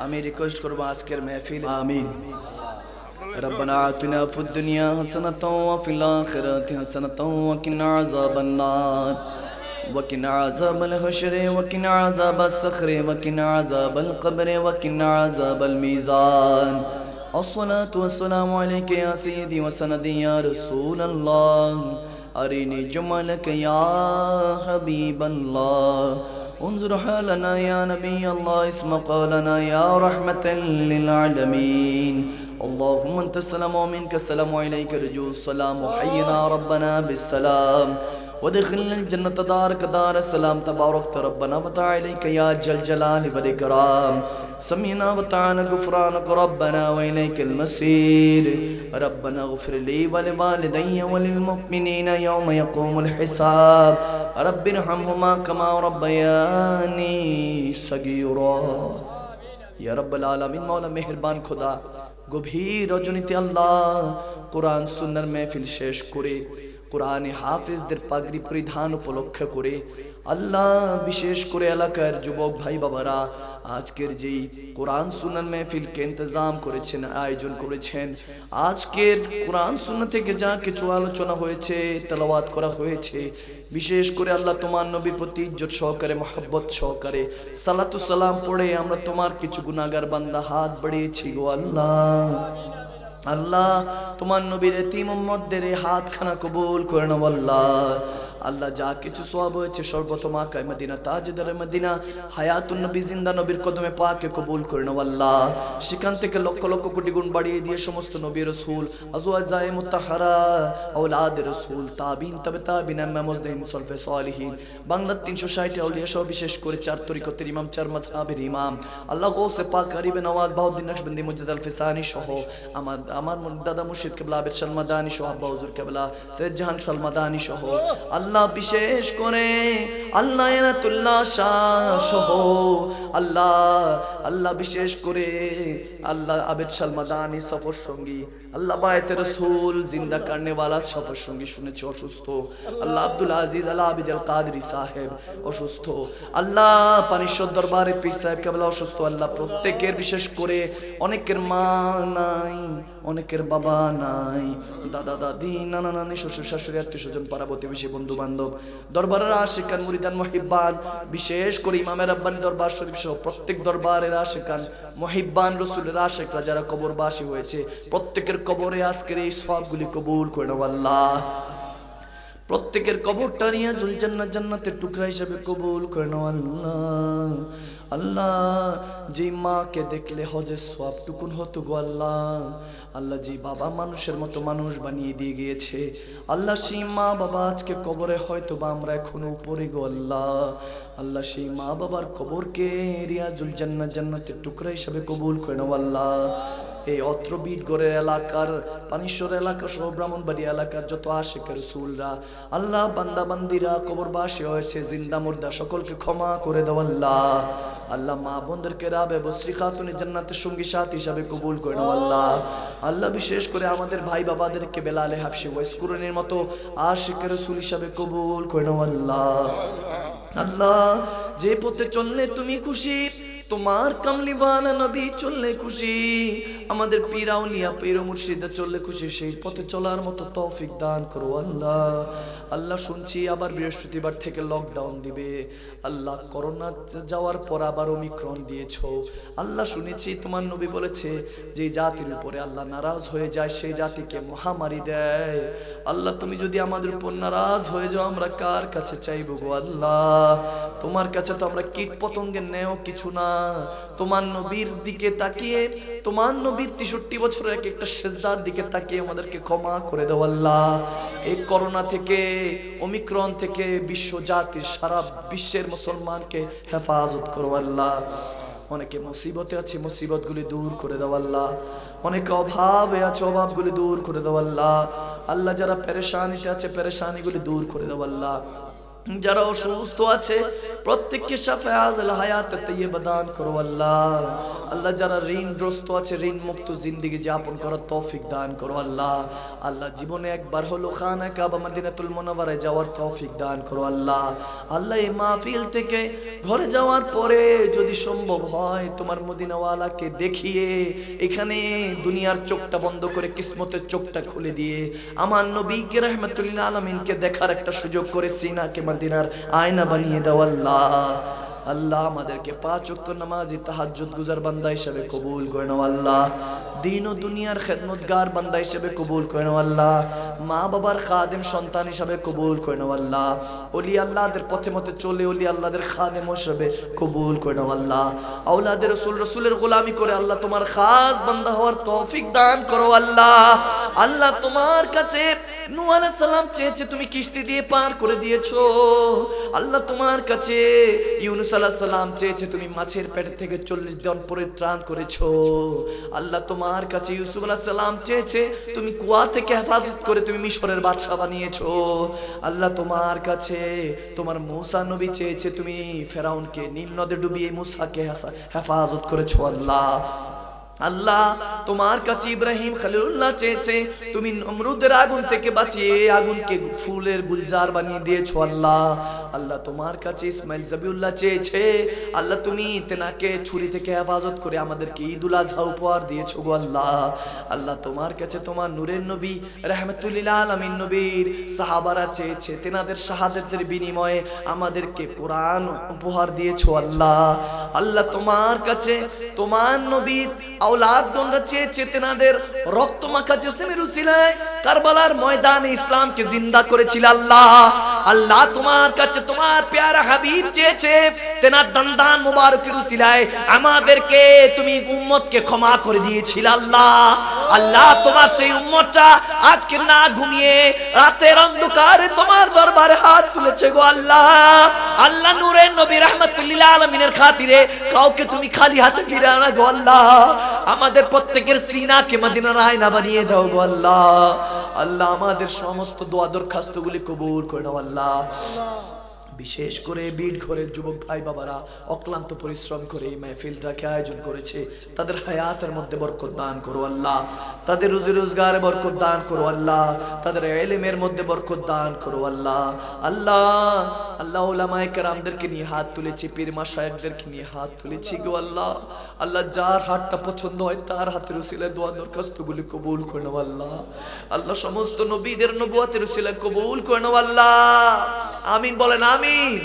امی ریکوشٹ کرو آج کر محفیل آمین ربنا آتنا فی الدنیا حسنتا وفی الاخرات حسنتا وکن عذاب النار وکن عذاب الحشر وکن عذاب السخر وکن عذاب القبر وکن عذاب المیزان الصلاة والسلام علیکہ یا سیدی و سندی یا رسول اللہ ارین جمالک یا حبیب اللہ انظر حالنا يا نبي الله اسم قالنا يا رحمة للعالمين اللهم انت السلام ومنك السلام وإليك رجوع السلام وحينا ربنا بالسلام ودخلنا الجنة دارك دار السلام تبارك ربنا وتعالى يا جل جلال والإكرام سمینا و تعالی غفران کو ربنا و الیک ربنا اغفر لی و لوالدی و للمؤمنین یوم یقوم الحساب رب ارحمهما كما ربیانی صغیرا یا رب العالمین مولا مہربان خدا گبھیر رجونی تی اللہ قرآن سنر میں فلشیش کرے قرآن حافظ در پاگری پریدھان پلکھ کرے আল্লাহ বিশেষ করে এলাকার যুবক ভাই বাবারা আজকের যেই কোরআন সুনান মেহফিলকে ইন্তজাম করেছেন আয়োজন করেছেন আজকের কোরআন সুনা থেকে যা কিছু আলোচনা হয়েছে তেলাবাদ করা হয়েছে বিশেষ করে আল্লাহ তোমার নবী প্রতি ইজ্জত সহকারে মহব্বত সহকারে সালাতু সালাম পড়ে আমরা তোমার কিছু গুনাগার বান্দা হাত বাড়িয়েছি গো আল্লাহ আল্লাহ তোমার নবীর এতিম মোহাম্মদের এই হাতখানা কবুল করে নেব আল্লাহ আল্লাহ যা কিছু সব হয়েছে আকায় মদিনা তাজদার মদিনা হায়াতুন নবী জিন্দা নবীর কদমে পাকে কবুল করে নেব আল্লাহ সেখান থেকে লক্ষ লক্ষ কোটি গুণ বাড়িয়ে দিয়ে সমস্ত নবী রসুল আজওয়াজায়ে মুতাহারা আওলাদ রসুল তাবিন তাবিন সলফে সালিহিন তিনশো ষাট আউলিয়া সহ বিশেষ করে চার তরিকতের ইমাম চার ইমাম আল্লাহ গৌসে পাক নওয়াজ বাহুদ্দিন নকশবন্দি মুজাদ আল ফিসানি সহ আমার আমার দাদা মুর্শিদ কেবলা আবেদ সালমাদানি সহ আব্বা হুজুর কেবলা সৈয়দ জাহান সালমাদানি সহ আল্লাহ আল্লাহ বিশেষ করে আল্লাহ এনাতুল্লাহ শাহ সহ আল্লাহ আল্লাহ বিশেষ করে আল্লাহ আবেদ সালমাদানি সফর সঙ্গী আল্লাহ বায়তের রসুল জিন্দা কার্নেওয়ালা সফর সঙ্গী শুনেছি অসুস্থ আল্লাহ আব্দুল আজিজ আল্লাহ আবিদ আল কাদরি সাহেব অসুস্থ আল্লাহ পানিশ্বর দরবারে পীর সাহেব কেবলা অসুস্থ আল্লাহ প্রত্যেকের বিশেষ করে অনেকের মা নাই অনেকের বাবা নাই দাদা দাদি নানা নানি শ্বশুর শাশুড়ি আত্মীয় স্বজন পাড়া প্রতিবেশী বন্ধু বান্ধব দরবারের আশেখান মুরিদান মহিব্বান বিশেষ করে ইমামের আব্বানি দরবার শরীফ সহ প্রত্যেক দরবারের আশেখান মহিব্বান রসুলের আশেখরা যারা কবরবাসী হয়েছে প্রত্যেকের কবরে আজকের এই সবগুলি কবুল করে আল্লাহ প্রত্যেকের কবরটা নিয়ে জুলজান্না জান্নাতের টুকরা হিসেবে কবুল করে নাও আল্লাহ আল্লাহ যে মাকে দেখলে হজের টুকুন হতো গো আল্লাহ আল্লাহ জি বাবা মানুষের মতো মানুষ বানিয়ে দিয়ে গিয়েছে আল্লাহ সেই মা বাবা আজকে কবরে হয়তো বা আমরা এখনো উপরে গো আল্লাহ আল্লাহ সেই মা বাবার কবরকে রিয়াজুল জান্নাত জান্নাতের টুকরা হিসাবে কবুল করে নাও আল্লাহ এই অত্র বিটগড়ের এলাকার পানিশ্বর এলাকা সহ ব্রাহ্মণবাড়ি এলাকার যত আশেকের সুলরা আল্লাহ বান্দাবান্দিরা কবরবাসী হয়েছে জিন্দা মুর্দা সকলকে ক্ষমা করে দেওয়াল্লাহ আল্লাহ মা বোনদেরকে রাবে শ্রী খাতুন জান্নাতের সঙ্গী সাথ হিসাবে কবুল করে নাও আল্লাহ আল্লাহ বিশেষ করে আমাদের ভাই বাবাদেরকে বেলালে হাফসি ওয়াইসকুরনের মতো আশিক রসুল হিসাবে কবুল করে নাও আল্লাহ আল্লাহ যে পথে চললে তুমি খুশি তোমার কামলিওয়ালা নবী চললে খুশি আমাদের পীরাউলিয়া পীর মুর্শিদা চললে খুশি সেই পথে চলার মতো তৌফিক দান করো আল্লাহ আল্লাহ শুনছি আবার বৃহস্পতিবার থেকে লকডাউন দিবে আল্লাহ করোনা যাওয়ার পর আবার অমিক্রণ দিয়েছ আল্লাহ শুনেছি তোমার নবী বলেছে যে জাতির উপরে আল্লাহ নারাজ হয়ে যায় সেই জাতিকে মহামারী দেয় আল্লাহ তুমি যদি আমাদের উপর নারাজ হয়ে যাও আমরা কার কাছে চাইব গো আল্লাহ তোমার কাছে তো আমরা কীট পতঙ্গের নেও কিছু না তোমার নবীর দিকে তাকিয়ে তোমার নবীর তেষট্টি বছরের এক একটা দিকে তাকিয়ে আমাদেরকে ক্ষমা করে দেওয়া আল্লাহ এই করোনা থেকে অমিক্রণ থেকে বিশ্ব জাতির সারা বিশ্বের মুসলমানকে হেফাজত করো আল্লাহ অনেকে মুসিবতে আছে মুসিবতগুলি দূর করে দেওয়া আল্লাহ অনেকে অভাবে আছে অভাব গুলি দূর করে দেওয়া আল্লাহ আল্লাহ যারা পেরেশানিতে আছে পেরেশানিগুলি দূর করে দেওয়া আল্লাহ যারা অসুস্থ আছে প্রত্যেককে সাফায়াজল হায়াতে তৈয়বা দান করো আল্লাহ আল্লাহ যারা ঋণগ্রস্ত আছে ঋণ মুক্ত জিন্দেগি যাপন করার তৌফিক দান করো আল্লাহ আল্লাহ জীবনে একবার হলো খানা কাবা মদিনাতুল মুনাওয়ারায় যাওয়ার তৌফিক দান করো আল্লাহ আল্লাহ এই মাহফিল থেকে ঘরে যাওয়ার পরে যদি সম্ভব হয় তোমার মদিনাওয়ালাকে দেখিয়ে এখানে দুনিয়ার চোখটা বন্ধ করে কিসমতের চোখটা খুলে দিয়ে আমার নবীকে রহমাতুল্লাহ আলমিনকে দেখার একটা সুযোগ করে সিনাকে মদিনার আয়না বানিয়ে দেওয়াল্লাহ আল্লাহ আমাদেরকে পাঁচ অক্ষ নামাজি তাহাজুদ গুজার বান্দা হিসেবে কবুল করে নাও আল্লাহ দিন ও দুনিয়ার খেদমতগার বান্দা হিসেবে কবুল করে নাও আল্লাহ মা বাবার খাদেম সন্তান হিসাবে কবুল করে নাও আল্লাহ অলি আল্লাহদের পথে মতে চলে অলি আল্লাহদের খাদেম হিসাবে কবুল করে নাও আল্লাহ আউলাদের রসুল রসুলের গোলামি করে আল্লাহ তোমার খাস বান্দা হওয়ার তৌফিক দান করো আল্লাহ আল্লাহ তোমার কাছে নূহ সালাম চেয়েছে তুমি কিস্তি দিয়ে পার করে দিয়েছো আল্লাহ তোমার কাছে ইউনুস সালাম সাল্লাম চেয়েছে তুমি মাছের পেট থেকে চল্লিশ জন পরে ত্রাণ করেছ আল্লাহ তোমার কাছে ইউসুফ আল্লাহ সাল্লাম চেয়েছে তুমি কুয়া থেকে হেফাজত করে তুমি মিশরের বাদশাহ বানিয়েছ আল্লাহ তোমার কাছে তোমার মৌসা নবী চেয়েছে তুমি ফেরাউনকে নীল নদে ডুবিয়ে মুসাকে হেফাজত করেছো আল্লাহ আল্লাহ তোমার কাছে ইব্রাহিম খালিউল্লাহ চেয়েছে তুমি নমরুদের আগুন থেকে বাঁচিয়ে আগুনকে ফুলের গুলজার বানিয়ে দিয়েছো আল্লাহ আল্লাহ তোমার কাছে ইসমাইল জবিউল্লাহ চেয়েছে আল্লাহ তুমি তেনাকে ছুরি থেকে হেফাজত করে আমাদেরকে ঈদ উল আজহা উপহার দিয়েছো গো আল্লাহ আল্লাহ তোমার কাছে তোমার নূরের নবী রহমতুল্লিলা আলমিন নবীর সাহাবারা চেয়েছে তেনাদের শাহাদের বিনিময়ে আমাদেরকে কোরআন উপহার দিয়েছো আল্লাহ আল্লাহ তোমার কাছে তোমার নবীর আওলাদগণরা চেয়ে চেতনাদের রক্ত মাখা জেসেমের উসিলায় কারবালার ময়দানে ইসলামকে জিন্দা করেছিল আল্লাহ আল্লাহ তোমার কাছে তোমার প্যারা হাবিব চেয়েছে তেনার দান্দান মুবারকের উসিলায় আমাদেরকে তুমি উম্মতকে ক্ষমা করে দিয়েছিল আল্লাহ আল্লাহ তোমার সেই উম্মতটা আজকে না ঘুমিয়ে রাতের অন্ধকারে তোমার দরবারে হাত তুলেছে গো আল্লাহ আল্লাহ নূরের নবী রহমাতুল্লিল আলমিনের খাতিরে কাউকে তুমি খালি হাতে ফিরে আনা গো আল্লাহ আমাদের প্রত্যেকের সিনাকে মদিনার আয়না বানিয়ে দাও গো আল্লাহ আল্লাহ আমাদের সমস্ত দোয়া দরখাস্তগুলি কবুল করে দাও আল্লাহ বিশেষ করে বিট ঘরের যুবক ভাই বাবারা অক্লান্ত পরিশ্রম করে এই মেহফিলটাকে আয়োজন করেছে তাদের হায়াতের মধ্যে বরকত দান করো আল্লাহ তাদের রুজি রোজগারে বরকত দান করো আল্লাহ তাদের এলেমের মধ্যে বরকত দান করো আল্লাহ আল্লাহ আল্লাহ ওলামায় কেরামদেরকে নিয়ে হাত তুলেছি পীর মাসায়কদেরকে নিয়ে হাত তুলেছি গো আল্লাহ আল্লাহ যার হাতটা পছন্দ হয় তার হাতের উসিলায় দোয়া গুলি কবুল করে আল্লাহ আল্লাহ সমস্ত নবীদের নবুয়াতের উসিলায় কবুল করে নেব আল্লাহ আমিন বলেন আমি Amém.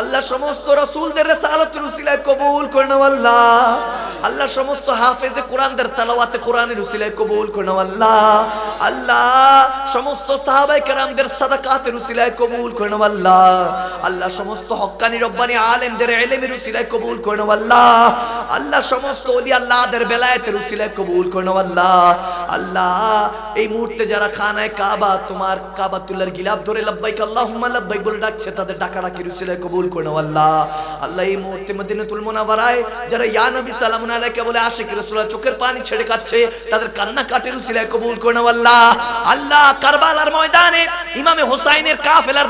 আল্লাহ সমস্ত রসুলদের সালাতের উসিলায় কবুল করে নাও আল্লাহ আল্লাহ সমস্ত হাফেজে কোরআনদের তালাওয়াতে কোরআনের উসিলায় কবুল করে নাও আল্লাহ আল্লাহ সমস্ত সাহাবাই কেরামদের সাদাকাতের উসিলায় কবুল করে নাও আল্লাহ আল্লাহ সমস্ত হক্কানি রব্বানি আলেমদের এলেমের উসিলায় কবুল করে নাও আল্লাহ আল্লাহ সমস্ত ওলি আল্লাহদের বেলায়েতের উসিলায় কবুল করে নাও আল্লাহ আল্লাহ এই মুহূর্তে যারা খানায় কাবা তোমার কাবাতুল্লাহর গিলাফ ধরে লব্বাইক আল্লাহুম্মা লব্বাইক বলে ডাকছে তাদের ডাকাডাকির উসিলায় কবুল কবুল করে আল্লাহ আল্লাহ এই মুহূর্তে মদিনাতুল মুনাওয়ারায় যারা ইয়া নবী সাল্লাল্লাহু আলাইহি বলে আশিক চোখের পানি ছেড়ে কাচ্ছে তাদের কান্না কাটের উসিলায় কবুল করে আল্লাহ আল্লাহ কারবালার ময়দানে ইমামে হোসাইনের কাফেলার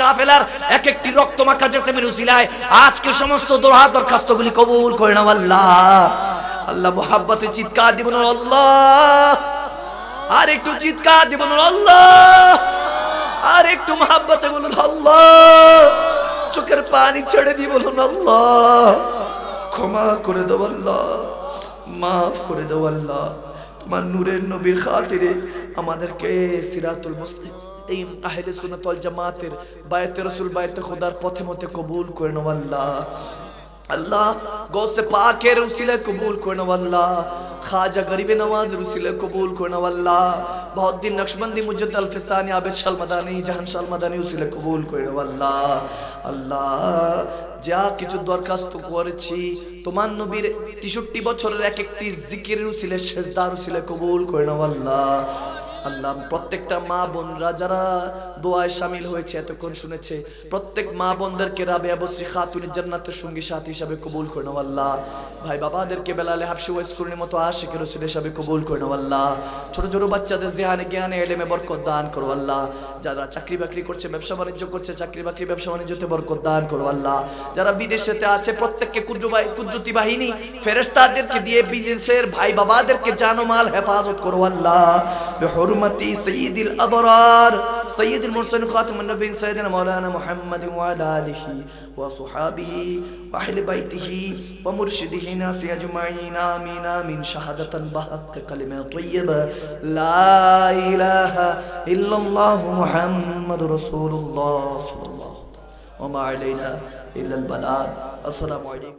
কাফেলার এক একটি রক্তমাখা জেসেমের উসিলায় আজকে সমস্ত দোহা দরখাস্তগুলি কবুল করে নাও আল্লাহ আল্লাহ মোহাব্বতে চিৎকার দিব না আল্লাহ আর একটু চিৎকার দিব না আল্লাহ আর একটু মোহাব্বতে বলুন আল্লাহ চোখের পানি ছেড়ে দিয়ে বলুন আল্লাহ ক্ষমা করে দেব আল্লাহ মাফ করে দেব আল্লাহ তোমার নূরের নবীর খাতিরে আমাদেরকে সিরাতুল মুস্তাকিম জামাতের বায়াতে রাসূল বায়াতে খোদার পথে মতে কবুল করে নাও আল্লাহ আল্লাহ গোসে পাকের উসিলে কবুল করে নাও আল্লাহ খাজা গরিবে নওয়াজ রুসিলে কবুল করে নাও আল্লাহ বহুত নকশবন্দি মুজদ্দ আলফিস্তানি আবেদ শাল মাদানি জাহান শাল মাদানি উসিলে কবুল করে নাও আল্লাহ আল্লাহ যা কিছু দরখাস্ত করেছি তোমার নবীর তেষট্টি বছরের এক একটি জিকির উসিলে শেষদার উসিলে কবুল করে নাও আল্লাহ আল্লাহ প্রত্যেকটা মা বোনরা যারা দোয়ায় সামিল হয়েছে এতক্ষণ শুনেছে প্রত্যেক মা বোনদেরকে রাবে আবশ্রী খাতুনি জান্নাতের সঙ্গী সাথী হিসাবে কবুল করে নাও আল্লাহ ভাই বাবাদেরকে বেলালে হাফসি ওয়াইস করনের মতো আশিকের রসুল হিসাবে কবুল করে নাও আল্লাহ ছোট ছোট বাচ্চাদের জেহানে জ্ঞানে এলেমে বরকত দান করো আল্লাহ যারা চাকরি বাকরি করছে ব্যবসা বাণিজ্য করছে চাকরি বাকরি ব্যবসা বাণিজ্যতে বরকত দান করো আল্লাহ যারা বিদেশেতে আছে প্রত্যেককে কুজুবাই কুজ্জতি বাহিনী ফেরেশতাদেরকে দিয়ে বিদেশের ভাই বাবাদেরকে জানো মাল হেফাজত করো আল্লাহ বেহরমতি সঈদুল আবরার সঈদ المرسل خاتم النبي سيدنا مولانا محمد وعلى آله وصحابه وأهل بيته ومرشده ناس أجمعين آمين آمين شهادة بحق كلمة طيبة لا إله إلا الله محمد رسول الله صلى الله عليه وسلم وما علينا إلا البلاد السلام عليكم